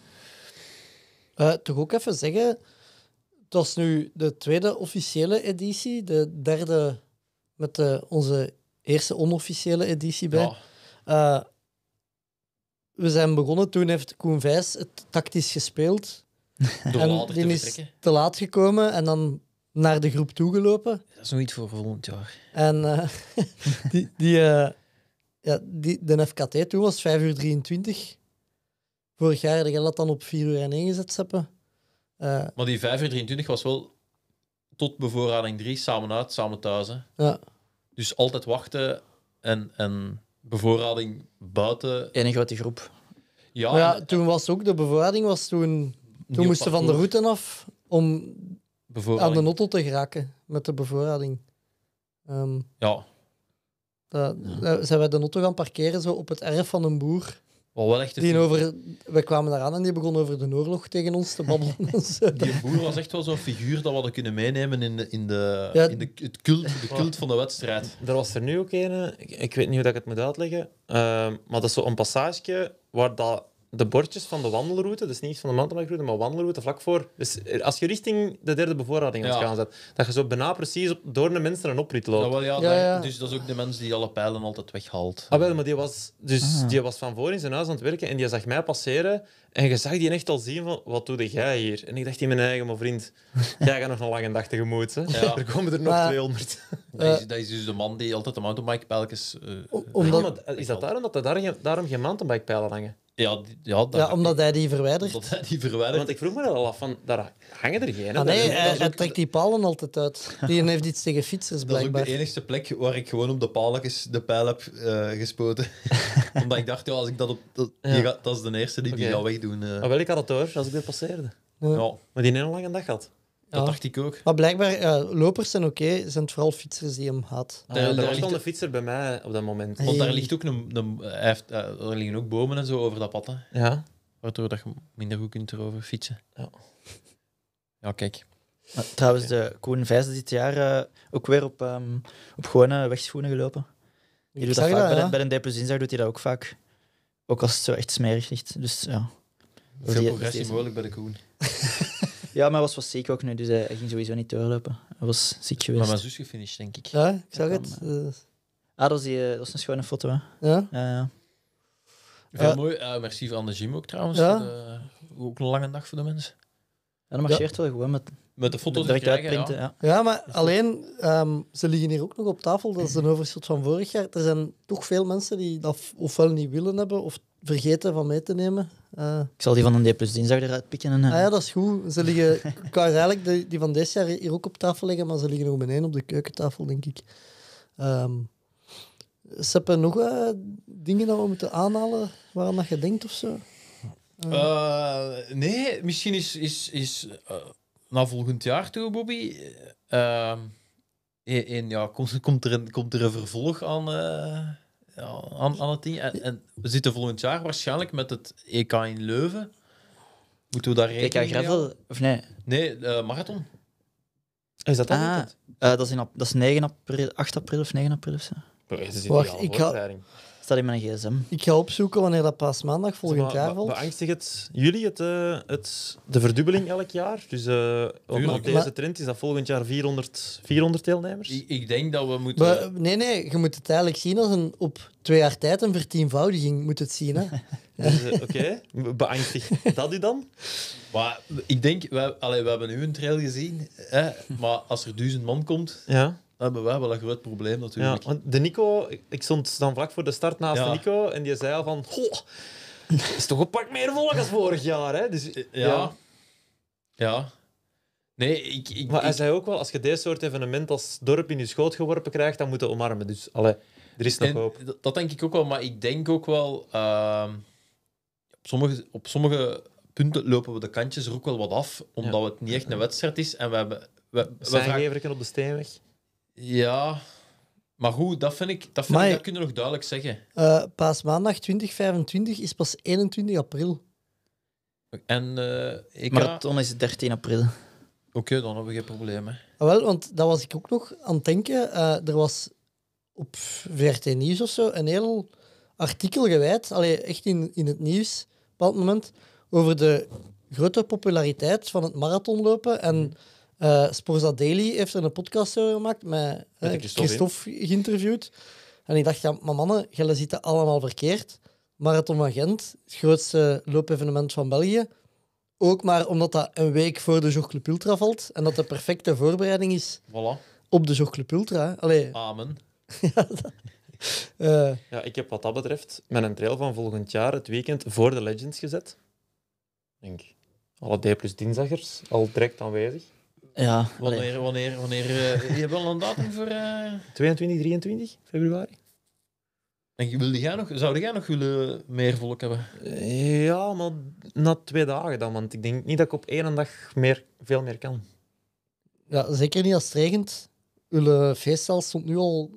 Eh, toch ook even zeggen, het was nu de tweede officiële editie, de derde met de, eh, onze eerste onofficiële editie bij. Ja. Eh, we zijn begonnen, toen heeft Koen Vijs het tactisch gespeeld. [laughs] Door en die te is te laat gekomen en dan naar de groep toegelopen. Dat is zoiets voor volgend jaar. En eh, [laughs] die, die, eh, ja, die, de FKT toen was 5 uur 23. Vorig jaar had je dat dan op 4 uur en 1 gezet, zappen. Eh, maar die 5 uur 23 was wel tot bevoorrading 3, samen uit, samen thuis. Ja. Dus altijd wachten en, en bevoorrading buiten. Enige die groep. Ja, toen was ook de bevoorrading was toen. Toen moesten van de route af om aan de notto te geraken met de bevoorrading. Um, ja. Dat, zijn wij de notto gaan parkeren zo op het erf van een boer wel echt die over, we kwamen eraan en die begon over de oorlog tegen ons te babbelen. [laughs] Dus, eh, die boer was echt wel zo'n figuur dat we hadden kunnen meenemen in, de, in, de, in de, het cult, de cult van de wedstrijd. Er was er nu ook een, eh, ik, weet niet hoe dat ik het moet uitleggen, eh, maar dat is zo'n passage waar dat de bordjes van de wandelroute, dus niet van de mountainbike-route, maar wandelroute vlak voor. Dus als je richting de derde bevoorrading aan het gaan zet, dat je zo bijna precies door de mensen een oprit loopt. wel, ja, Dus dat is ook de mens die alle pijlen altijd weghaalt. Ah, wel, maar die was, dus, ah. die was van voor in zijn huis aan het werken en die zag mij passeren. En je zag die echt al zien van, wat doe jij hier? En ik dacht in mijn eigen, vriend, [laughs] jij gaat nog een lange dag tegemoet. Ja. [laughs] Er komen er nog 200. [laughs] Eh, dat is, dus de man die altijd de mountainbike pijltjes... Eh, eh, is dat daarom dat er daarom geen mountainbike pijlen hangen? Ja, ja, ja, omdat hij die verwijdert. hij die Want ik vroeg me al af, van, daar hangen er geen. Ah, nee, hij, trekt die palen altijd uit. Die [laughs] heeft iets tegen fietsers, blijkbaar. Dat is ook de enige plek waar ik gewoon op de paletjes de pijl heb eh, gespoten. [laughs] omdat ik dacht, ja, als ik dat op... Dat, gaat, dat is de eerste die die gaat wegdoen. Uh. wel, ik had het door als ik dit passeerde. Ja. Maar die een lange dag had. Dat dacht ik ook. Maar blijkbaar, uh, lopers zijn oké, zijn het vooral fietsers die hem haat. Er ah, daar, al was de fietser bij mij op dat moment. Want daar ligt ook een, een, er liggen ook bomen en zo over dat pad. Hè. Ja. Waardoor dat je minder goed kunt erover fietsen. Ja, ja kijk. trouwens, de Koen Vijs dit jaar eh, ook weer op, um, op gewone wegschoenen gelopen. Je doet dat vaak. bij, een diepe doet hij dat ook vaak. Ook als het zo echt smerig ligt. Dus ja. Veel progressie mogelijk bij de Koen. [laughs] Ja, maar hij was, was ziek ook nu, dus hij, ging sowieso niet doorlopen. Hij was ziek geweest. Maar mijn zus gefinished, denk ik. Ja, ik zag het. Eh, ah, dat is, die, eh, dat een schone foto, hè? Ja. ja, ja. mooi. Uh, merci aan de gym ook trouwens. Ja. De, ook een lange dag voor de mensen. Ja, dat marcheert wel gewoon met, met de foto's direct uitprinten. Ja. ja. maar dus- alleen, ehm, ze liggen hier ook nog op tafel. Dat is een overschot van vorig jaar. Er zijn toch veel mensen die dat ofwel niet willen hebben of vergeten van mee te nemen. Eh. ik zal die van een D plus dinsdag eruit pikken. En, eh. Ah ja, dat is goed. Ze liggen, [laughs] ik wou eigenlijk die van deze jaar hier ook op tafel leggen, maar ze liggen nog meteen op de keukentafel, denk ik. Um, ze hebben nog eh, dingen dat we moeten aanhalen waarom dat je denkt of zo? nee, misschien is, is, is na volgend jaar toe, Bobby. Ehm, e- en, ja, komt, komt, er een, komt er een vervolg aan? aan, aan het En, en, we zitten volgend jaar waarschijnlijk met het EK in Leuven. Moeten we daar rekening mee Gravel, of nee? Nee, uh, marathon. Is dat dan ah, niet? Uh, dat, is in, dat is 9 april, 8 april of 9 april of zo. Wacht, ik ga staat in mijn gsm. Ik ga opzoeken wanneer dat pas maandag volgend jaar valt. Beangstig het jullie het, eh, het, de verdubbeling elk jaar? Dus eh, op, deze trend is dat volgend jaar 400, 400 deelnemers? Ik, ik denk dat we moeten... nee, nee, je moet het eigenlijk zien als een, op twee jaar tijd een vertienvoudiging. Moet het zien, hè? [laughs] Dus, eh, oké, okay. dat u dan? Maar ik denk, we, we hebben nu een trail gezien, hè, maar als er duizend man komt... Ja Ah, hebben wij wel een groot probleem natuurlijk. Ja, want de Nico, ik stond dan vlak voor de start naast de Nico en die zei al van, goh, is toch een pak meer volk als vorig jaar, hè? Dus, eh, ja. ja. Nee, ik, ik, maar hij zei ook wel, als je deze soort evenement als dorp in je schoot geworpen krijgt, dan moet je omarmen. Dus allez, er is nog en, hoop. Dat denk ik ook wel, maar ik denk ook wel... Ehm, op, sommige, op sommige punten lopen we de kantjes er ook wel wat af, omdat het niet echt een wedstrijd is. En we hebben... We, we, op de Steenweg. Ja, maar goed, dat vind ik, dat, vind ik, dat kun je nog duidelijk zeggen. Uh, paasmaandag 2025 is pas 21 april. En uh, eh, EK... Marathon is 13 april. Oké, dan hebben we geen problemen. Ah, wel, want dat was ik ook nog aan het denken. Eh, er was op VRT Nieuws of zo een heel artikel gewijd, alleen echt in, in het nieuws, op een bepaald moment, over de grote populariteit van het marathonlopen en uh, Sporza Daily heeft er een podcast over gemaakt, met uh, Christophe geïnterviewd. En ik dacht, ja, mijn mannen, jullie zitten allemaal verkeerd. Marathon van Gent, het grootste loopevenement van België. Ook maar omdat dat een week voor de Jogclub Ultra valt en dat de perfecte voorbereiding is voilà. op de Jogclub Ultra. Allee. Amen. [laughs] ja, eh, ja, ik heb wat dat betreft met een trail van volgend jaar het weekend voor de Legends gezet. Denk, alle D plus dinsdagers al direct aanwezig. Ja, wanneer, wanneer, wanneer uh, je hebt wel een datum voor. Uh... 22, 23 februari. En wilde jij nog, zou jij nog willen meer volk hebben? Eh, ja, maar na twee dagen dan, want ik denk niet dat ik op één dag meer, veel meer kan. Ja, zeker niet als het regent. Uw eh, stond nu al.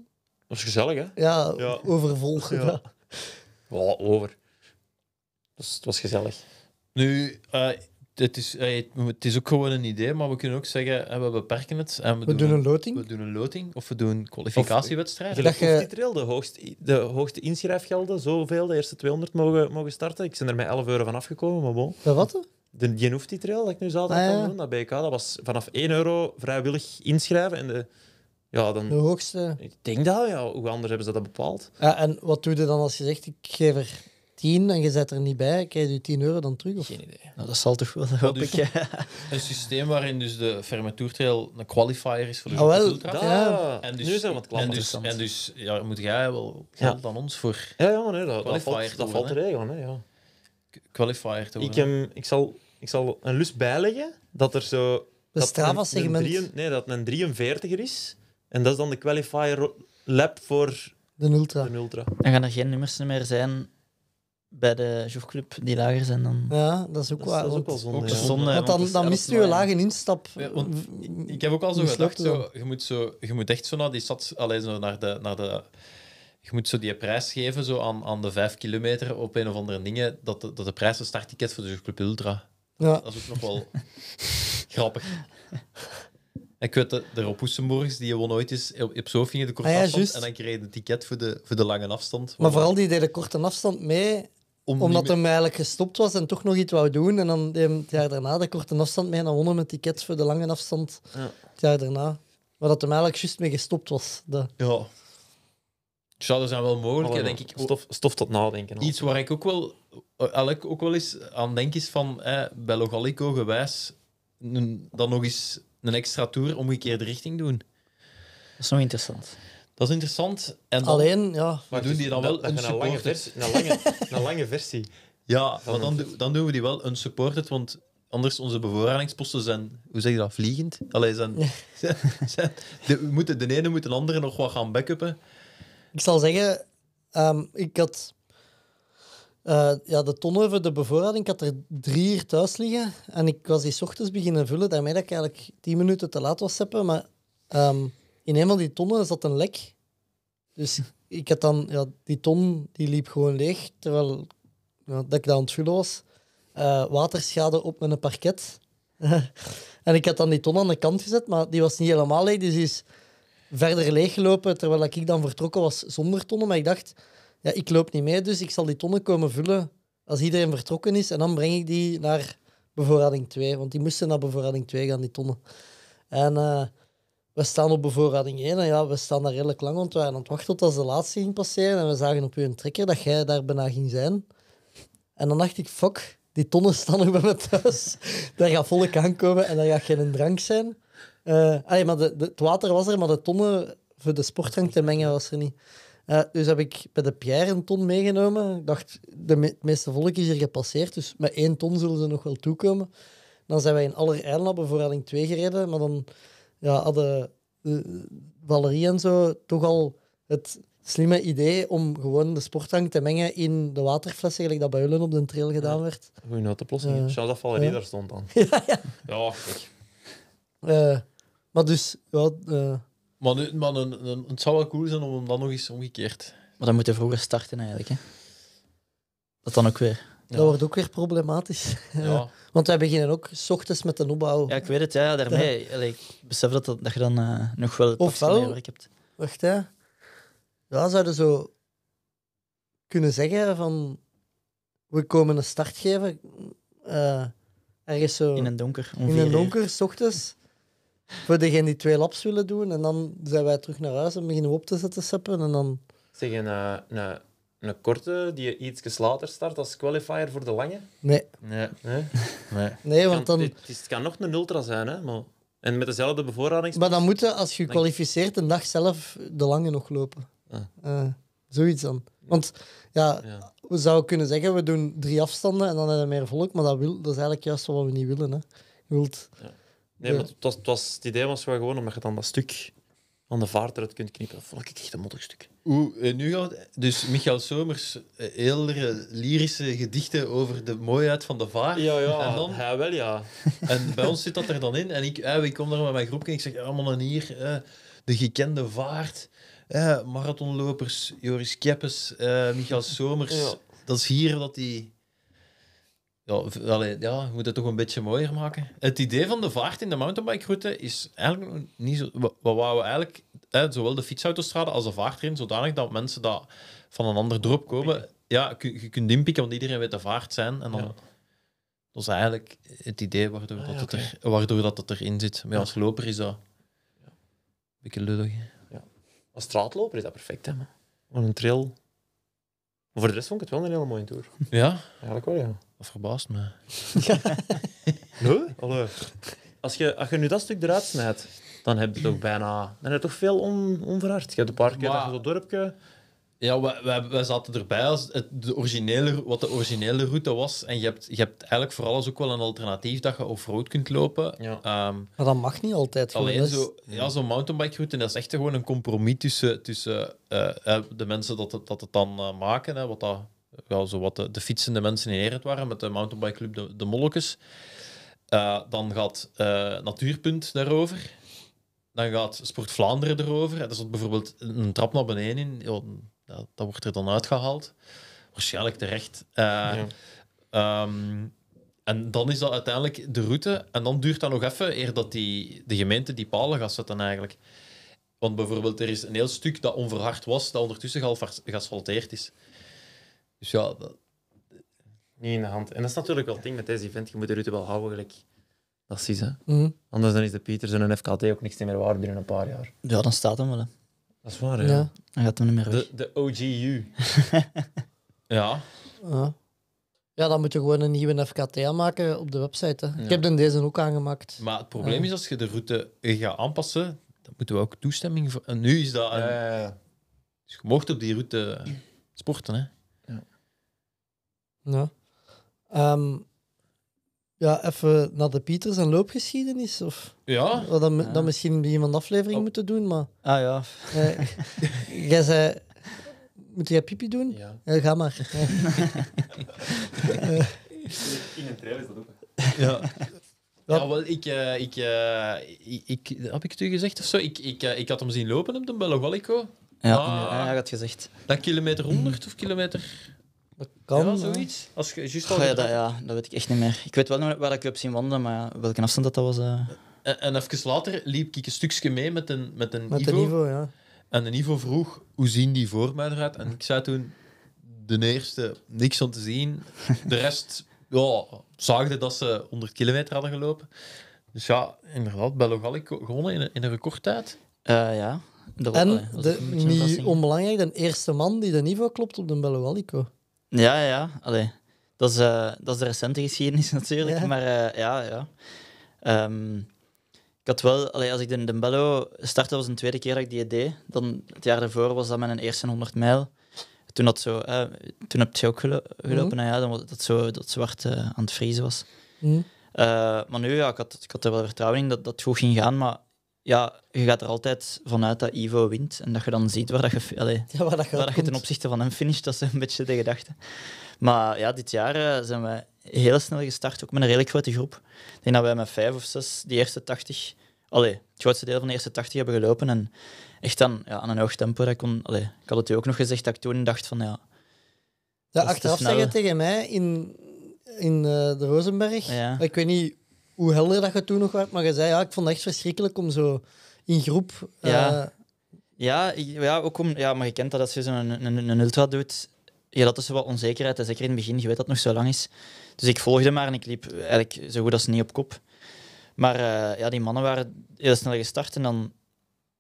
Dat is gezellig, hè? Ja, overvol. Ja. ja. over. Dus het was gezellig. Nu, het is, eh, het is ook gewoon een idee, maar we kunnen ook zeggen, eh, we beperken het. En we, doen, een loting. We doen een loting of we doen kwalificatiewedstrijden. je... trail, de hoogste, de hoogste inschrijfgelden, zoveel, de eerste 200 mogen, mogen starten. Ik ben er met 11 euro van afgekomen, maar bon. De wat? De trail, dat ik nu zouden ah, ja. doen, dat BK, dat was vanaf 1 euro vrijwillig inschrijven. En de, ja, dan, de hoogste? Ik denk dat, ja. Hoe anders hebben ze dat bepaald? Ja, en wat doe je dan als je zegt, ik geef er 10 en je zet er niet bij, krijg je 10 euro dan terug? Of? Geen idee. Nou, dat zal toch wel, hoop dus ik. [laughs] Een systeem waarin dus de Fermatour een qualifier is voor de ah, Ultra. ja. En dus, nu zijn wat klanten. Dus- en dus, ja, moet jij wel geld aan ons voor Ja, ja nee, dat, valt, dat valt te regelen. ja. Qualifier te ik, ik, zal, ik zal een lust bijleggen dat er zo... De Strava-segment. Nee, dat een 43er is. En dat is dan de qualifier lap voor... De ultra. de ultra. en gaan er geen nummers meer zijn bij de jourclub die lager zijn dan. Ja, dat is ook, dat wel, ook wel zonde. want dan, dan mist je een lage instap. Ja, ik heb ook al zo gedacht, zo, je, moet zo, je moet echt zo naar die stad, alleen zo naar de, naar de. Je moet zo die prijs geven zo aan, aan de vijf kilometer op een of andere dingen, dat de, dat de prijs een startticket voor de Club Ultra. Ja. Dat is ook nog wel [laughs] grappig. Ik weet dat de Rob die je ooit is op Sofie de korte ah afstand. En dan kreeg je een ticket voor de, voor de lange afstand. Maar vooral die deed de korte afstand mee, omdat hem eigenlijk gestopt was en toch nog iets wou doen. En dan deed het jaar daarna de korte afstand mee en dan won hem een ticket voor de lange afstand ja. het jaar daarna. Maar dat hem eigenlijk juist mee gestopt was. De... Ja. Dus ja, dat zijn wel mogelijk, oh, denk ik. Stof, stof tot nadenken. Iets waar ik ook wel, eh, ook wel eens aan denk is van, eh, bij Logalico gewijs, dan nog eens een extra tour omgekeerde richting doen. Dat is nog interessant. Dat is interessant. En Alleen, ja. Maar doen die dan wel een, lange versie, een, lange, [laughs] een lange versie? Ja, want dan, dan doen we die wel een supported, want anders onze bevoorradingsposten zijn, hoe zeg je dat, vliegend? Allee, zijn, ja. [laughs] de, moeten, de ene moet de andere nog wat gaan backuppen. Ik zal zeggen, ehm, ik had eh, ja, de tonnen voor de bevoorrading. Ik had er drie hier thuis liggen. En ik was die ochtends beginnen vullen. Daarmee dat ik eigenlijk tien minuten te laat was zeppen. Maar ehm, in een van die tonnen zat een lek. Dus [laughs] ik had dan... Ja, die ton die liep gewoon leeg. Terwijl ja, dat ik aan het vullen was. Eh, waterschade op mijn parket. [laughs] en ik had dan die ton aan de kant gezet. Maar die was niet helemaal leeg. Dus die is verder leeggelopen. Terwijl ik dan vertrokken was zonder tonnen. Maar ik dacht ja, ik loop niet mee, dus ik zal die tonnen komen vullen als iedereen vertrokken is. En dan breng ik die naar bevoorrading 2, want die moesten naar bevoorrading 2 gaan, die tonnen. En eh, we staan op bevoorrading 1 en ja, we staan daar redelijk lang, want we waren aan het wachten tot als de laatste ging passeren. En we zagen op een trekker dat jij daar bijna ging zijn. En dan dacht ik, fuck, die tonnen staan nog bij me thuis. [laughs] daar gaat volk aankomen en daar gaat geen drank zijn. Uh, maar het water was er, maar de tonnen voor de sportdrank te mengen was er niet. Eh, dus heb ik bij de Pierre een ton meegenomen. Ik dacht, de meeste volk is hier gepasseerd, dus met één ton zullen ze nog wel toekomen. Dan zijn wij in Allerijlnappen voor voorrading 2 gereden, maar dan ja, hadden uh, Valerie en zo toch al het slimme idee om gewoon de sporttank te mengen in de waterflessen, eigenlijk dat bij jullie op de trail gedaan werd. Eh, ja, goeie noodoplossing. Uh, Charles dat Valerie daar stond dan. [laughs] ja, ja. ja uh, maar dus, ja, maar, nu, maar een, een, het zou wel cool zijn om hem dan nog eens omgekeerd. Maar dan moet je vroeger starten eigenlijk. Hè? Dat dan ook weer. Dat wordt ook weer problematisch. Ja. [laughs] Want wij beginnen ook s ochtends met de opbouw. Ja, ik weet het, ja, daarmee. Ik besef dat, dat, dat je dan eh, nog wel het Ofwel, werk hebt. Wacht, hè. Ja, zouden zo kunnen zeggen van... We komen een start geven. Uh, eh, zo... In een donker. In een donker, s ochtends. Voor degene die twee laps willen doen. En dan zijn wij terug naar huis en beginnen we op te zetten, seppen. En dan... Zeg, een, een, een korte die je iets later start als qualifier voor de lange? Nee. Nee. Nee, nee. want dan... Het, kan nog een ultra zijn, hè. Maar... En met dezelfde bevoorrading. Maar dan moeten als je je kwalificeert, een dag zelf de lange nog lopen. Ah. Eh, zoiets dan. Want ja, we zouden kunnen zeggen, we doen drie afstanden en dan hebben we meer volk. Maar dat, wil, dat is eigenlijk juist wat we niet willen. Hè. wilt... Ja Nee, ja. maar het, was, het, idee was gewoon omdat je dan dat stuk aan de vaart eruit kunt knippen. Dat vond ik echt een moddig stuk. Oeh, nu gaat dus Michael Somers eh, heel lyrische gedichten over de mooiheid van de vaart. Ja, ja, en wel ja. [laughs] En bij ons zit dat er dan in. En ik, eh, ik kom daar met mijn groep en ik zeg, allemaal hier, eh, de gekende vaart, marathonlopers, Joris Keppes, Michael Somers. Ja. Dat is hier dat die ja, allee, eh, ja, moet het toch een beetje mooier maken. Het idee van de vaart in de mountainbikeroute is eigenlijk niet zo... We, wouden eigenlijk hè, zowel de fietsautostrade als de vaart erin, zodanig dat mensen dat van een ander dorp komen... Ja, je, kunt inpikken, want iedereen weet de vaart zijn. En dan... Dat is eigenlijk het idee waardoor, ah, dat, het er, waardoor dat het erin zit. Maar ja, als loper is dat... Een beetje luddig. Ja. Als straatloper is dat perfect, hè. Maar een trail... voor de rest vond ik het wel een hele mooie tour. Ja? Eigenlijk wel, ja. Dat verbaast me. Ja. Als, je, als je nu dat stuk eruit snijdt, dan heb je toch bijna... Dan heb je toch veel on, onverhard. Je hebt een paar keer maar... dat dorpje... Ja, wij, wij, zaten erbij als het, de originele, wat de originele route was. En je hebt, je hebt eigenlijk voor alles ook wel een alternatief dat je off-road kunt lopen. Ja. Ehm, maar dat mag niet altijd. Alleen dus- zo, ja, zo'n mountainbike route, dat is echt gewoon een compromis tussen, tussen eh, eh, de mensen dat het, dat het dan eh, maken, hè, wat dat wel zo wat de, fietsende mensen in Erend waren, met de mountainbikeclub De, de Mollekes. Eh, dan gaat eh, Natuurpunt daarover. Dan gaat Sport Vlaanderen erover. Er zat bijvoorbeeld een trap naar beneden in. Ja, dat, wordt er dan uitgehaald. Waarschijnlijk terecht. Eh, ehm, en dan is dat uiteindelijk de route. En dan duurt dat nog even eer dat die, de gemeente die palen gaat zetten eigenlijk. Want bijvoorbeeld, er is een heel stuk dat onverhard was, dat ondertussen geasfalteerd is. Dus ja, Niet in de hand. En dat is natuurlijk wel het ding met deze event. Je moet de route wel houden, gelijk. Dat is hè. Mhm. Anders dan is de Pieters en een FKT ook niks meer waard binnen een paar jaar. Ja, dan staat hem wel, hè. Dat is waar, hè. Ja, dan gaat hem niet meer weg. De, de OGU. [laughs] ja. ja. Ja, dan moet je gewoon een nieuwe FKT aanmaken op de website. Hè. Ik heb dan deze ook aangemaakt. Maar het probleem is, als je de route gaat aanpassen, dan moeten we ook toestemming voor... En nu is dat... Een... Dus je mocht op die route sporten, hè. Ja. Um, ja, even naar de Pieters en loopgeschiedenis. Of, ja. Wat dan, misschien bij iemand aflevering oh. moeten doen, maar... Ah ja. Eh, jij zei... Moet jij pipi doen? Ja. Eh, ga maar. [laughs] In een trein is dat ook. Ja. Ja, wel, ik, uh, ik, uh, ik, Heb ik het u gezegd of zo? Ik, ik, eh, ik had hem zien lopen op de Bello Gallico. Ja, ah, ja, had gezegd. Dat kilometer 100 of kilometer... Kan ja, eh. zoiets? Als je juist ja, dat, ja, dat weet ik echt niet meer. Ik weet wel nog waar ik heb zien wandelen, maar ja, welke afstand dat, dat was. Eh. En, even later liep ik een stukje mee met een, met een met ja. En de niveau vroeg, hoe zien die voor mij eruit? En ik zei toen, de eerste, niks om te zien. [laughs] De rest, ja, zagen dat ze 100 kilometer hadden gelopen. Dus ja, inderdaad, Bellogallic gewonnen in, in een recordtijd. Uh, ja, en de, niet onbelangrijk, de eerste man die de niveau klopt op de Bello Allico. Ja, ja. Allee. Dat, is, eh, dat is de recente geschiedenis [laughs] natuurlijk. Maar eh, ja, ja. Ehm, ik had wel, allee, als ik de, Dembello startte, was de tweede keer dat ik die deed. Dan, het jaar daarvoor was dat mijn eerste 100 mijl. Toen, dat zo, uh, toen heb je ook gelopen, mhm. ja, dan was dat, zo, dat zwart aan het vriezen was. Mhm. maar nu, ja, ik, had, ik had er wel vertrouwen in dat dat goed ging gaan, maar ja, je gaat er altijd vanuit dat Ivo wint en dat je dan ziet waar, dat je, [laughs] waar, dat je, ten opzichte van hem finisht. Dat is een beetje de gedachte. Maar ja, dit jaar eh, zijn we heel snel gestart, ook met een redelijk grote groep. Ik denk dat wij met vijf of zes die eerste 80, allee, het grootste deel van de eerste 80 hebben gelopen. En echt dan ja, aan een hoog tempo. Dat kon, allee, ik had het u ook nog gezegd dat ik toen dacht van ja. Ja, achteraf zeggen tegen mij in, in eh, de Rozenberg. Ik weet niet hoe helder dat je toen nog werd, maar je zei ja, ik vond het echt verschrikkelijk om zo in groep. Eh, ja. Ja, ja, ook om, ja, maar je kent dat als je zo'n een, een, ultra doet. Ja, dat is wel onzekerheid. zeker in het begin, je weet dat het nog zo lang is. Dus ik volgde maar en ik liep eigenlijk zo goed als niet op kop. Maar eh, ja, die mannen waren heel snel gestart en dan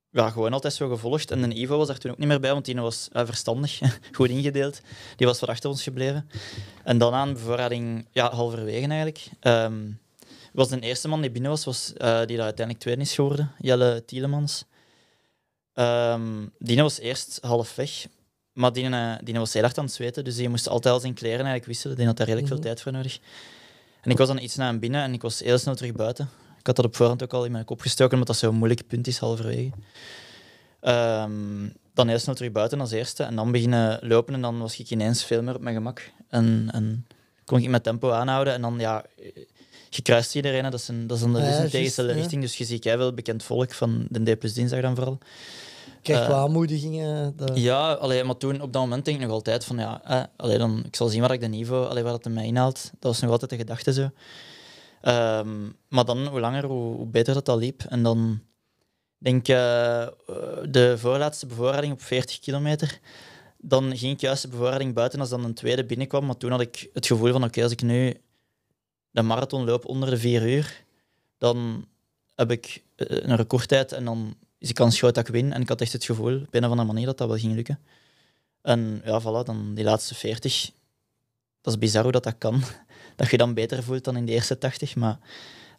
waren gewoon altijd zo gevolgd. En de Ivo was daar toen ook niet meer bij, want die was eh, verstandig, [laughs] goed ingedeeld. Die was wat achter ons gebleven. En dan aan bevoorrading, ja, halverwege eigenlijk. Ehm, was de eerste man die binnen was, was eh, die daar uiteindelijk tweede is geworden, Jelle Tielemans. Um, die was eerst half weg, maar eh, die, was heel hard aan het zweten, dus je moest altijd al zijn kleren eigenlijk wisselen. Die had daar redelijk veel mhm. tijd voor nodig. En ik was dan iets naar hem binnen en ik was heel snel terug buiten. Ik had dat op voorhand ook al in mijn kop gestoken, omdat dat zo'n moeilijk punt is halverwege. Ehm, dan heel snel terug buiten als eerste en dan beginnen lopen en dan was ik ineens veel meer op mijn gemak. En, en kon ik mijn tempo aanhouden en dan ja, gekruist iedereen. Dat is een, dat is een, tegenstelde richting. Dus je ziet wel bekend volk van de D plus dinsdag dan vooral. Krijg je uh, aanmoedigingen? Ja, allee, maar toen op dat moment denk ik nog altijd van ja, eh, dan, ik zal zien wat ik de niveau, allee, waar het mij inhaalt. Dat was nog altijd de gedachte zo. Ehm, maar dan, hoe langer, hoe, beter dat dat liep. En dan denk ik, eh, eh, de voorlaatste bevoorrading op 40 kilometer, dan ging ik juist de bevoorrading buiten als dan een tweede binnenkwam. Maar toen had ik het gevoel van, oké, als ik nu de marathon loop onder de vier uur, dan heb ik eh, een recordtijd en dan is de kans groot dat ik win. En ik had echt het gevoel, binnen van andere manier, dat dat wel ging lukken. En ja, voilà, dan die laatste 40. Dat is bizar hoe dat, dat kan. [laughs] Dat je dan beter voelt dan in de eerste 80. Maar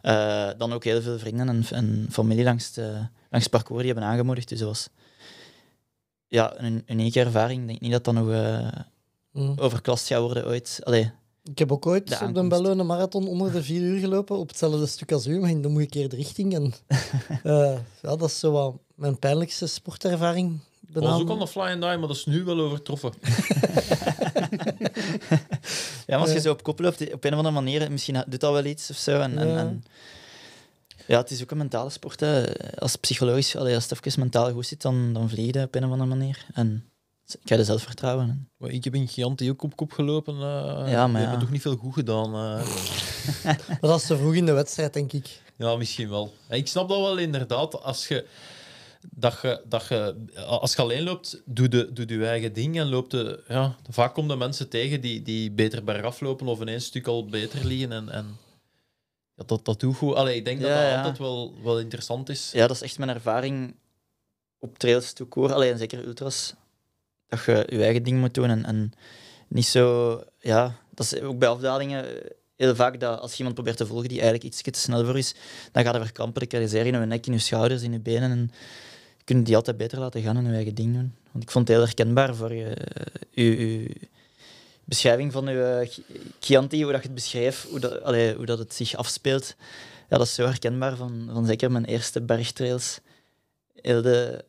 eh, dan ook heel veel vrienden en, en familie langs, de, langs het parcours die hebben aangemoedigd. Dus dat was ja, een unieke ervaring. Ik denk niet dat dat nog eh, mm. overklast gaat worden ooit. Ik heb ook ooit de op de Bellone Marathon onder de vier uur gelopen, op hetzelfde stuk als u, maar in de omgekeerde richting. En, uh, [laughs] ja, dat is zo mijn pijnlijkste sportervaring. Dat was ook al een and die, maar dat is nu wel overtroffen. [laughs] [laughs] ja, als je eh. zo op koppelen, loopt, op een of andere manier, misschien doet dat wel iets of zo. En, ja. En, ja, het is ook een mentale sport. Hè. Als psychologisch, allee, als het mentaal goed zit, dan, dan vlieg je op een of andere manier. En ik heb er zelfvertrouwen in. Maar ik heb een gigant ook op kop gelopen. Uh, ja, maar toch niet veel goed gedaan. Uh. [laughs] dat was te vroeg in de wedstrijd, denk ik. Ja, misschien wel. Ik snap dat wel inderdaad. Als je, dat je, dat je, als je alleen loopt, doe, de, doe je eigen ding en loopt de, ja, vaak komen de mensen tegen die, die beter bergaf lopen of ineens stuk al beter liggen. En, en ja, dat, dat doet goed. Allee, ik denk dat dat altijd wel, wel interessant is. Ja, dat is echt mijn ervaring op trails toekoor. Alleen zeker ultras dat je je eigen ding moet doen en, en niet zo, ja, dat is ook bij afdalingen eh, heel vaak dat als je iemand probeert te volgen die eigenlijk iets te snel voor is, dan gaat er verkrampen, dan krijg je in je nek, in je schouders, in je benen. En kunnen die altijd beter laten gaan en hun eigen ding doen. Want ik vond het heel herkenbaar voor je, eh, je, beschrijving van je eh, Chianti, hoe dat je het beschreef, hoe dat, allee, hoe dat het zich afspeelt. Ja, dat is zo herkenbaar van, van zeker mijn eerste bergtrails.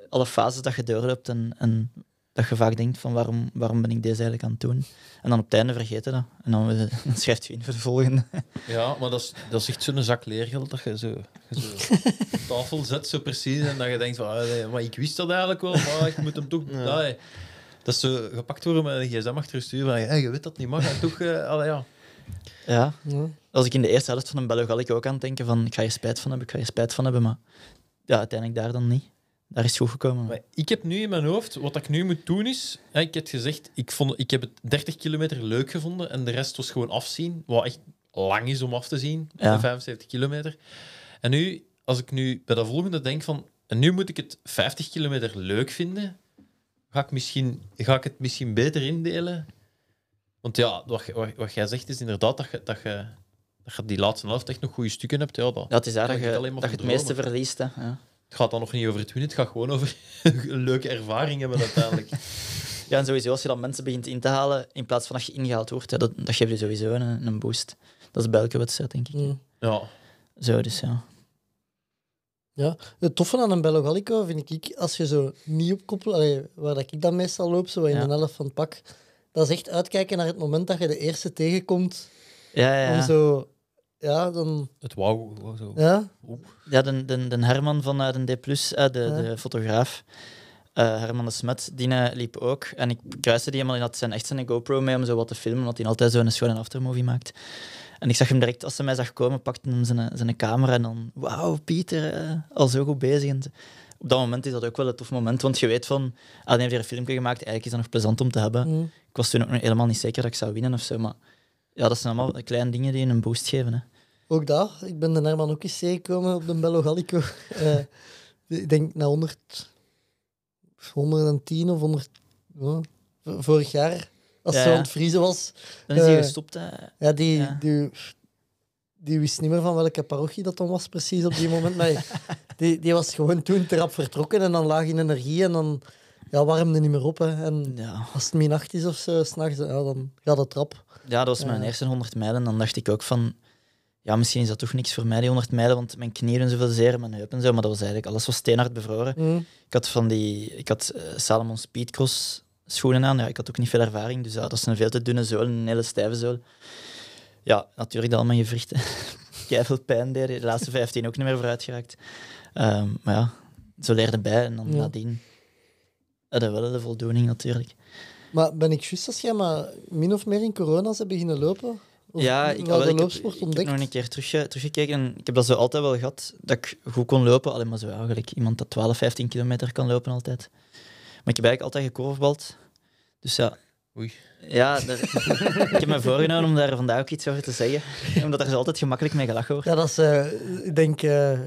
alle fases dat je doorloopt en dat je vaak denkt van waarom, waarom ben ik deze eigenlijk aan het doen? En dan op het einde vergeten dat. En dan, eh, [laughs] schrijft je in voor de volgende. Ja, maar dat is, dat is echt zo'n zak leergeld dat je zo, zo [laughs] op tafel zet, zo precies. En dat je denkt van, ah, ik wist dat eigenlijk wel, maar ik moet hem toch... dat is zo gepakt worden met een gsm achter je stuur. Van, hey, je weet dat niet mag, en toch... Eh, ja. ja. Als ik in de eerste helft van een Bello ik ook aan het denken van ik ga je spijt van hebben, ik ga je spijt van hebben, maar ja, uiteindelijk daar dan niet. Daar is goed gekomen. ik heb nu in mijn hoofd, wat ik nu moet doen is... ik heb gezegd, ik, vond, ik heb het 30 kilometer leuk gevonden en de rest was gewoon afzien. Wat echt lang is om af te zien, de 75 kilometer. En nu, als ik nu bij de volgende denk van... En nu moet ik het 50 kilometer leuk vinden. Ga ik, misschien, ga ik het misschien beter indelen? Want ja, wat, wat, jij zegt is inderdaad dat je... Dat je dat je die laatste helft echt nog goede stukken hebt, ja, dat, dat is eigenlijk dat je het meeste verliest. Ja. Het gaat dan nog niet over het winnen, het gaat gewoon over [laughs] een leuke ervaring hebben uiteindelijk. [laughs] ja, en sowieso als je dan mensen begint in te halen, in plaats van dat je ingehaald wordt, hè, dat, dat geeft je sowieso een, een, boost. Dat is bij elke wedstrijd, denk ik. Mm. Ja. Zo, dus ja. Ja, het toffe aan een Bello Gallico vind ik, als je zo niet opkoppelt, waar dat ik dan meestal loop, zo in de elf van het pak, dat is echt uitkijken naar het moment dat je de eerste tegenkomt. Ja, ja. Om zo ja, dan... Het wauw. Ja, ja de, de, de Herman van uh, de D+, eh, de, de fotograaf, eh, Herman de Smet, die liep ook. En ik kruiste die helemaal in dat zijn, echt zijn GoPro mee om zo wat te filmen, omdat hij altijd zo zo'n schone aftermovie maakt. En ik zag hem direct, als ze mij zag komen, pakte hem zijn, zijn camera en dan... Wauw, Pieter, al zo goed bezig. En op dat moment is dat ook wel een tof moment, want je weet van... alleen ah, heeft hij een filmpje gemaakt, eigenlijk is dat nog plezant om te hebben. Mm. Ik was toen ook nog helemaal niet zeker dat ik zou winnen of zo, maar ja, dat zijn allemaal kleine dingen die een boost geven. Hè. Ook dat. Ik ben de Herman ook eens gekomen op de Bello Gallico. [laughs] Eh, ik denk na 100, 110 of 100... vorig jaar, als ja, ze aan het vriezen was... Dan is hij eh, gestopt, Ja, die, die, die wist niet meer van welke parochie dat dan was precies op die moment. Maar [laughs] die, die was gewoon toen trap vertrokken en dan lag in energie en dan ja, warmde niet meer op. En ja. als het minacht is of zo, s'nachts, ja, dan gaat het trap. Ja, dat was mijn eerste 100 mijlen. Dan dacht ik ook van, ja, misschien is dat toch niks voor mij, die 100 mijlen, want mijn knieën zoveel zeer, mijn heupen zo, maar dat was eigenlijk, alles was steenhard bevroren. Mm. Ik had van die, ik had eh, Salomon Speedcross schoenen aan, ja, ik had ook niet veel ervaring, dus ja, dat is een veel te dunne zool, een hele stijve zool. Ja, natuurlijk dat al mijn gewrichten [laughs] veel pijn deed, de laatste vijftien ook niet meer vooruit geraakt. Ehm, maar ja, zo leerde bij en dan nadien dat dat wel, de voldoening natuurlijk. Maar ben ik juist als jij maar min of meer in corona ze beginnen lopen? ja, ik, heb de heb, ontdekt? ik heb nog een keer terug, teruggekeken en ik heb dat zo altijd wel gehad, dat ik goed kon lopen. Alleen maar zo eigenlijk iemand dat 12, 15 kilometer kan lopen altijd. Maar ik heb eigenlijk altijd gekorfbald. Dus ja, Oei. Ja, [laughs] ik heb me voorgenomen om daar vandaag ook iets over te zeggen. Omdat er zo altijd gemakkelijk mee gelachen wordt. Ja, dat is, eh, ik denk, eh,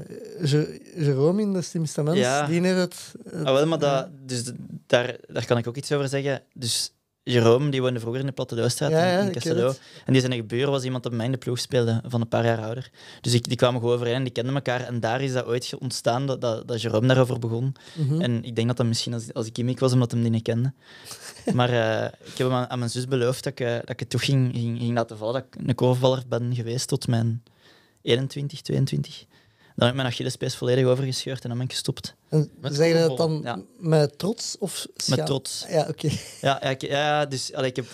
Jerome in de Stimstamens, ja. die heeft het... ah, wel, maar dat, dus daar, daar kan ik ook iets over zeggen. Dus Jerome, die woonde vroeger in de Plateaustraat ja, in Castello. En die zijn gebuur was iemand dat mij in de ploeg speelde, van een paar jaar ouder. Dus ik, die kwamen gewoon overeen, die kenden elkaar. En daar is dat ooit ontstaan, dat, dat, Jerome daarover begon. Mhm. En ik denk dat dat misschien als, als ik gimmick was, omdat hem die niet kende maar eh, ik heb aan, aan, mijn zus beloofd dat ik, eh, dat ik het toch ging, ging, laten vallen. Dat ik een koolvaller ben geweest tot mijn 21, 22. Dan heb ik mijn Achillespees volledig overgescheurd en dan ben ik gestopt. En zeg je dat dan met trots of Met trots. Ja, oké. Ja, ja, dus ik heb...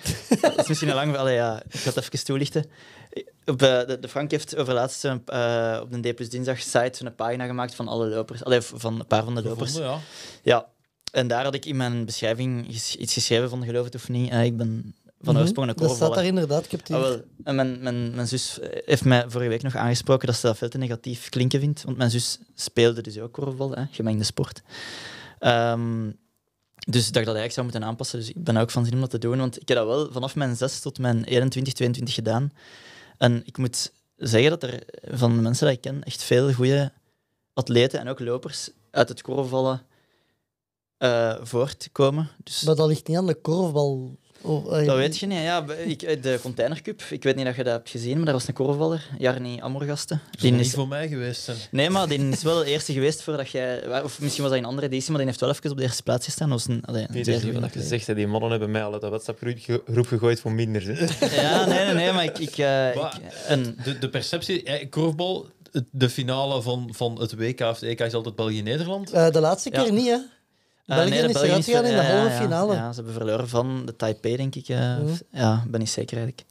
[laughs] dat is misschien een lang... Allee, ja, ik ga het even toelichten. Eh, de, Frank heeft overlaatst uh, op de D dinsdag site een pagina gemaakt van alle lopers. Allee, van een paar van de lopers. ja. ja. En daar had ik in mijn beschrijving iets geschreven van, geloof het of niet, eh, ik ben van mhm. oorsprong een Dat staat daar inderdaad, ik heb die... Ah, en mijn, mijn, mijn zus eh, heeft mij vorige week nog aangesproken dat ze dat veel te negatief klinken vindt, want mijn zus speelde dus ook korfbal, hè, gemengde sport. Ehm, dus ik dacht dat eigenlijk zou moeten aanpassen, dus ik ben ook van zin om dat te doen, want ik heb dat wel vanaf mijn 6 tot mijn 21, 22 gedaan. En ik moet zeggen dat er eh, van de mensen die ik ken echt veel goede atleten en ook lopers uit het korfballen eh, voortkomen. Dus... Maar dat ligt niet aan de korfbal. Oh, eh, dat weet je niet. Ja, ik, eh, de containercup, ik weet niet dat je dat hebt gezien, maar daar was een korfballer, Jarni Amorgasten. Die is niet voor mij geweest. Nee, maar die is wel de eerste geweest voordat jij... Of misschien was dat een andere editie, maar die heeft wel even op de eerste plaats gestaan. Dat een, allee, nee, dat gezegd. Die mannen hebben mij al uit de WhatsApp-groep gegooid voor minder. Ja, nee, nee, nee, maar ik... ik, een... de, perceptie... Korfbal, de finale van, van het WK of het EK is altijd België-Nederland. de laatste keer niet, hè? Ah, België nee, de is in de halve finale. Ja, ze hebben verloren van de Taipei, denk ik. Eh, mhm. Ja, ben ik zeker eigenlijk.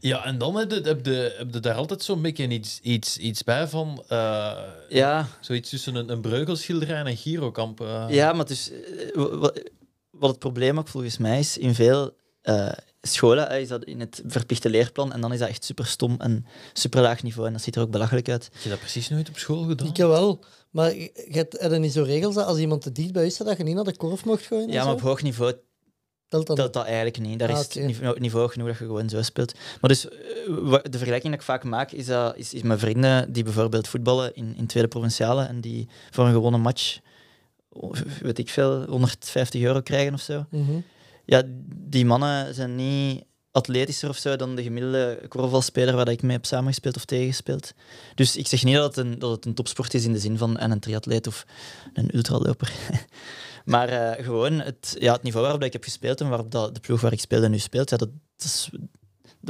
Ja, en dan heb je, heb daar altijd zo'n beetje iets, iets, iets bij van. Eh, ja. Zoiets tussen een, een breugelschilderij en een girokamp. Eh. Ja, maar dus, wat, wat het probleem ook volgens mij is, in veel scholen eh, is dat in het verplichte leerplan en dan is dat echt super stom en super laag niveau en dat ziet er ook belachelijk uit. Heb je dat precies nooit op school gedaan? Ik wel, maar je hebt er niet zo regels dat als iemand te dicht bij u staat dat je niet naar de korf mocht gooien? Ja, maar op hoog niveau telt dat, eigenlijk niet. Daar ah, is okay. niveau, niveau, genoeg dat je gewoon zo speelt. Maar dus eh, de vergelijking die ik vaak maak is, dat, is, is mijn vrienden die bijvoorbeeld voetballen in, in tweede provinciale en die voor een gewone match weet ik veel, 150 euro krijgen of zo. Mhm ja, die mannen zijn niet atletischer of zo dan de gemiddelde korfbalspeler waar ik mee heb samengespeeld of tegengespeeld. Dus ik zeg niet dat het een, dat het een topsport is in de zin van een triatleet of een ultraloper. [laughs] maar eh, gewoon het, ja, het niveau waarop ik heb gespeeld en waarop dat, de ploeg waar ik speelde nu speelt, ja, dat, dat, is,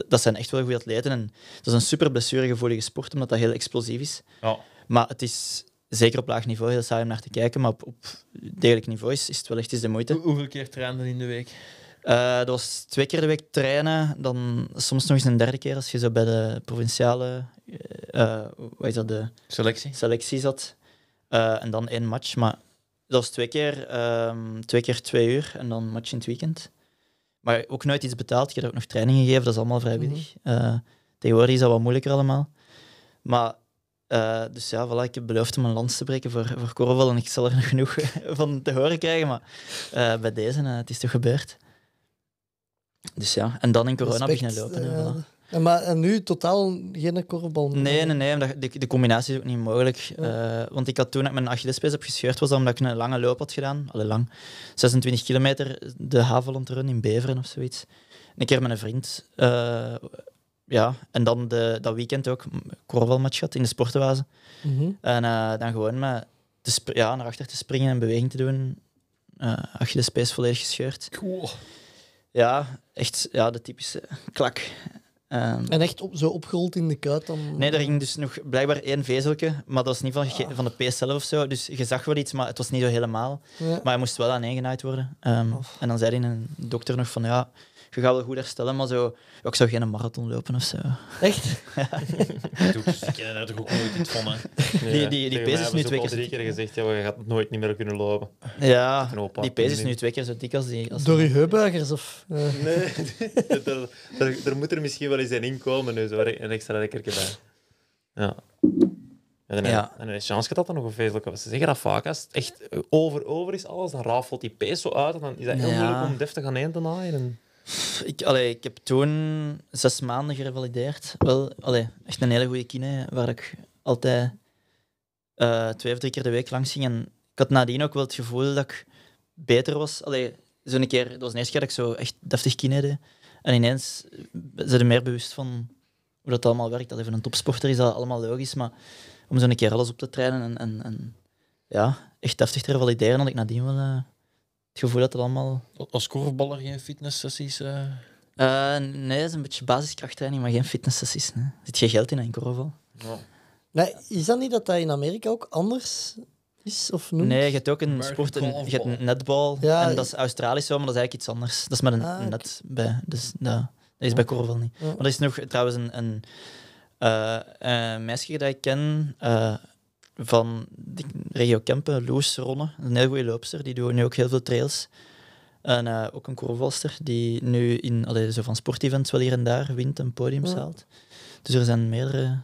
dat zijn echt wel goede atleten. En dat is een super blessuregevoelige sport, omdat dat heel explosief is. Ja. Maar het is, zeker op laag niveau heel saai om naar te kijken, maar op, op degelijk niveau is, is het wel echt eens de moeite. hoeveel keer trainen in de week? Uh, dat was twee keer de week trainen, dan soms nog eens een derde keer als je zo bij de provinciale wat eh, eh, is dat, de selectie, selectie zat. en dan één match, maar dat was twee keer, ehm, twee keer twee uur en dan match in het weekend. Maar ook nooit iets betaald. Ik heb ook nog trainingen gegeven, dat is allemaal vrijwillig. Mm tegenwoordig is dat wat moeilijker allemaal. Maar eh, dus ja, voilà, ik heb beloofd om een lans te breken voor, voor Korvel en ik zal er [laughs] genoeg van te horen krijgen. Maar eh, bij deze, uh, het is toch gebeurd. Dus ja, en dan in corona Respect, beginnen lopen. Hè, voilà. en maar, en nu totaal geen korfbal Nee, nee, nee. de, de, combinatie is ook niet mogelijk. want ik had toen ik mijn Achillespees heb gescheurd, was omdat ik een lange loop had gedaan. Alle lang. 26 kilometer, de Haveland Run in Beveren of zoiets. En een keer met een vriend ja, en dan de, dat weekend ook korfbalmatch gehad in de sportenwazen. Mhm. En eh, dan gewoon met te ja, naar achter te springen en beweging te doen. Uh, als je de space volledig gescheurd. Cool. Ja, echt ja, de typische klak. Ehm, en echt zo opgerold in de kuit dan? Nee, er ging dus nog blijkbaar één vezelke maar dat was niet van, ah. van de pees zelf of zo. Dus je zag wel iets, maar het was niet zo helemaal. Maar hij moest wel aan worden. Ehm, en dan zei hij een dokter nog van, ja, je gaat wel goed herstellen, maar zo, ik zou geen marathon lopen of zo. Echt? [laughs] Je [laughs] ik ken ook nooit iets van, die, die, die pees is nu twee keer... drie keer gezegd, ja, je gaat nooit niet meer kunnen lopen. Ja, die pees is nu twee keer zo dik als die... Als Door je heubuigers, of... Eh? Nee, [laughs] er, er, moet er misschien wel eens een inkomen, dus een extra lekker bij. Ja. Ja, dan, ja. dan dat dat nog een feestelijke was. Ze zeggen dat vaak. Als het echt over-over is alles, dan rafelt die pees zo uit en dan is dat heel moeilijk om deftig aan één te naaien. Ik, allee, ik heb toen zes maanden gerevalideerd. Wel, allee, echt een hele goede kine, waar ik altijd eh, twee of drie keer de week langs ging. En ik had nadien ook wel het gevoel dat ik beter was. Allee, zo'n keer, dat was de eerste keer dat ik zo echt deftig kine deed. En ineens ben je meer bewust van hoe dat allemaal werkt. dat even een topsporter is dat allemaal logisch, maar om zo'n keer alles op te trainen en, en, en ja, echt deftig te revalideren, had ik nadien wel... Eh, gevoel dat het allemaal. Als korfballer geen fitnesssessies? Uh... nee, dat is een beetje basiskrachttraining, maar geen fitnesssessies. Nee. Zit je geld in een korfbal. Ja. Nee, is dat niet dat dat in Amerika ook anders is of Nee, je hebt ook een sport, een, je hebt een netbal. Ja, en dat is Australisch zo, maar dat is eigenlijk iets anders. Dat is met een ah, net bij. Dus dat, dat is bij korfbal niet. Maar dat is nog trouwens een, een eh, meisje dat ik ken, van de regio Kempen, Loes Ronne, een heel goede loopster, die doet nu ook heel veel trails. En eh, ook een korfbalster die nu in allee, zo van sportevents wel hier en daar wint en podiums ja. Dus er zijn meerdere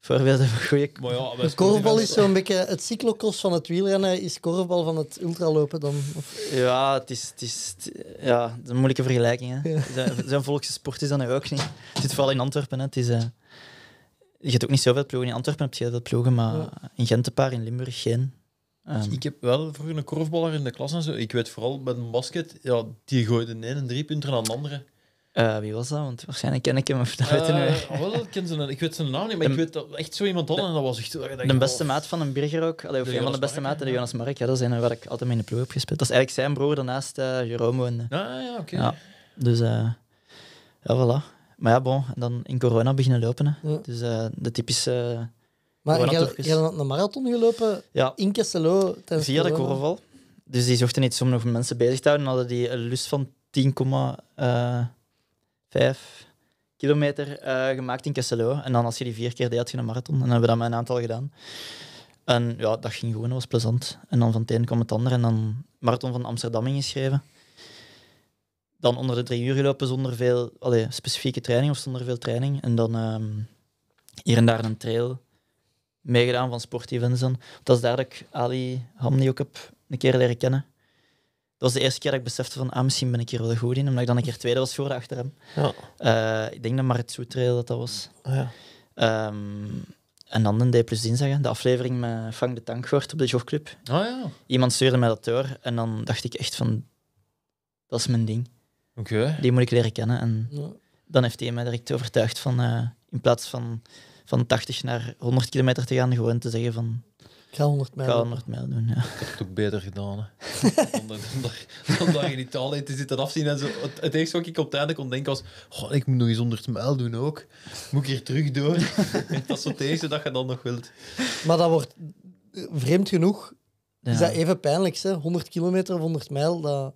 voorbeelden van goede... ja, korfbal is zo'n beetje... Het cyclocross van het wielrennen is korfbal van het ultralopen dan? Ja, het is, het is, ja, het een moeilijke vergelijking. Ja. Zo'n volkse sport is dan ook niet. Het zit vooral in Antwerpen. Hè. Het is... Eh, je hebt ook niet zoveel ploegen. In Antwerpen heb je dat ploegen, maar in Gent een paar, in Limburg geen. Dus ehm, ik heb wel vroeger een korfballer in de klas en zo. Ik weet vooral met een basket, ja, die gooide een en drie punten aan de andere. Eh, wie was dat? Want waarschijnlijk ken ik hem of dat Ik weet zijn naam niet, maar ik weet dat echt zo iemand hadden dat was echt... Dat de beste maat van een burger ook. Allee, of een van de beste maten, de Jonas Mark. Ja, dat zijn waar ik altijd mee in de ploeg heb gespeeld. Dat is eigenlijk zijn broer, daarnaast uh, eh, Jerome ah, ja, oké. Ja, dus, eh, ja, voilà. Maar ja, bon, dan in corona beginnen lopen. Dus uh, de typische. Maar je hebt een marathon gelopen ja. in Kesselo. Via de korreval. Dus die zochten niet nog mensen bezig te houden. hadden die een lust van 10,5 eh, kilometer eh, gemaakt in Kesselo. En dan als je die vier keer deed, had je een marathon. En hebben we dat met een aantal gedaan. En ja, dat ging gewoon, dat was plezant. En dan van het een kwam het ander. En dan marathon van Amsterdam ingeschreven dan onder de drie uur lopen zonder veel allee, specifieke training of zonder veel training. En dan ehm, hier en daar een trail meegedaan van sportevents dan. Dat is daar dat ik Ali Hamdi ook heb een keer leren kennen. Dat was de eerste keer dat ik besefte van, ah, misschien ben ik hier wel goed in, omdat ik dan een keer tweede was geworden achter hem. Ja. Eh, ik denk dat Maritsu Trail dat dat was. Ah, ja. Ehm, en dan een D plus dinsdag, de aflevering met Vang de Tank wordt op de jogclub. Oh, ja. Iemand stuurde mij dat door en dan dacht ik echt van, dat is mijn ding. Die moet ik leren kennen. En dan heeft hij mij direct overtuigd van eh, in plaats van, van 80 naar 100 kilometer te gaan, gewoon te zeggen van. Ik ga 100 mijl, ga 100 mijl doen. Ja. Ik heb het ook beter gedaan. [laughs] dan, je dan, taal in Italië te zitten afzien. En zo. Het, het eerste wat ik op het einde kon denken was: Goh, ik moet nog eens 100 mijl doen ook. Moet ik hier terug door? [laughs] dat is het eerste dat je dan nog wilt. Maar dat wordt vreemd genoeg. Is dat even pijnlijk? Hè? 100 kilometer of 100 mijl? Dat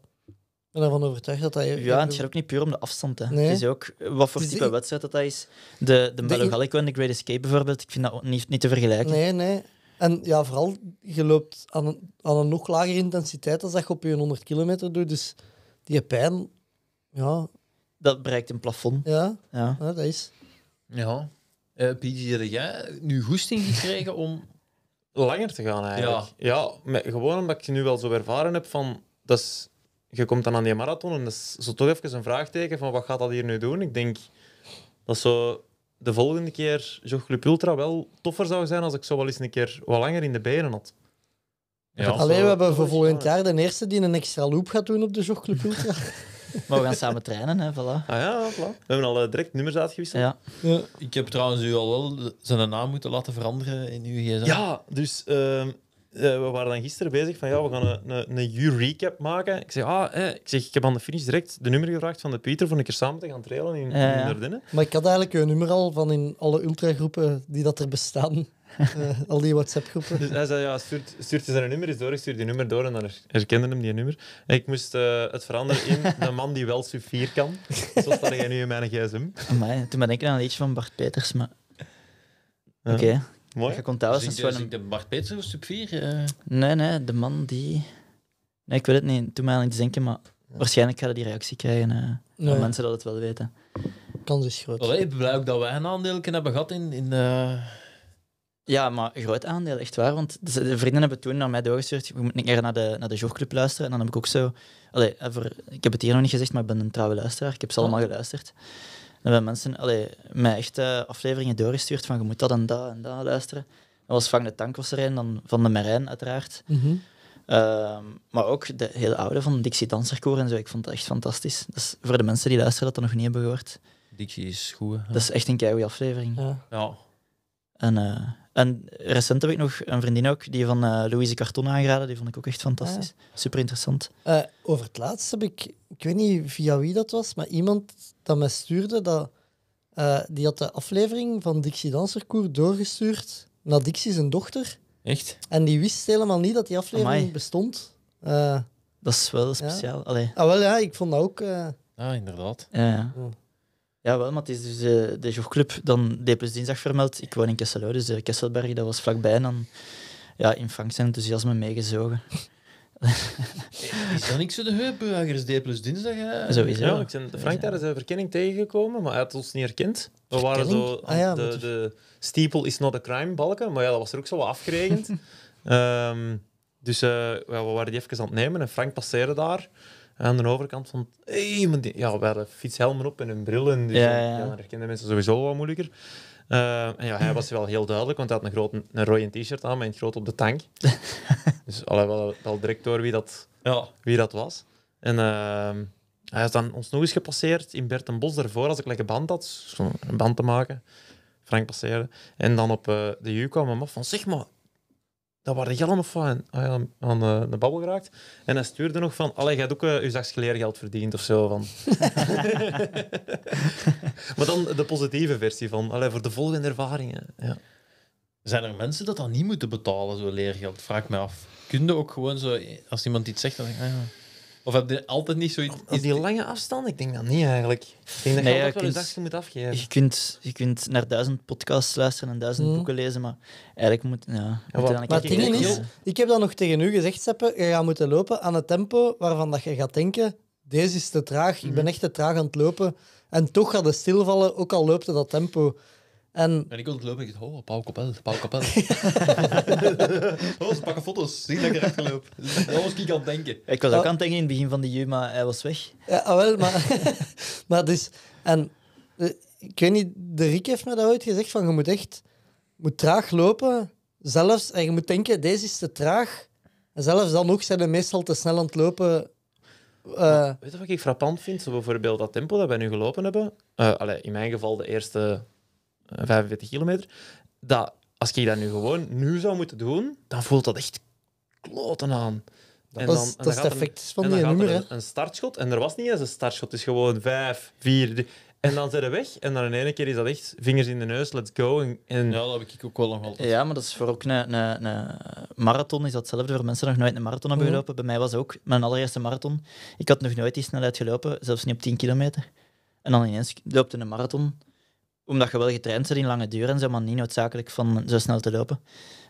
ben ervan overtuigd dat dat... Ja, het gaat ook niet puur om de afstand. Hè. Het is ook wat voor type wedstrijd dat, dat is. De, de Bello-Gallico en de Great Escape bijvoorbeeld, ik vind dat niet, niet te vergelijken. Nee, nee. En ja, vooral, je loopt aan een, aan een nog lagere intensiteit als dat je op je 100 kilometer doet. Dus die pijn, ja... Dat bereikt een plafond. Ja, ja. dat is... Ja. Uh, eh, PG, jij nu goesting gekregen om langer te gaan eigenlijk? Ja. ja met, gewoon omdat ik nu wel zo ervaren heb van... Dat is je komt dan aan die marathon en dat is zo toch even een vraagteken van wat gaat dat hier nu doen? Ik denk dat zo de volgende keer Jogclub Ultra wel toffer zou zijn als ik zo wel eens een keer wat langer in de benen had. Ja, Alleen, we hebben voor volgend jaar de eerste die een extra loop gaat doen op de Jogclub Ultra. [laughs] Maar we gaan samen trainen, hè, voilà. Ah ja, voilà. We hebben al eh, direct nummers uitgewisseld. Ja. ja. Ik heb trouwens u al wel zijn naam moeten laten veranderen in uw gsm. Ja, dus ehm, eh, we waren dan gisteren bezig van ja, we gaan een, een, een U-recap maken. Ik zeg, ah, eh, ik zeg, ik heb aan de finish direct de nummer gevraagd van de Pieter voor een keer samen te gaan trailen in, ja, in Maar ik had eigenlijk je nummer al van in alle ultragroepen die dat er bestaan. [laughs] Eh, al die WhatsApp-groepen. Dus hij zei, ja, stuurt, stuurt zijn nummer eens door. Ik stuur die nummer door en dan herkende hem die nummer. En ik moest het veranderen in [laughs] een man die wel sub kan. Zo staat jij nu in mijn gsm. Amai, toen ben ik aan een van Bart Peters, maar... Oké, Mooi. Je kon thuis de, Bart Peters of sub 4? Eh? Nee, nee, de man die... Nee, ik weet het niet. Toen mij aan het denken, maar waarschijnlijk ga die reactie krijgen uh, nee. mensen dat het wel weten. Kans is groot. Allee, blij ook dat wij een aandeel hebben gehad in... in eh, Ja, maar een groot aandeel, echt waar. Want de vrienden hebben toen naar mij doorgestuurd. ik moet niet naar de, naar de luisteren. En dan heb ik ook zo... Allee, ik heb het hier nog niet gezegd, maar ik ben een trouwe luisteraar. Ik heb ze allemaal geluisterd. Dan hebben mensen allee, mij echt eh, afleveringen doorgestuurd van je moet dat en dat en dat luisteren. Dat was Vang de Tank dan Van de Merijn uiteraard. Mhm. Ehm, maar ook de hele oude van Dixie Danserkoor en zo. Ik vond dat echt fantastisch. Dus voor de mensen die luisteren dat dat nog niet hebben gehoord. Dixie is goed. Dat is echt een keigoede aflevering. Ja. ja. En eh, en recent heb ik nog een vriendin ook, die van eh, Louise Carton aangeraden. Die vond ik ook echt fantastisch. Ah, Super interessant. Eh, over het laatst heb ik, ik weet niet via wie dat was, maar iemand dat mij stuurde, eh, die had de aflevering van Dixie Dansercourt doorgestuurd naar Dixie zijn dochter. Echt? En die wist helemaal niet dat die aflevering bestond. dat is wel speciaal. Ja. Ah, wel ja, ik vond dat ook... Ah, inderdaad. Ja, ja. Oh ja wel, maar het is dus eh, de jogclub dan D dinsdag vermeld. Ik woon in Kessel, dus de eh, Kesselberg, dat was vlakbij. En dan ja, in Frank zijn enthousiasme meegezogen. [laughs] is dan niks zo de heupbewagers D dinsdag? Hè? Sowieso. Ja, ik Frank daar is een verkenning tegengekomen, maar hij had ons niet herkend. We waren zo... Ah eh, de, de steeple is not a crime balken, maar ja, dat was er ook zo wat afgeregend. [laughs] Ehm, dus we waren die even aan het nemen en Frank passeerde daar aan de overkant stond iemand die... Ja, we hadden fietshelmen op en een bril. En dus ja, ja. herkenden mensen sowieso wel moeilijker. Eh, en ja, hij was wel heel duidelijk, want hij had een, groot, een rode t-shirt aan met groot op de tank. [laughs] dus al wel, wel direct door wie dat, ja. wie dat was. En ehm, hij is dan ons nog eens gepasseerd in Bert en Bos daarvoor, als ik lekker band had, een band te maken. Frank passeerde. En dan op eh, de U kwam hem af van, zeg maar, dat waren Jan allemaal van aan, ah aan de, de babbel geraakt. En hij stuurde nog van, allee, jij hebt ook eh, je zachtgeleerd leergeld verdiend of zo. Van. [laughs] maar dan de positieve versie van, allee, voor de volgende ervaringen. Ja. Zijn er mensen dat dan niet moeten betalen, zo leergeld? Vraag me af. kunnen je ook gewoon zo, als iemand iets zegt, dan denk ik, ah ja. Of heb je altijd niet zoiets... Op, die lange afstand? Ik denk dat niet, eigenlijk. Ik denk dat je nee, wel kunt, moet afgeven. Je kunt, je kunt naar duizend podcasts luisteren en duizend hmm. boeken lezen, maar eigenlijk moet... Ja, maar het ding is, ik heb dat nog tegen u gezegd, Seppe, je gaat moeten lopen aan het tempo waarvan dat je gaat denken, deze is te traag, ik hmm. ben echt te traag aan het lopen. En toch gaat het stilvallen, ook al loopt het dat tempo. En, en ik wil lopen en ik dacht, oh, Paul Kapel, Paul Kapel. [laughs] oh, ze pakken foto's, zie dat ik erachter loop. Dat was ik aan het denken. Ik was ook aan het denken in het begin van de jeugd, maar hij was weg. Ja, ah, wel, maar, [laughs] maar dus... En, eh, ik weet niet, de Rick heeft me dat ooit gezegd, van je moet echt moet traag lopen, zelfs, en je moet denken, deze is te traag. En zelfs dan ook zijn we meestal te snel aan het lopen eh. Weet je wat ik frappant vind? Zo bijvoorbeeld dat tempo dat wij nu gelopen hebben. Uh, in mijn geval de eerste 45 kilometer, dat als ik dat nu gewoon nu zou moeten doen, dan voelt dat echt kloten aan. Dat, en dan, is, dat het effect een, van die nummer. Een, een startschot, en er was niet eens een startschot, het is gewoon 5, 4, en dan zijn we weg. En dan in ene keer is dat echt vingers in de neus, let's go. En, en... Ja, dat heb ik ook wel nog Ja, maar dat is voor ook een, een, marathon. Is dat hetzelfde voor mensen die nog nooit een marathon hebben mhm. gelopen. Bij mij was ook mijn allereerste marathon. Ik had nog nooit die snelheid gelopen, zelfs niet op 10 kilometer. En dan ineens loopte een marathon omdat je wel getraind bent in lange duur en zo, maar niet noodzakelijk van zo snel te lopen.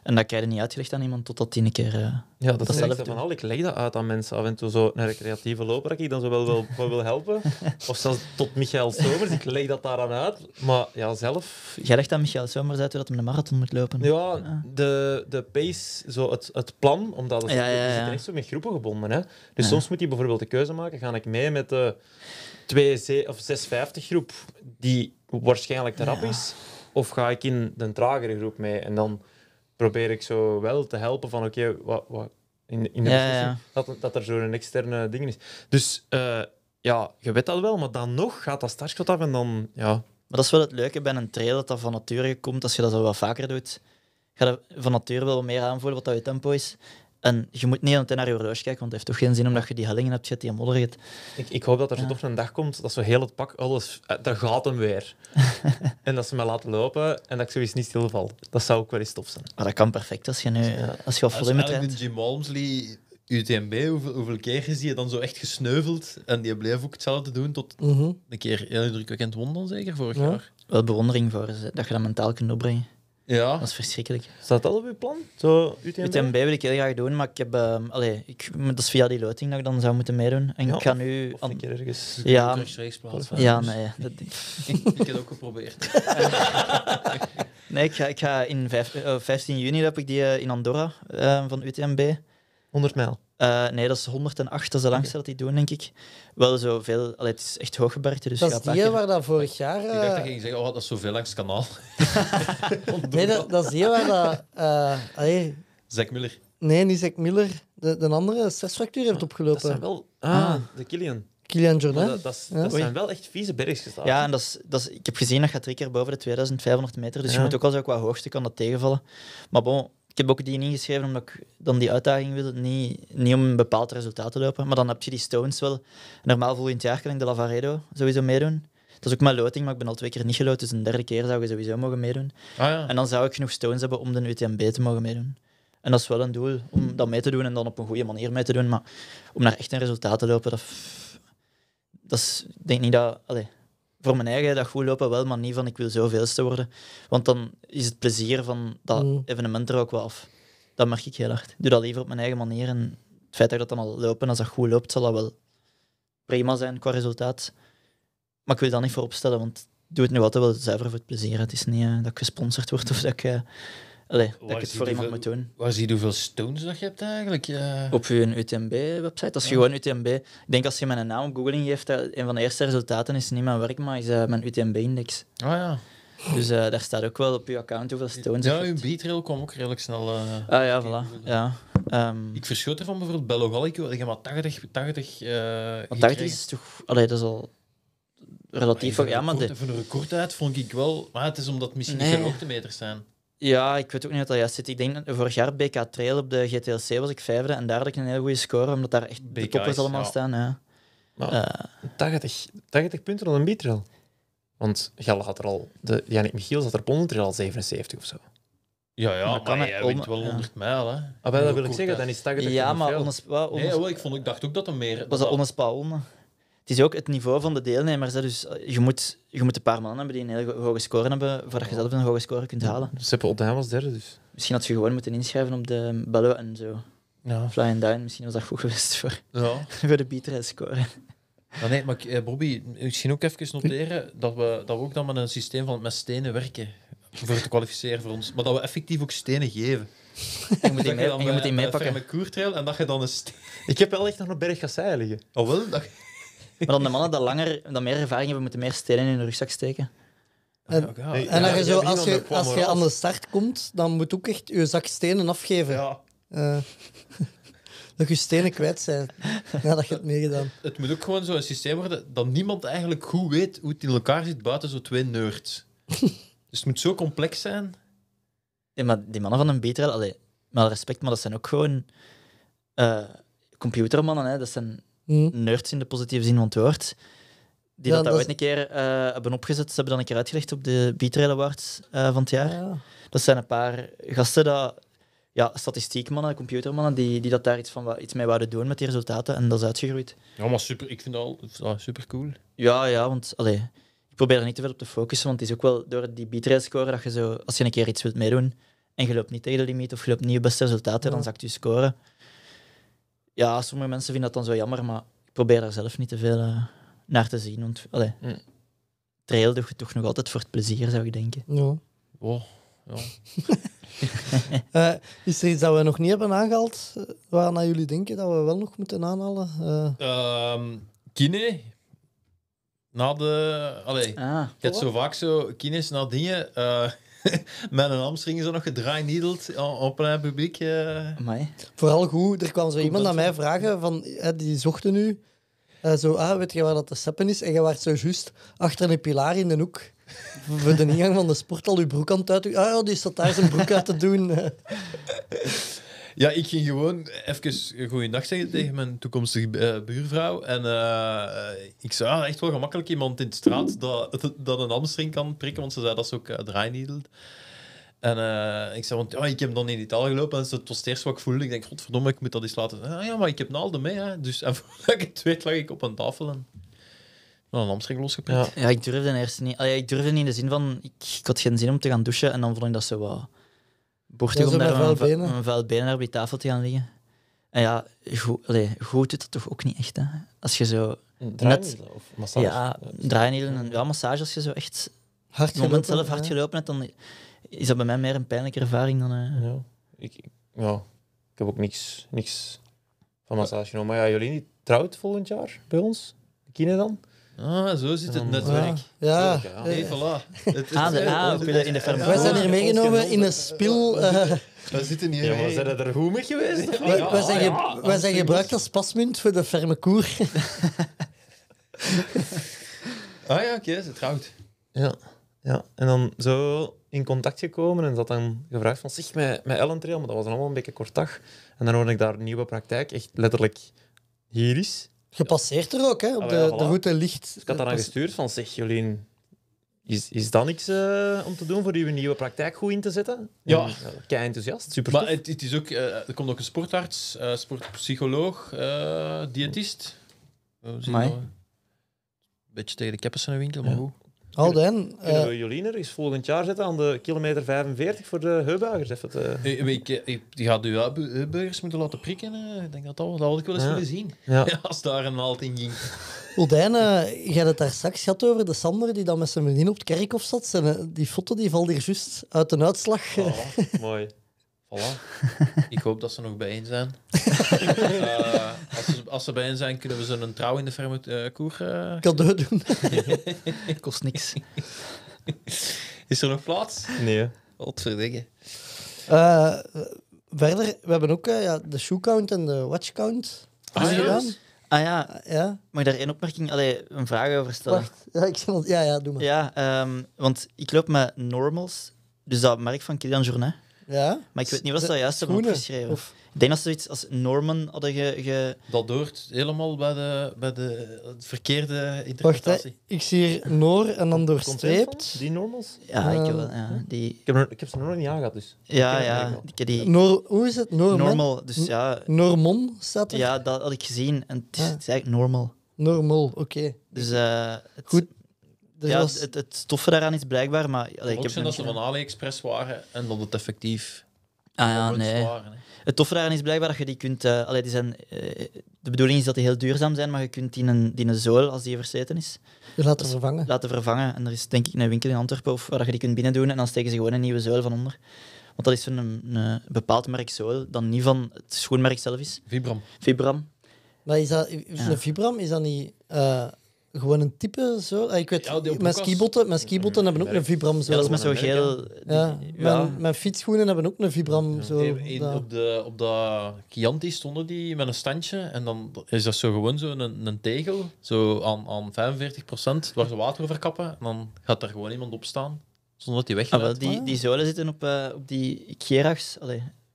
En dat krijg je niet uitgelegd aan iemand totdat die een keer. Uh, ja, dat, is van al. Ik leg dat uit aan mensen af en toe zo naar recreatieve loper, dat ik dan zo wel wil, wil helpen. [laughs] of zelfs tot Michael Somers. Ik leg dat daaraan uit. Maar ja, zelf. Jij legt aan Michael Somers uit dat hij een marathon moet lopen. Ja, ah. de, de pace, zo het, het plan, omdat het, ja, ja, echt zo met groepen gebonden. Hè? Dus soms moet je bijvoorbeeld de keuze maken: ga ik mee met de 2 of 650 groep die waarschijnlijk te rap is? Of ga ik in de tragere groep mee? En dan probeer ik zo wel te helpen van oké, wat, wat, in, in de beslissing, dat, dat er zo'n externe ding is. Dus eh, ja, je weet dat wel, maar dan nog gaat dat startschot af en dan... Ja. Maar dat is wel het leuke bij een trail, dat dat van nature komt. Als je dat zo wat vaker doet, ga je van nature wel meer aanvoelen wat dat je tempo is. En je moet niet altijd naar je horloge kijken, want het heeft toch geen zin omdat je die hellingen hebt, je die je modder Ik, ik hoop dat er toch een dag komt dat ze heel het pak, alles, eh, daar gaat hem weer. [laughs] en dat ze me laten lopen en dat ik zoiets niet stilval. Dat zou ook wel eens tof zijn. Maar dat kan perfect als je nu als je op volume Jim Walmsley, UTMB, hoeveel, hoeveel, keer zie je dan zo echt gesneuveld? En die bleef ook hetzelfde doen tot mhm. een keer heel indrukwekkend won dan zeker, vorig jaar. Wel bewondering voor dat je dat mentaal kunt opbrengen. Ja. Dat is verschrikkelijk. Staat dat op je plan? Zo, UTMB? wil ik heel graag doen, maar ik heb... Eh, allee, ik, dat is via die loting dat ik dan zou moeten meedoen. En ik ga nu... Of, een ergens... Ja, Ja, nee. Dat, ik heb het ook geprobeerd. [laughs] nee, ik ga, ik ga in vijf, 15 eh, juni heb ik die eh, in Andorra van UTMB. 100 mijl? Eh, nee, dat is 108, dat is de langste dat die doen, denk ik. Wel zoveel. allee, het is echt hooggebergte. Dus dat is die waar dat vorig jaar... Uh... Ik dacht dat je eh, ging zeggen, oh, dat is zoveel langs het kanaal. [laughs] nee, dat, is heel waar dat... Uh, allee. Zack Miller. Nee, niet Zack Miller. De, de andere stressfactuur heeft opgelopen. Dat zijn wel... Ah, ah de Killian. Kilian Jordan. Dat, dat, dat, zijn wel echt vieze bergjes. Ja, en dat is, dat is, ik heb gezien dat gaat drie keer boven de 2500 meter. Dus je moet ook wel zo qua kan dat tegenvallen. Maar bon, ik heb ook die ingeschreven omdat ik dan die uitdaging wil. Niet, niet om een bepaald resultaat te lopen. Maar dan heb je die Stones wel. Normaal volgend jaar kan ik de Lavaredo sowieso meedoen. Dat is ook mijn loting, maar ik ben al twee keer niet geloot. Dus een derde keer zou je sowieso mogen meedoen. Ah, ja. En dan zou ik genoeg Stones hebben om de UTMB te mogen meedoen. En dat is wel een doel, om dat mee te doen en dan op een goede manier mee te doen. Maar om naar echt een resultaat te lopen, dat, dat ik denk niet dat... Allez, voor mijn eigen dat goed lopen wel, maar niet van ik wil zoveelste worden. Want dan is het plezier van dat mm. evenement er ook wel af. Dat merk ik heel hard. Ik doe dat liever op mijn eigen manier. En het feit dat dat dan al lopen, als dat goed loopt, zal dat wel prima zijn qua resultaat. Maar ik wil daar niet voor opstellen, want doe het nu altijd wel zuiver voor het plezier. Het is niet eh, dat ik gesponsord word of dat ik... Eh, Allee, dat ik het voor iemand moet doen. Waar zie je hoeveel stones dat je hebt eigenlijk? Op je UTMB-website. Als je gewoon UTMB... Ik denk als je mijn naam op Google geeft, een van de eerste resultaten is niet mijn werk, maar is eh, mijn UTMB-index. Ah oh, ja. Dus eh, daar staat ook wel op je account hoeveel stones Ja, je beatrail kwam ook redelijk snel... Uh, ah ja, voilà. Ja. Ehm, ik verschoot ervan bijvoorbeeld bij Gallico, ik heb maar 80... 80, maar 80 is toch... Allee, dat is al relatief... ja, maar... een record uit vond ik wel... Maar het is omdat misschien nee. geen hoogtemeters zijn. Ja, ik weet ook niet wat dat juist zit. Ik denk dat vorig jaar BK Trail op de GTLC was ik vijfde en daar had ik een hele goede score, omdat daar echt de toppers allemaal ja. staan. Ja. uh, 80, 80 punten op een B-trail. Want Gelle had er al, de, Janik Michiels had er op ondertrail al 77 of zo. Ja, ja, maar, maar hij wint wel 100 mijl, hè. Ah, dat wil ik zeggen, dan is 80 Ja, maar Nee, ik, vond, ik dacht ook dat er meer... Was dat Onnespa het is ook het niveau van de deelnemers. Hè. Dus eh, je moet, je moet een paar mannen hebben die een heel hoge score hebben, voordat je zelf een hoge score kunt halen. Seppe Oldham was derde dus. Misschien had je gewoon moeten inschrijven op de ballo en zo. Ja. Fly and down, misschien was dat goed geweest voor, ja. [laughs] voor de beatrice score. nee, maar eh, Bobby, misschien ook even noteren dat we, dat we ook dan met een systeem van met stenen werken voor te kwalificeren voor ons. Maar dat we effectief ook stenen geven. [laughs] Je moet die mee, je moet die eh, meepakken. Een koertrail en dat je dan een Ik heb wel echt nog een berg liggen. Oh, wel? Dat... Maar dan de mannen dat langer, dat meer ervaring hebben, moeten meer stenen in hun rugzak steken. En, en als, je, zo, als, je, als je aan de start komt, dan moet ook echt je zak stenen afgeven. Ja. Eh, [laughs] dat je stenen kwijt zijn Dat je het meegedaan. Het moet ook gewoon zo'n systeem worden dat niemand eigenlijk goed weet hoe het in elkaar zit buiten zo twee nerds. [laughs] dus het moet zo complex zijn. Ja, maar die mannen van een betere, met respect, maar dat zijn ook gewoon eh, computermannen. Hè. Dat zijn Hm. nerds in de positieve zin van het woord, die dat, dat ooit een keer eh, hebben opgezet. Ze hebben dat een keer uitgelegd op de Beatrail Awards uh, van het jaar. Ah, dat zijn een paar gasten, dat, ja, statistiekmannen, computermannen, die, die dat daar iets, van, iets mee wouden doen met die resultaten. En dat is uitgegroeid. Ja, maar super, ik vind dat, al, super cool. Ja, ja, want allee, ik probeer er niet te veel op te focussen, want het is ook wel door die Beatrail score dat je zo, als je een keer iets wilt meedoen en je loopt niet tegen de limiet of je loopt niet je beste resultaten, dan zakt je score ja, sommige mensen vinden dat dan zo jammer, maar ik probeer daar zelf niet te veel eh, naar te zien. Want allee, hm. trail doe je toch nog altijd voor het plezier, zou ik denken. Ja. ja. [laughs] Eh, is er iets dat we nog niet hebben aangehaald, eh, waarnaar jullie denken dat we wel nog moeten aanhalen? Uh... Um, kine? Na de... Allee, ah, je zo vaak zo kines na dingen... [laughs] met een hamstring er nog gedraainiedeld op een publiek. Uh... Vooral goed, er kwam zo iemand naar mij vragen, van, die zochten nu. Eh, zo, ah, weet je waar dat de seppen is? En je was zo juist achter een pilaar in de hoek. [laughs] Voor de ingang van de sport al je broek aan het uit. Ah die staat daar zijn broek uit te doen. [laughs] Ja, ik ging gewoon even goeiedag zeggen tegen mijn toekomstige eh, buurvrouw. En eh, ik zag echt wel gemakkelijk iemand in de straat dat, dat een hamstring kan prikken, want ze zei dat ze ook uh, En ik zei, want ja, oh, ik heb dan in Italië gelopen en het was het wat ik voelde. Ik denk, godverdomme, ik moet dat eens laten. Ah, ja, maar ik heb naalden mee. Hè. Dus, en [laughs] voordat ik het weet, lag ik op een tafel en nou, een hamstring losgeprikt. Ja. ja, ik durfde eerst niet. Allee, ah, ik durfde niet in de zin van, ik, ik, had geen zin om te gaan douchen en dan vond ik dat zo wat... Bortig om daar een, vuil, benen naar die tafel te gaan liggen. En ja, goed, allee, goed doet toch ook niet echt, hè? Als je zo... Net, of massage? Ja, draaienielen en ja, massage als je zo echt... Hard moment zelf hard gelopen hebt, dan is dat bij mij meer een pijnlijke ervaring dan... Eh, ja, ik, ja, ik heb ook niks, niks van massage genomen. Maar ja, jullie niet trouwt volgend jaar bij ons? kine dan? Ah, zo zit het netwerk. Eh, ja. ja. Hey, voilà. Het ah, ah, in de farmacie. Wij zijn hier meegenomen in een spil... we eh, zitten hier. Ja, zijn er goed geweest? We zijn, gebruikt als pasmunt voor de ferme koer. [laughs] ah ja, oké, het goud. Ja. ja, en dan zo in contact gekomen en zat dan gevraagd van zich met, met Ellen Trail, maar dat was allemaal een beetje kort dag. En dan hoorde ik daar een nieuwe praktijk, echt letterlijk hier is. Je passeert er ook, hè? Op de, de route ligt. Dus ik had daar aan gestuurd van zeg Jolien. Is, is dat niks eh, om te doen voor uw nieuwe praktijk goed in te zetten? Ja. ja eh, Kei enthousiast, super. Maar het, is ook, eh, er komt ook een sportarts, sportpsycholoog, diëtist. Een beetje tegen de keppers in de winkel, maar hoe? Al dan. Eh, is volgend jaar zetten aan de kilometer 45 voor de Heubuigers. Eh, eh, ik, die gaat de Heubuigers moeten laten prikken. Ik denk dat dat, dat had ik wel eens willen zien. [laughs] Ja. als daar een halt in ging. Oldijn, jij je had het daar straks gehad over de Sander die dan met zijn vriendin op het kerkhof zat. die foto die valt hier juist uit een uitslag. Oh, [laughs] mooi. Voilà. [laughs] ik hoop dat ze nog bijeen zijn. [laughs] Eh, als, ze, als ze bijeen zijn, kunnen we ze een trouw in de ferme Uh, eh, Cadeau eh, doen. [laughs] Kost niks. Is er nog plaats? Nee. Godverdikke. verder, we hebben ook ja, de shoe count en de watch count. Ah, ja? Ah ja. ja. Mag ik daar één opmerking, Allee, een vraag over stellen? ja, ik ja, ja, doe maar. Ja, ehm, want ik loop met normals, dus dat merk van Kilian Journet. Ja? Maar ik weet niet wat ze dat juist hebben geschreven Ik denk dat ze iets als Norman hadden ge... Dat hoort helemaal bij de, bij de verkeerde interpretatie. Wacht, ik zie hier Noor en dan doorstreept. Die Normals? Ja, uh, ik, eh, wel, ja die... ik, heb, ik heb ze nog niet aangehad, dus... Ja, ja. die... Noor, hoe is het? Norman? Normal, dus ja... Normon staat er? Ja, dat had ik gezien. En het is, ah. eigenlijk normal. Normal, oké. Dus... Eh, het... Goed ja, het, het toffe daaraan is blijkbaar, maar... ik heb dat ze van AliExpress waren en dat het effectief... Ah ja, nee. het toffe daaraan is blijkbaar dat je die kunt... Uh, die zijn, eh, de bedoeling is dat die heel duurzaam zijn, maar je kunt die in een, die een zool, als die versleten is... laten dus, vervangen. Laten vervangen. En er is denk ik een winkel in Antwerpen of, waar je die kunt binnen doen en dan steken ze gewoon een nieuwe zool van onder. Want dat is een, een bepaald merk zool, dan niet van het schoenmerk zelf is. Vibram. Vibram. Maar is dat, een Vibram, is dat niet... Eh, gewoon een type zo. Ah, ik weet, ja, mijn skibotten, hebben ook een Vibram zo. Ja, dat geel. Ja. Mijn, fietsschoenen hebben ook een Vibram zo. op, de, op de Chianti stonden die met een standje en dan is dat zo gewoon zo'n een, een, tegel, zo aan, aan 45 waar ze water over kappen. En dan gaat er gewoon iemand op staan. Zonder dat die weg ah, die, die zolen zitten op, eh, op die Gerachs.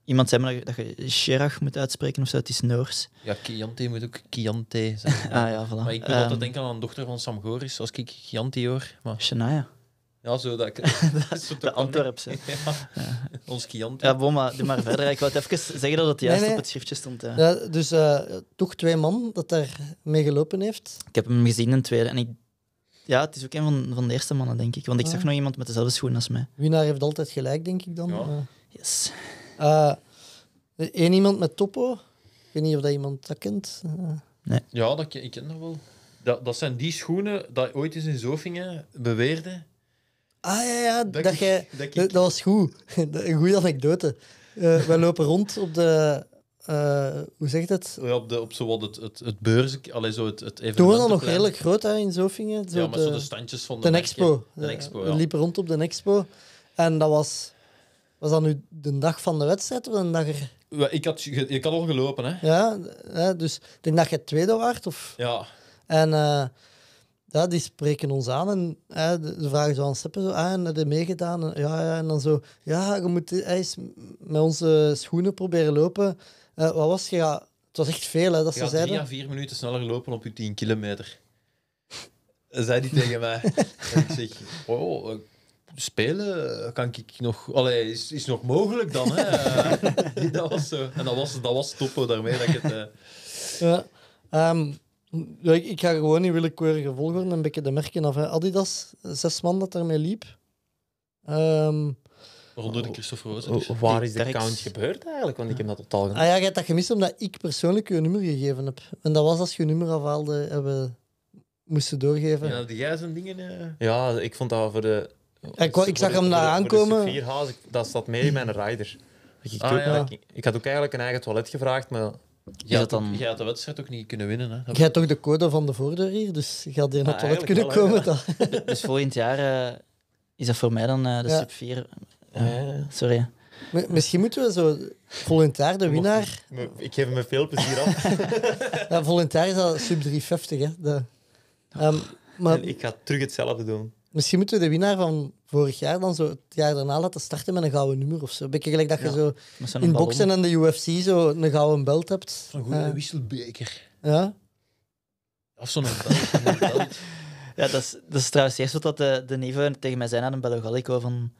Iemand zei me dat, je Sherach moet uitspreken of zo, het is Noors. Ja, Chianti moet ook Chianti zijn. [laughs] ah ja, voilà. Maar ik moet altijd ehm, denken aan een dochter van Sam Goris, als ik Chianti hoor. Maar... Ja, zo dat ik... [laughs] de Antwerpse. [laughs] Ja. Ons Chianti. Ja, bom, maar doe maar verder. Ik wou het even zeggen dat het juist op het schriftje stond. Ja. dus eh, toch twee man dat daar mee gelopen heeft? Ik heb hem gezien, een tweede. En ik... Ja, het is ook een van, van de eerste mannen, denk ik. Want ik ah. zag nog iemand met dezelfde schoenen als mij. Winnaar heeft altijd gelijk, denk ik dan. Ja. Eh. Yes. Uh, iemand met Topo. Ik weet niet of dat iemand dat kent. Uh, nee. Ja, dat, ik ken dat wel. Dat, dat zijn die schoenen dat ooit eens in Zofingen beweerden. Ah ja, ja dat, jij, dat, was goed. [laughs] Een goede anekdote. Uh, wij lopen rond op de. Uh, hoe zegt het? Ja, op, de, op zo het, het, het beurs, allee, zo het, het Toen was dat nog redelijk groot hè, in Zofingen. Zo ja, maar zo de standjes van de, de Expo. De, Expo ja. We liepen rond op de Expo. En dat was was dat nu de dag van de wedstrijd of een dag er... Ik had, ik had al gelopen, hè. Ja, hè, dus ik dag dat je tweede waard. Of... Ja. En uh, die spreken ons aan en ze vragen zo aan Seppen zo, ah, en heb je meegedaan? ja, ja, en dan zo, ja, je moet eens eh, met onze schoenen proberen lopen. Eh, wat was je? het was echt veel, hè, dat je ze zeiden. drie à vier minuten sneller lopen op je tien kilometer. Zei die tegen mij. [laughs] en ik zeg, oh, oh spelen eh, kan ik nog... Allee, is, is nog mogelijk dan, hè. [laughs] Eh, [laughs] dat was zo. En dat was, dat was toppen daarmee dat ik het... Eh. Ehm, ja, ik, ik ga gewoon in willekeurige volgorde een beetje de merken af. Adidas, zes man dat daarmee liep. Um, ehm, Waaronder de Christopher oh, Waar is de account gebeurd eigenlijk? Want ik heb dat totaal gemist. Ah ja, je hebt dat gemist omdat ik persoonlijk je nummer gegeven heb. En dat was als je nummer afhaalde, hebben moesten doorgeven. Ja, die jij zijn dingen... Ja, ik vond dat voor de ik, ik zag hem daar aankomen. Vier haas, dat staat mee in mijn rider. Ah, ik, ik, had ook eigenlijk een eigen toilet gevraagd, maar... Jij had, de wedstrijd ook niet kunnen winnen. Je hebt toch de code van de voordeur hier, dus je had hier naar het ah, toilet kunnen komen. Dan. [laughs] Dus, dus volgend jaar eh, is dat voor mij dan eh, de sub 4. sorry. misschien moeten we zo volontair de winnaar. Ik geef me veel plezier af. [laughs] ja, volontair is dat sub 350. Hè. De, ehm, maar... ik ga terug hetzelfde doen. Misschien moeten we de winnaar van vorig jaar dan zo het jaar daarna laten starten met een gouden nummer of zo. Een beetje gelijk dat je zo in boksen en de UFC zo een gouden belt hebt. Een goede wisselbeker. Ja. Of zo'n [laughs] belt. ja, dat is, dat is trouwens eerst wat de, de neven tegen mij zei aan een Bello van...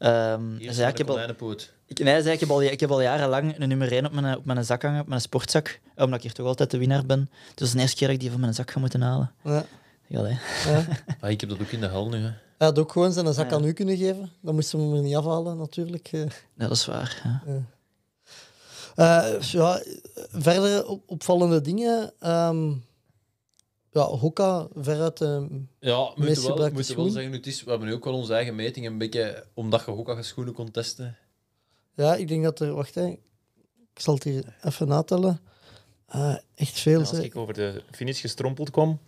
Um, ehm, Hier zei, ik, heb al, ik, nee, ik, heb al, jarenlang een nummer 1 op mijn, op mijn zak hangen, op mijn sportzak, omdat ik hier toch altijd de winnaar ben. Dus het is de eerste keer dat ik die van mijn zak ga moeten halen. Ja. Ja, ja. [laughs] ah, ik heb dat ook in de hal nu. Hè. Hij had ook gewoon zijn zak aan u kunnen geven. Dan moesten we hem er niet afhalen, natuurlijk. Ja, eh. dat is waar. Ja. ja, eh, verder op, opvallende dingen. Um, ja, Hoka veruit de ehm, ja, wel, moet wel zeggen, het is, we hebben nu ook wel onze eigen meting een beetje omdat je Hoka schoenen kon testen. Ja, ik denk dat er... Wacht, hè. ik zal het hier even natellen. Uh, echt veel. Ja, als ik over de finish gestrompeld kwam,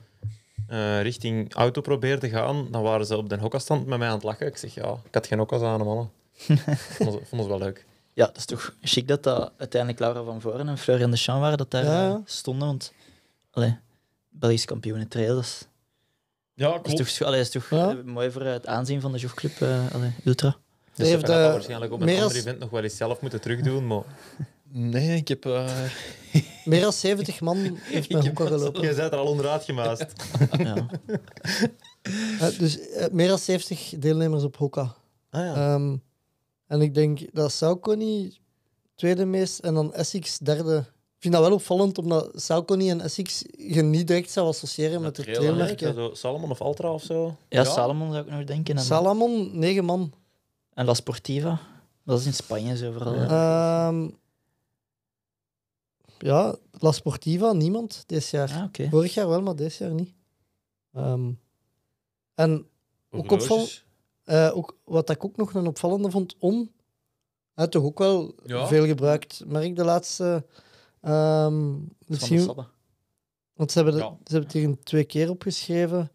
eh, richting auto probeerde gaan, dan waren ze op den stand met mij aan het lachen. Ik zeg, ja, ik had geen hokkas aan, mannen. [laughs] vond, vond ons wel leuk. Ja, dat is toch chic dat, dat uiteindelijk Laura van Voren en Fleur en de Chan waren dat daar eh, stonden. Want, allee, Belgisch kampioenen in trailers. Ja, klopt. is toch, allee, is toch mooi voor het aanzien van de jochclub, uh, eh, Ultra. Dus heeft, uh, waarschijnlijk op het andere event nog wel eens zelf moeten terugdoen, maar [laughs] Nee, ik heb... Eh, meer dan 70 man [laughs] heeft mij hokken gelopen. Je bent er al onderuit gemaakt. [laughs] ja. Eh, dus eh, meer dan 70 deelnemers op Hoka. Ah, ja. Ehm, en ik denk dat Saucony tweede meest en dan Essex derde. Ik vind dat wel opvallend, omdat Saucony en Essex je niet direct zou associëren met, met de trailmerken. Salomon of Altra of zo? Ja, Salomon zou ik nog denken. En Salomon, negen man. En La Sportiva? Dat is in Spanje zo vooral ja, La Sportiva, niemand dit jaar. Ah, Vorig jaar wel, maar dit jaar niet. Ehm, en ook, opvallend, eh, ook wat ik ook nog een opvallende vond, om uh, toch ook wel veel gebruikt. Maar ik de laatste. Um, ehm, zien, want ze hebben, ze hebben het hier twee keer opgeschreven.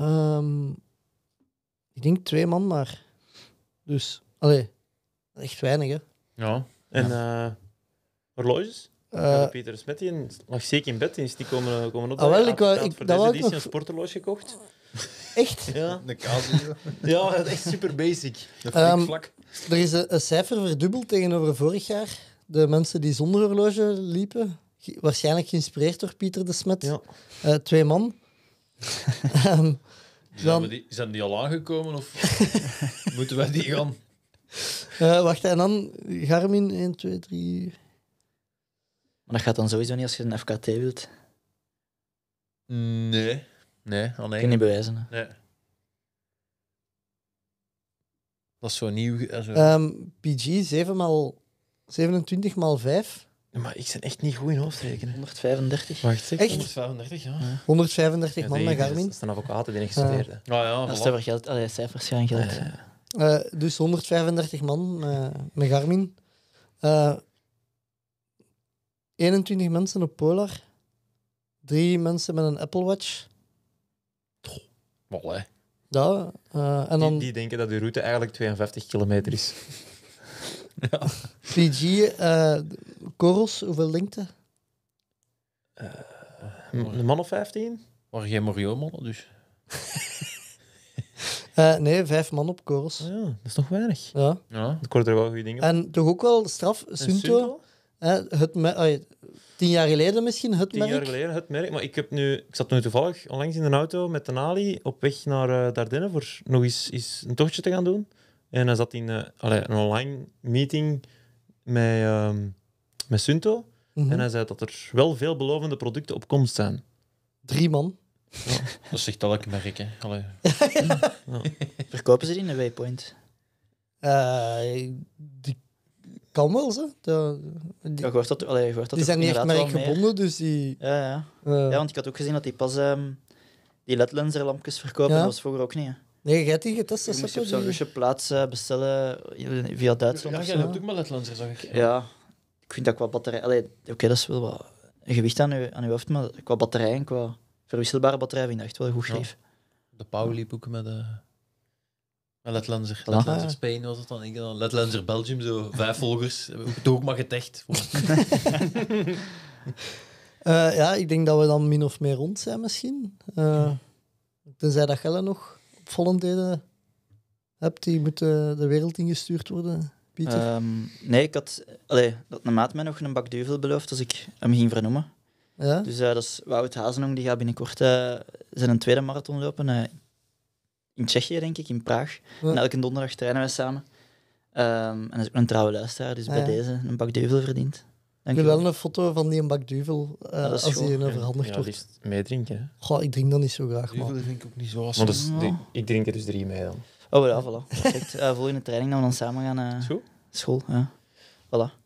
Um, ik denk twee man maar. Dus, allee, echt weinig hè. Ja, en ja. Eh, horloges? Uh, eh, Pieter Smet die lag zeker in bed, die is die komen, eh, komen op. Ah, wel, ik, heb voor deze editie een sporterloos gekocht. Echt? [laughs] Ja. De kaas. [laughs] ja, echt super basic. Um, vlak. Ehm, er is een, cijfer verdubbeld tegenover vorig jaar. De mensen die zonder horloge liepen, waarschijnlijk geïnspireerd door Pieter de Smet. Ja. Eh, twee man. [laughs] Ehm, die, zijn die al aangekomen of moeten wij die gaan? wacht, en dan Garmin, 1, 2, 3... Maar dat gaat dan sowieso niet als je een FKT wilt. Nee. Nee, alleen. Oh, Kun je niet bewijzen. Nee. Dat is zo nieuw. PG 7 x 27 x 5. Maar ik zit echt niet goed in hoofdrekenen. 135. Wacht, Echt? 135, ja. 135 man met Garmin. Dat is een advocaat die ik gestudeerd Uh, oh, ja, dat is over geld. cijfers gaan eh, dus 135 man eh, met Garmin. Eh, 21 mensen op Polar. Drie mensen met een Apple Watch. Wat hè. Ja, eh, en dan Die, denken dat de route eigenlijk 52 kilometer is. [laughs] ja. Fiji, eh, korrels, hoeveel lengte? Eh, een man of 15? Maar geen morio mannen dus. [laughs] nee, vijf man op korrels. Ja, dat is toch weinig. Ja. Ja. Dat er wel goede dingen En toch ook wel straf, Sunto tien jaar geleden misschien, het tien Tien jaar geleden, het merk. Maar ik, heb nu, ik zat nu toevallig onlangs in een auto met de Ali op weg naar uh, Dardenne voor nog eens, eens, een tochtje te gaan doen. En hij zat in eh, een online meeting met, ehm, met Sunto. Mhm. En hij zei dat er wel veel belovende producten op komst zijn. Drie man. [laughs] dat zegt elk merk, hè. [laughs] Verkopen ze die in een Waypoint? Uh, kan wel, ze. die, ja, je hoort dat, allee, je hoort dat die zijn niet echt gebonden dus die... Ja, ja. ja, want ik had ook gezien dat die pas um, die lampjes verkopen. Dat was vroeger ook niet, Nee, je hebt die getest. Je dat je op zo'n plaats eh, bestellen eh, via Duitsland. Ja, jij hebt ook maar ledlenser, zag ik. Ja. Ik vind dat qua batterij... oké, dat is wel wat gewicht aan je, aan hoofd, maar qua batterij en qua verwisselbare batterij vind ik echt wel goed geef. De pauli boeken met... de Letlander, Spanje Spain was het dan. Ik eh, Letlander Belgium, zo [laughs] vijf volgers. Het ook maar getecht. [laughs] [laughs] ja, ik denk dat we dan min of meer rond zijn misschien. Eh, tenzij dat Gelle nog volgende hebt die moeten de wereld ingestuurd worden, Pieter. Ehm, nee, ik had... Allee, dat na maat mij nog een bak duvel beloofd als ik hem ging vernoemen. Ja? Dus uh, dat is Wout Hazenong, die gaat binnenkort zijn tweede marathon lopen in Tsjechië, denk ik, in Praag. En elke donderdag trainen wij samen. Ehm, en dat is ook een trouwe luisteraar, dus ah, bij deze een bak duvel verdient. Dank je wel een foto van die een bak duvel uh, eh, als die een wordt. ja, wordt. meedrinken. Goh, ik drink dat niet zo graag, man. Duvel drink ik ook niet zo als Dus, oh. Ik drink er dus drie mee dan. Oh, voilà, voilà. uh, volgende training dan we dan samen gaan... Uh, school? School, ja. Voilà.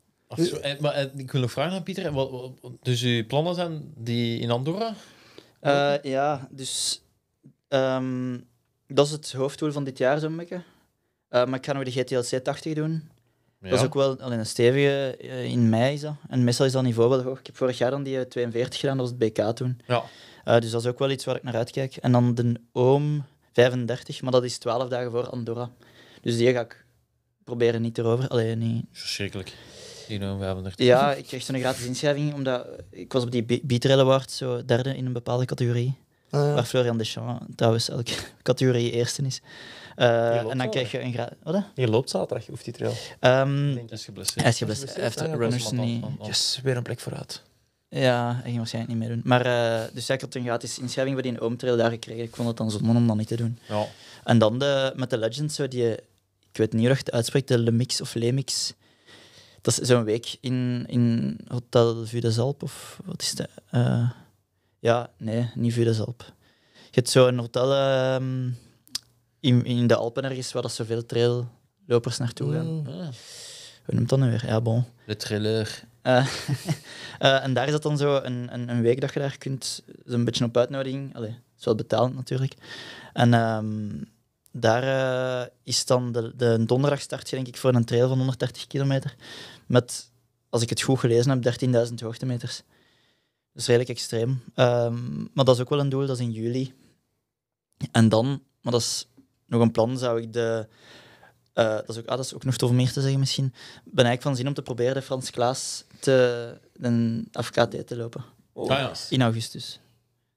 Zo, maar, ik wil nog vragen aan Pieter. dus uw plannen zijn die in Andorra? ja, dus... Ehm, dat is het hoofddoel van dit jaar, zo'n eh, maar ik ga nog de GTLC 80 doen. Dat is ook wel alleen een stevige, eh, in mei is dat. En meestal is dat niveau wel hoog. Ik heb vorig jaar dan die 42 eh, gedaan, dat was het BK toen. Ja. dus dat is ook wel iets waar ik naar uitkijk. En dan de Oom 35, maar dat is 12 dagen voor Andorra. Dus die ga ik proberen niet erover. Alleen niet. Verschrikkelijk. Die Oom 35. Ja, [laughs] ik kreeg zo'n gratis inschrijving, omdat ik was op die Beatrail Award, zo derde in een bepaalde categorie. Ah, Waar Florian Deschamps trouwens elke [laughs] categorie eerste is. Eh, en dan krijg je een graad. Je loopt zaterdag, hoeft die trail. Um, hij is geblesseerd. Hij is geblesseerd. Hij heeft de runners niet. Yes, weer een plek vooruit. Ja, hij ging waarschijnlijk niet meer doen. Maar dus ik had een gratis inschrijving bij die oomtrail daar gekregen. Ik vond het dan zonde om dat niet te doen. Ja. En dan de, met de Legends, zo die, ik weet niet hoe het uitspreekt, de Lemix of Lemix. Dat is zo'n week in, in Hotel de Zalp of wat is dat? Ja, nee, niet voor de Alp. Je hebt zo'n hotel ehm, in, in de Alpen ergens waar zoveel traillopers naartoe gaan. Mm, noem Hoe noemt dat nu weer? Ja, bon. De trailer. Eh, [laughs] eh, en daar is dat dan zo een, een, een, week dat je daar kunt, een beetje op uitnodiging. Allee, het is wel betaald natuurlijk. En ehm, daar eh, is dan de, de donderdag start denk ik voor een trail van 130 kilometer. Met, als ik het goed gelezen heb, 13.000 hoogtemeters. Dat is redelijk extreem. Ehm, maar dat is ook wel een doel, dat is in juli. En dan, maar dat is nog een plan, zou ik de... Eh, dat, is ook, ah, ook nog tof meer te zeggen misschien. ben eigenlijk van zin om te proberen de Frans Klaas te, een FKD te lopen. Oh. Ah, in augustus.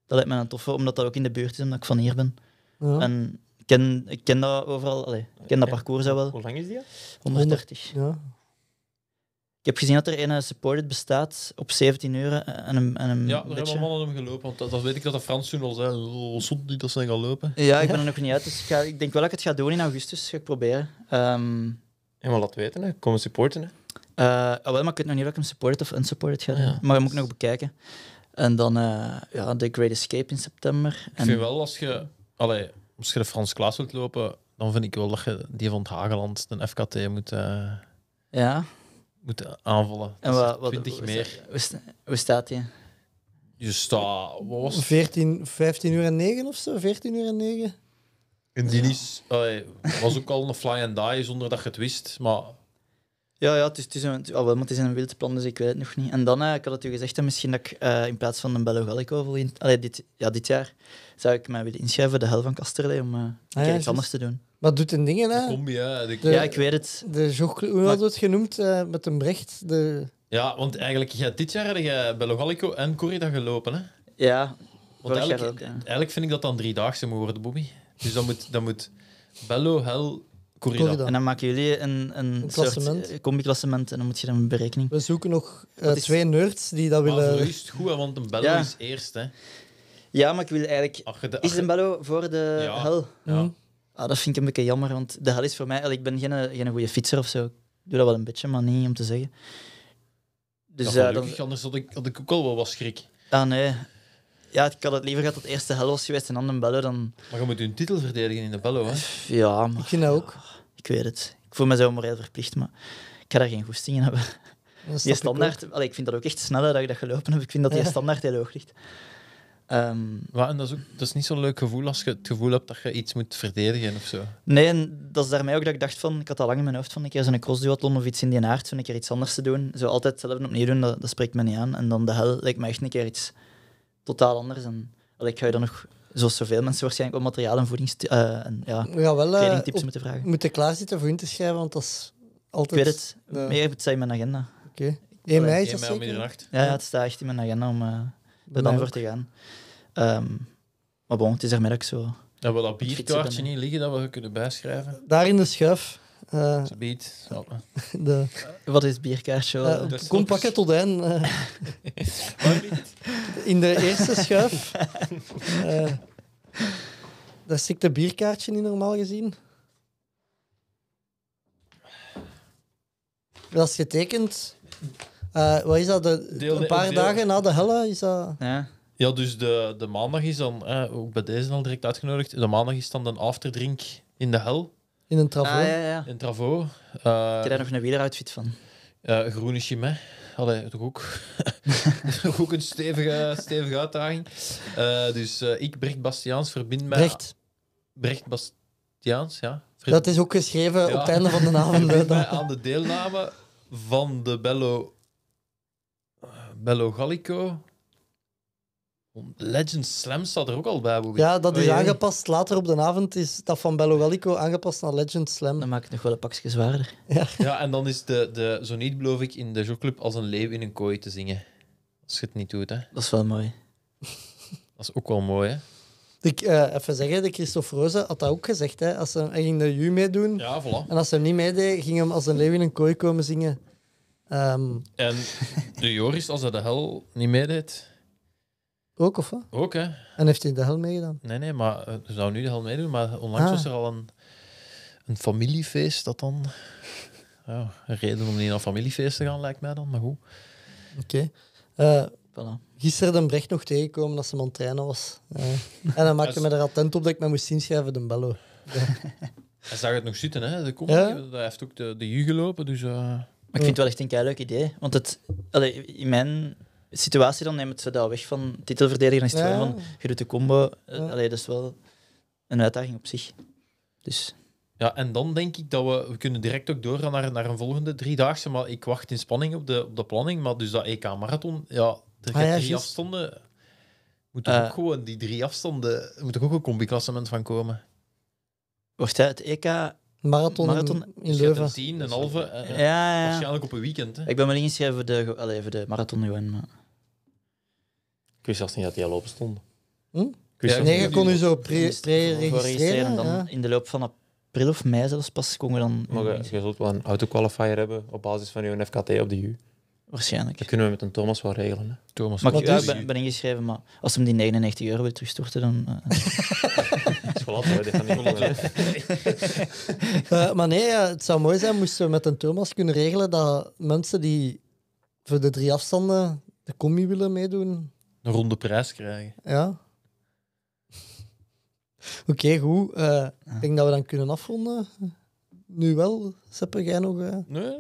Dat lijkt me een toffe, omdat dat ook in de buurt is, omdat ik van hier ben. Ja. En ik ken, ik ken dat overal, ik ken dat parcours al wel. Hoe lang is die? 130. Ja. Ik heb gezien dat er een eh, supported bestaat op 17 uur. Eh, en een, en een ja, we hebben allemaal mannen hem gelopen. Want dat, weet ik dat de Frans toen al zei. Oh, Zond niet dat ze gaan lopen. Ja, ik ben er nog niet uit. Dus ik, denk wel dat ik het ga doen in augustus. Ga ik proberen. Um, ja, maar laat weten. Hè. Komen supporten. Hè. oh, wel, maar ik weet nog niet of ik hem supported of unsupported ga doen. maar dat moet nog bekijken. En dan ja, The Great Escape in september. Ik vind wel, als je, allee, als je de Frans Klaas wilt lopen, dan vind ik wel dat je die van het Hageland, de FKT, moet... Ja moeten aanvallen. En wat, 20 meer. Hoe, staat je? Je staat, wat was het? 14, 15 uur en 9 of zo? 14 uur en 9? En die is, was ook al een fly and die zonder dat je het wist, maar... Ja, ja het, is, het, is een, oh, wel, maar het is een wild plan, dus ik weet het nog niet. En dan, eh, ik had het u gezegd, dat misschien dat ik eh, in plaats van een Bello Gallico in, allee, dit, ja, dit jaar zou ik mij willen inschrijven voor de Hel van Kasterlee om eh, ah iets anders te doen. Wat doet een dingen, hè? Combi, hè? De, ja, ik weet het. De zo. hoe had het genoemd eh, met een Brecht? De... Ja, want eigenlijk, dit jaar heb je bij Logalico en Corrida gelopen, hè? Ja, want eigenlijk, ook, eigenlijk vind ik dat dan driedaagse moeten worden, Bobby. Dus dan moet, dan moet Bello, Hel, Corrida. En dan maken jullie een, een, een soort eh, combi-klassement en dan moet je dan een berekening. We zoeken nog eh, is... twee nerds die dat willen... Maar is goed, want een Bello is eerst, hè? Ja, maar ik wil eigenlijk... is een Bello voor de Hel? Ja. Hm? Ah, dat vind ik een beetje jammer, want de hel is voor mij... Ik ben geen, geen goede fietser of zo. Ik doe dat wel een beetje, maar niet om te zeggen. Dus, ja, dat uh, anders had ik, had ik ook al wel schrik. Ah, nee. Ja, ik had het liever gehad dat het eerste hel was geweest en dan een bello. Dan... Maar je moet je titel verdedigen in de bellen, hè? Ja, maar... Ik vind dat ook. Ik weet het. Ik voel me zo moreel verplicht, maar ik ga daar geen goesting in hebben. Je standaard... Ik, ik vind dat ook echt sneller dat ik dat gelopen heb. Ik vind dat die standaard heel hoog ligt. Um, dat is, ook, dat is niet zo'n leuk gevoel als je het gevoel hebt dat je iets moet verdedigen of zo. Nee, en dat is daarmee ook dat ik dacht van, ik had al lang in mijn hoofd van een keer zo'n crossduathlon of iets in die aard, een keer iets anders te doen. Zo altijd hetzelfde opnieuw doen, dat, spreekt me niet aan. En dan de hel lijkt me echt een keer iets totaal anders. En allee, ik ga je dan nog, zoals zoveel mensen waarschijnlijk, ook materiaal en voedings... Uh, en, ja, ja wel, eh, moeten vragen. Moeten klaarzitten voor in te schrijven, want dat is altijd... Ik weet het, de... meer het staat in mijn agenda. Oké. Okay. 1 Ja, ja, het staat echt in mijn agenda om... Eh, dan voor te gaan. Ehm, maar bon, het is daarmee ik zo... Hebben we dat bierkaartje niet liggen dat we kunnen bijschrijven? Daar in de schuif. Uh, Beat, [laughs] de, Wat is bierkaartje? Uh, kom pakken tot een. in de eerste schuif. Uh, daar stikt de bierkaartje in normaal gezien. Dat is getekend eh, wat is dat? een paar dagen na de helle is dat... Ja. Ja, dus de, de maandag is dan, eh, ook bij deze al direct uitgenodigd, de maandag is dan een afterdrink in de hel. In een travo. Ah, ja, ja. In travo. Uh, eh, ik heb daar nog een wederuitfit van. Uh, groene chimay. Allee, toch ook, [laughs] toch ook een stevige, stevige uitdaging. dus ik, Brecht Bastiaans, verbind mij... Brecht. Brecht Bastiaans, ja. Dat is ook geschreven op het einde van de avond. aan de deelname van de Bello Bello Gallico. Legend Slam staat er ook al bij. Ja, dat is aangepast. Later op de avond is dat van Bello Gallico aangepast naar Legend Slam. Dan maakt het nog wel een pakje zwaarder. Ja, ja en dan is de, de, zo niet, beloof ik, in de showclub als een leeuw in een kooi te zingen. Als je het niet doet, hè. Dat is wel mooi. Dat is ook wel mooi, hè. Ik, eh, even zeggen, de Christophe Roze had dat ook gezegd. Hè. Als ze, hij ging de U meedoen. Ja, voilà. En als ze hem niet meedeed, ging hem als een leeuw in een kooi komen zingen. Ehm, en de Joris, als hij de hel niet meedeed... Ook, of wat? Ook, hè. En heeft hij de hel meegedaan? Nee, nee, maar eh, zou nu de hel meedoen, maar onlangs ah. was er al een, een familiefeest dat dan... een reden om niet naar familiefeest te gaan, lijkt mij dan, maar goed. Oké. Okay. Uh, eh, voilà. Gisteren de Brecht nog tegengekomen als ze aan was. Eh, en dan maakte me er attent op dat ik mij moest inschrijven, de bello. En Hij zag het nog zitten, hè? De Hij heeft ook de, de U gelopen, dus... Maar ik vind het wel echt een kei idee. Want het, in mijn situatie dan neemt ze dat weg van titelverdediger. En is het ja. van, je doet de combo. Eh, dat is wel een uitdaging op zich. Dus... Ja, en dan denk ik dat we, we kunnen direct ook doorgaan naar, naar een volgende driedaagse. Maar ik wacht in spanning op de, op de planning. Maar dus dat EK-marathon, ja, er ah drie afstanden. Moet er eh. ook gewoon die drie afstanden, moet ook een combi-klassement van komen. wordt het EK Marathon, in Leuven. tien, een halve. Eh, ja, ja. Waarschijnlijk op een weekend. Hè. Ik ben wel ingeschreven voor de, allez, voor de marathon UN. Maar... Ik wist zelfs niet dat die al open stonden. Hm? Ja, nee, je kon u zo pre-registreren. en dan in de loop van april of mei zelfs pas kon je dan... Mag je, zult wel een autoqualifier hebben op basis van je FKT op de U. Waarschijnlijk. Dat kunnen we met een Thomas wel regelen. Hè? Thomas. Maar ik dus- ben, ingeschreven, maar als hem die 99 euro weer terugstorten, dan... Eh. [laughs] [laughs] [laughs] [laughs] Eh, maar nee, het zou mooi zijn moesten we met een Thomas kunnen regelen dat mensen die voor de drie afstanden de combi willen meedoen... Een ronde prijs krijgen. Ja. [laughs] Oké, goed. Eh, ik denk dat we dan kunnen afronden. Nu wel, Seppe, jij nog... Uh... Nee.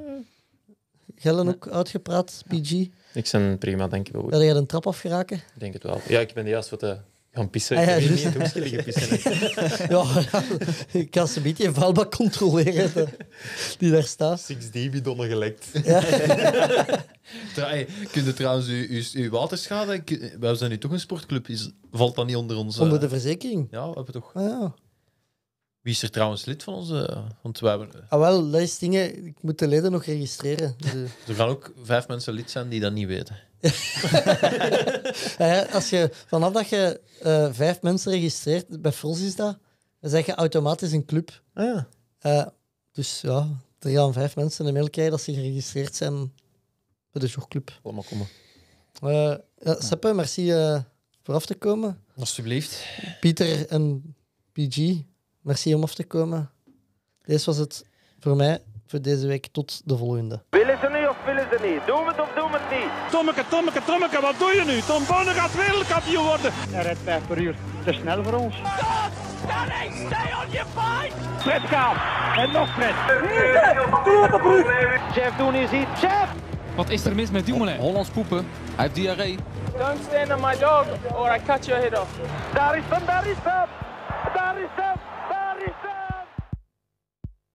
Gellen ook uitgepraat, PG? Ik ben prima, denk ik wel. Wil jij een trap afgeraken? Ik denk het wel. Ja, ik ben juist wat de Gaan pissen. Ah ja, ik dus. niet in liggen pissen. [laughs] ja, ik kan ze een beetje valbak controleren die daar staat. six d bidonnen gelekt. Ja. [laughs] kun je trouwens uw, uw, waterschade... we zijn nu toch een sportclub. Is, valt dat niet onder onze... Onder de verzekering? Ja, we hebben toch... Ah, ja is er trouwens lid van onze? Want we hebben... Ah, wel, dat is dingen. Ik moet de leden nog registreren. Dus... Eh. [laughs] er gaan ook vijf mensen lid zijn die dat niet weten. [laughs] als je, vanaf dat je eh, vijf mensen registreert, bij Fros is dat, dan zeg je automatisch een club. Ah, ja. Eh, dus ja, er gaan vijf mensen een mail krijgen dat ze geregistreerd zijn bij de Jogclub. Allemaal komen. Uh, ja, Seppe, merci vooraf te komen. Alsjeblieft. Pieter en PG, Merci om af te komen. Deze was het voor mij voor deze week. Tot de volgende. Willen ze nu of willen ze niet? Doen we het of doen we het niet? Tommeke, Tommeke, Tommeke, wat doe je nu? Tom Bonne gaat wereldkampioen worden. Hij rijdt 5 per uur. Te snel voor ons. Stop! stay on your fight! Fred gaan En nog Fred. Jeff Doen is hier. Jeff! Wat is er mis met Dumoulin? Hollands poepen. Hij heeft diarree. Don't stand on my dog or I cut your head off. Daar is hem, daar is hem! Daar is hem!